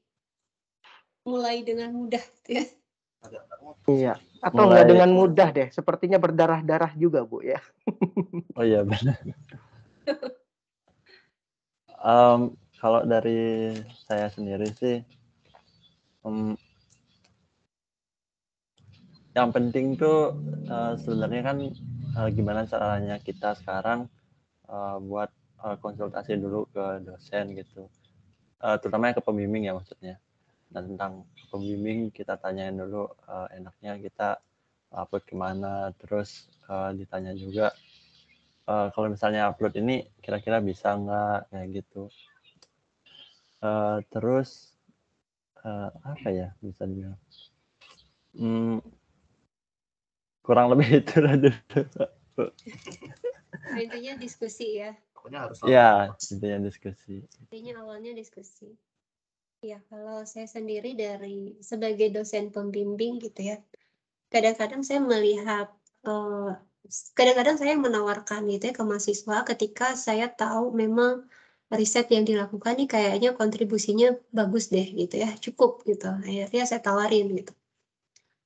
mulai dengan mudah gitu ya iya atau mulai... nggak dengan mudah deh sepertinya berdarah darah juga bu ya oh iya benar um, kalau dari saya sendiri sih um, yang penting tuh uh, sebenarnya kan uh, gimana caranya kita sekarang uh, buat uh, konsultasi dulu ke dosen gitu uh, terutama ke pembimbing ya maksudnya dan nah, tentang pembimbing kita tanyain dulu uh, enaknya kita upload kemana terus uh, ditanya juga uh, kalau misalnya upload ini kira-kira bisa nggak kayak gitu uh, terus uh, apa ya bisa dibilang hmm, kurang lebih itu aja intinya diskusi ya pokoknya harus ya intinya diskusi intinya awalnya diskusi ya kalau saya sendiri dari sebagai dosen pembimbing gitu ya kadang-kadang saya melihat kadang eh, kadang-kadang saya menawarkan gitu ya ke mahasiswa ketika saya tahu memang riset yang dilakukan ini kayaknya kontribusinya bagus deh gitu ya cukup gitu akhirnya saya tawarin gitu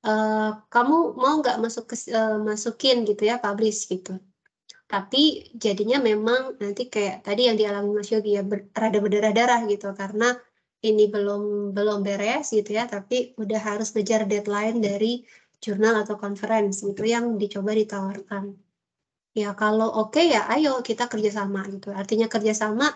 Eh, kamu mau nggak masuk ke, uh, masukin gitu ya publish gitu tapi jadinya memang nanti kayak tadi yang dialami Mas Yogi ya ber, rada berdarah-darah gitu karena ini belum belum beres gitu ya tapi udah harus ngejar deadline dari jurnal atau conference itu yang dicoba ditawarkan ya kalau oke okay ya ayo kita kerjasama gitu artinya kerjasama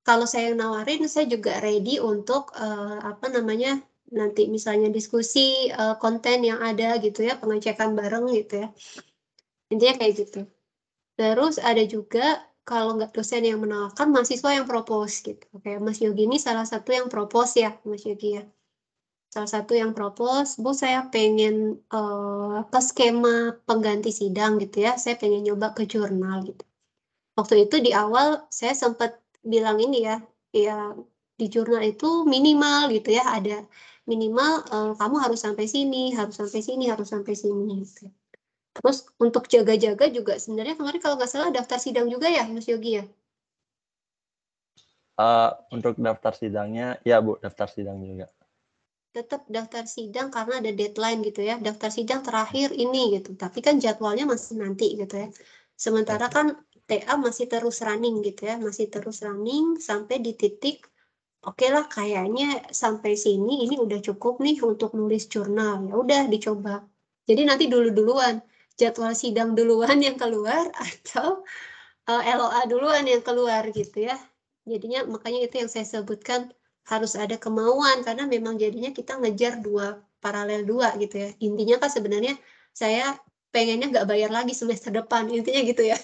kalau saya nawarin saya juga ready untuk uh, apa namanya nanti misalnya diskusi uh, konten yang ada gitu ya pengecekan bareng gitu ya intinya kayak gitu terus ada juga kalau nggak dosen yang menawarkan mahasiswa yang propose gitu oke Mas Yogi ini salah satu yang propose ya Mas Yogi ya salah satu yang propose bu saya pengen uh, ke skema pengganti sidang gitu ya saya pengen nyoba ke jurnal gitu waktu itu di awal saya sempat bilang ini ya ya di jurnal itu minimal gitu ya ada minimal uh, kamu harus sampai sini, harus sampai sini, harus sampai sini. Gitu. Terus untuk jaga-jaga juga sebenarnya kemarin kalau nggak salah daftar sidang juga ya Mas Yogi ya? Uh, untuk daftar sidangnya, ya Bu, daftar sidang juga. Tetap daftar sidang karena ada deadline gitu ya, daftar sidang terakhir ini gitu. Tapi kan jadwalnya masih nanti gitu ya. Sementara kan TA masih terus running gitu ya, masih terus running sampai di titik oke okay lah kayaknya sampai sini ini udah cukup nih untuk nulis jurnal ya udah dicoba jadi nanti dulu duluan jadwal sidang duluan yang keluar atau uh, eh, LOA duluan yang keluar gitu ya jadinya makanya itu yang saya sebutkan harus ada kemauan karena memang jadinya kita ngejar dua paralel dua gitu ya intinya kan sebenarnya saya pengennya nggak bayar lagi semester depan intinya gitu ya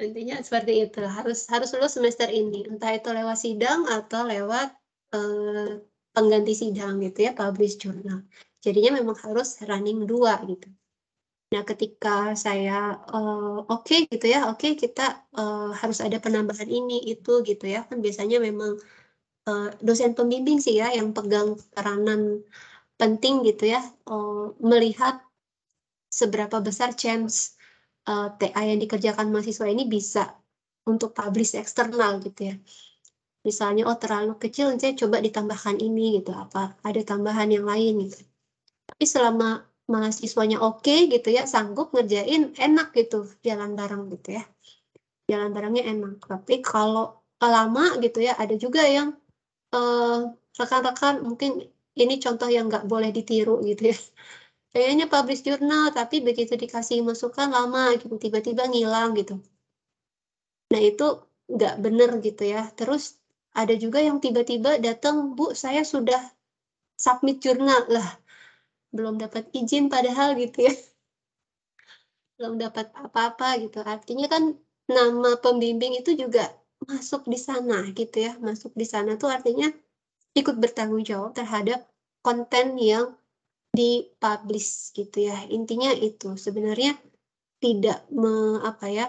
intinya seperti itu harus harus lulus semester ini entah itu lewat sidang atau lewat eh, pengganti sidang gitu ya publish jurnal jadinya memang harus running dua gitu nah ketika saya uh, oke okay, gitu ya oke okay, kita uh, harus ada penambahan ini itu gitu ya kan biasanya memang uh, dosen pembimbing sih ya yang pegang peranan penting gitu ya uh, melihat seberapa besar chance uh, eh, TA yang dikerjakan mahasiswa ini bisa untuk publish eksternal gitu ya. Misalnya oh terlalu kecil, saya coba ditambahkan ini gitu. Apa ada tambahan yang lain gitu. Tapi selama mahasiswanya oke okay, gitu ya, sanggup ngerjain enak gitu jalan bareng gitu ya. Jalan barengnya enak. Tapi kalau lama gitu ya, ada juga yang eh, rekan-rekan uh, mungkin ini contoh yang nggak boleh ditiru gitu ya Kayaknya publish jurnal tapi begitu dikasih masukan lama gitu tiba-tiba ngilang gitu nah itu nggak bener gitu ya terus ada juga yang tiba-tiba datang bu saya sudah submit jurnal lah belum dapat izin padahal gitu ya belum dapat apa-apa gitu artinya kan nama pembimbing itu juga masuk di sana gitu ya masuk di sana tuh artinya ikut bertanggung jawab terhadap konten yang dipublish gitu ya intinya itu sebenarnya tidak me, apa ya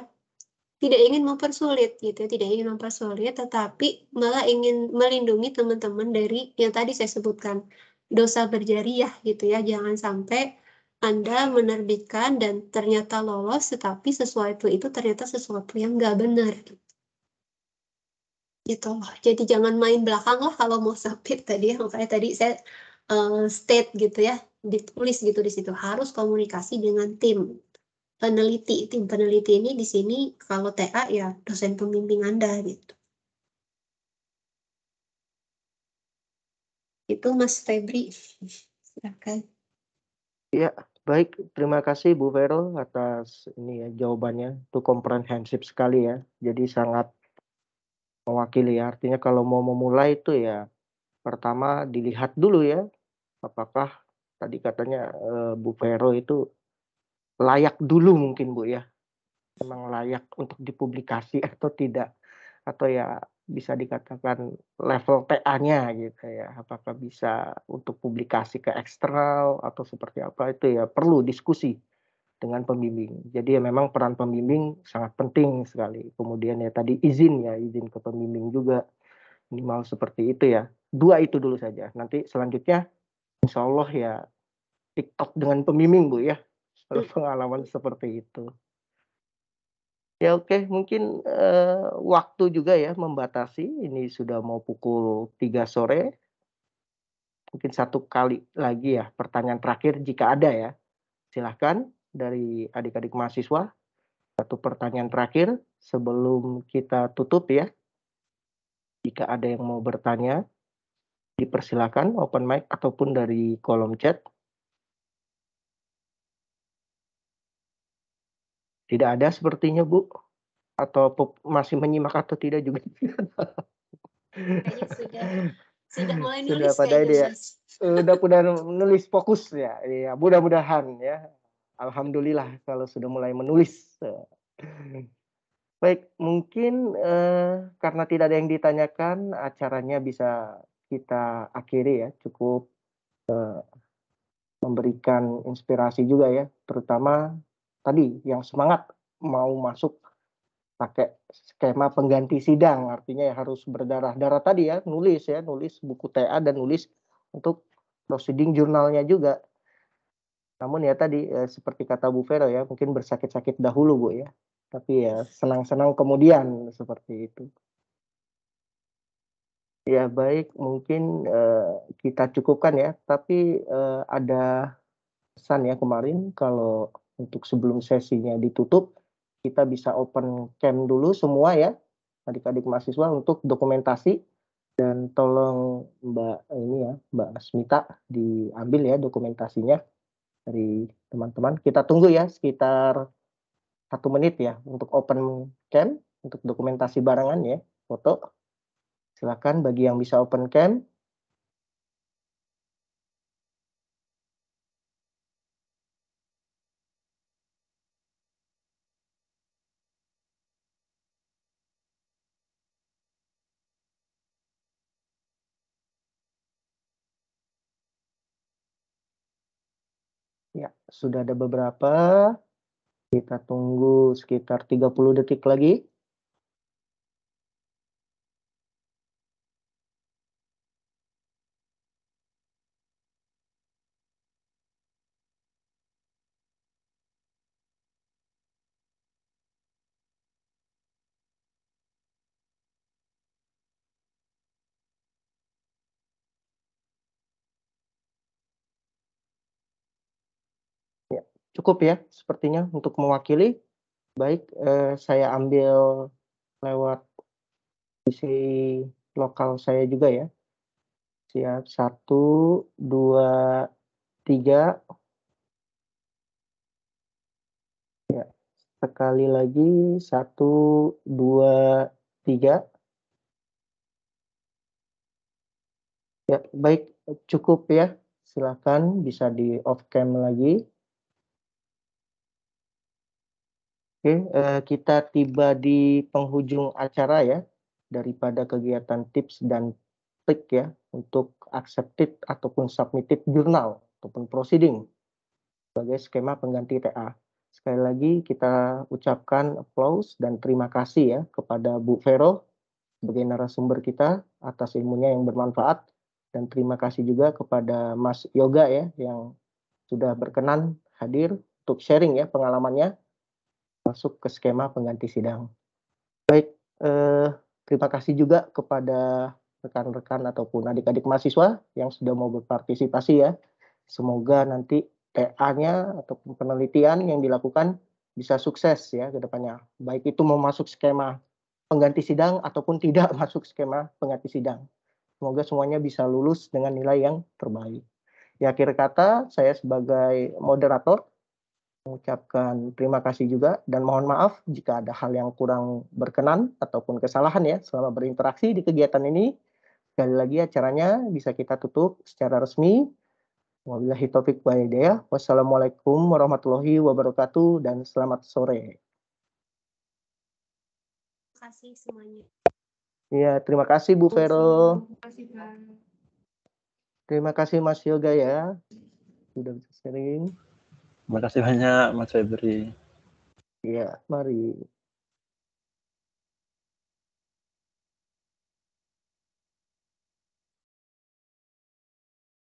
tidak ingin mempersulit gitu ya tidak ingin mempersulit tetapi malah ingin melindungi teman-teman dari yang tadi saya sebutkan dosa berjariah gitu ya jangan sampai anda menerbitkan dan ternyata lolos tetapi sesuatu itu ternyata sesuatu yang nggak benar gitu loh. Jadi jangan main belakang lah kalau mau submit tadi ya. Makanya tadi saya eh, state gitu ya ditulis gitu di situ harus komunikasi dengan tim peneliti tim peneliti ini di sini kalau TA ya dosen pembimbing anda gitu itu Mas Febri silakan ya baik terima kasih Bu Vero atas ini ya jawabannya itu komprehensif sekali ya jadi sangat mewakili ya artinya kalau mau memulai itu ya pertama dilihat dulu ya apakah tadi katanya uh, Bu Vero itu layak dulu mungkin Bu ya memang layak untuk dipublikasi atau tidak atau ya bisa dikatakan level TA-nya gitu ya apakah bisa untuk publikasi ke eksternal atau seperti apa itu ya perlu diskusi dengan pembimbing. Jadi ya memang peran pembimbing sangat penting sekali. Kemudian ya tadi izin ya izin ke pembimbing juga minimal seperti itu ya. Dua itu dulu saja. Nanti selanjutnya Insya Allah ya TikTok dengan pembimbing Bu ya. Hmm. Pengalaman seperti itu. Ya oke, okay. mungkin uh, waktu juga ya membatasi. Ini sudah mau pukul 3 sore. Mungkin satu kali lagi ya pertanyaan terakhir jika ada ya. Silahkan dari adik-adik mahasiswa. Satu pertanyaan terakhir sebelum kita tutup ya. Jika ada yang mau bertanya dipersilakan open mic ataupun dari kolom chat. Tidak ada sepertinya Bu atau masih menyimak atau tidak juga. sudah sudah mulai nulis sudah pada ya. sudah sudah menulis fokus ya ya mudah-mudahan ya alhamdulillah kalau sudah mulai menulis baik mungkin eh, karena tidak ada yang ditanyakan acaranya bisa kita akhiri ya cukup uh, memberikan inspirasi juga ya terutama tadi yang semangat mau masuk pakai skema pengganti sidang artinya ya harus berdarah-darah tadi ya nulis ya nulis buku TA dan nulis untuk proceeding jurnalnya juga namun ya tadi ya, seperti kata Bu Vero ya mungkin bersakit-sakit dahulu Bu ya tapi ya senang-senang kemudian seperti itu Ya baik, mungkin uh, kita cukupkan ya, tapi, uh, ada pesan ya kemarin kalau untuk sebelum sesinya ditutup, kita bisa open cam dulu semua ya, adik-adik mahasiswa untuk dokumentasi dan tolong Mbak ini ya, Mbak Asmita diambil ya dokumentasinya dari teman-teman. Kita tunggu ya sekitar satu menit ya untuk open cam untuk dokumentasi barangan ya, foto. Silakan bagi yang bisa open cam. Ya, sudah ada beberapa. Kita tunggu sekitar 30 detik lagi. cukup ya sepertinya untuk mewakili. Baik, eh, saya ambil lewat isi lokal saya juga ya. Siap, satu, dua, tiga. Ya, sekali lagi, satu, dua, tiga. Ya, baik, cukup ya. Silahkan bisa di off cam lagi. Oke, uh, kita tiba di penghujung acara ya daripada kegiatan tips dan trik ya untuk accepted ataupun submitted jurnal ataupun proceeding sebagai skema pengganti TA. Sekali lagi kita ucapkan applause dan terima kasih ya kepada Bu Vero sebagai narasumber kita atas ilmunya yang bermanfaat dan terima kasih juga kepada Mas Yoga ya yang sudah berkenan hadir untuk sharing ya pengalamannya masuk ke skema pengganti sidang. Baik, eh, terima kasih juga kepada rekan-rekan ataupun adik-adik mahasiswa yang sudah mau berpartisipasi ya. Semoga nanti TA-nya ataupun penelitian yang dilakukan bisa sukses ya ke depannya. Baik itu mau masuk skema pengganti sidang ataupun tidak masuk skema pengganti sidang. Semoga semuanya bisa lulus dengan nilai yang terbaik. Ya akhir kata, saya sebagai moderator mengucapkan terima kasih juga dan mohon maaf jika ada hal yang kurang berkenan ataupun kesalahan ya selama berinteraksi di kegiatan ini. Sekali lagi acaranya bisa kita tutup secara resmi. Wabillahi taufik walhidayah. Wassalamualaikum warahmatullahi wabarakatuh dan selamat sore. Terima kasih semuanya. Iya, terima kasih Bu Vero. Terima kasih, Terima kasih Mas Yoga ya. Sudah bisa sharing. Terima kasih banyak Mas Febri. Iya, mari.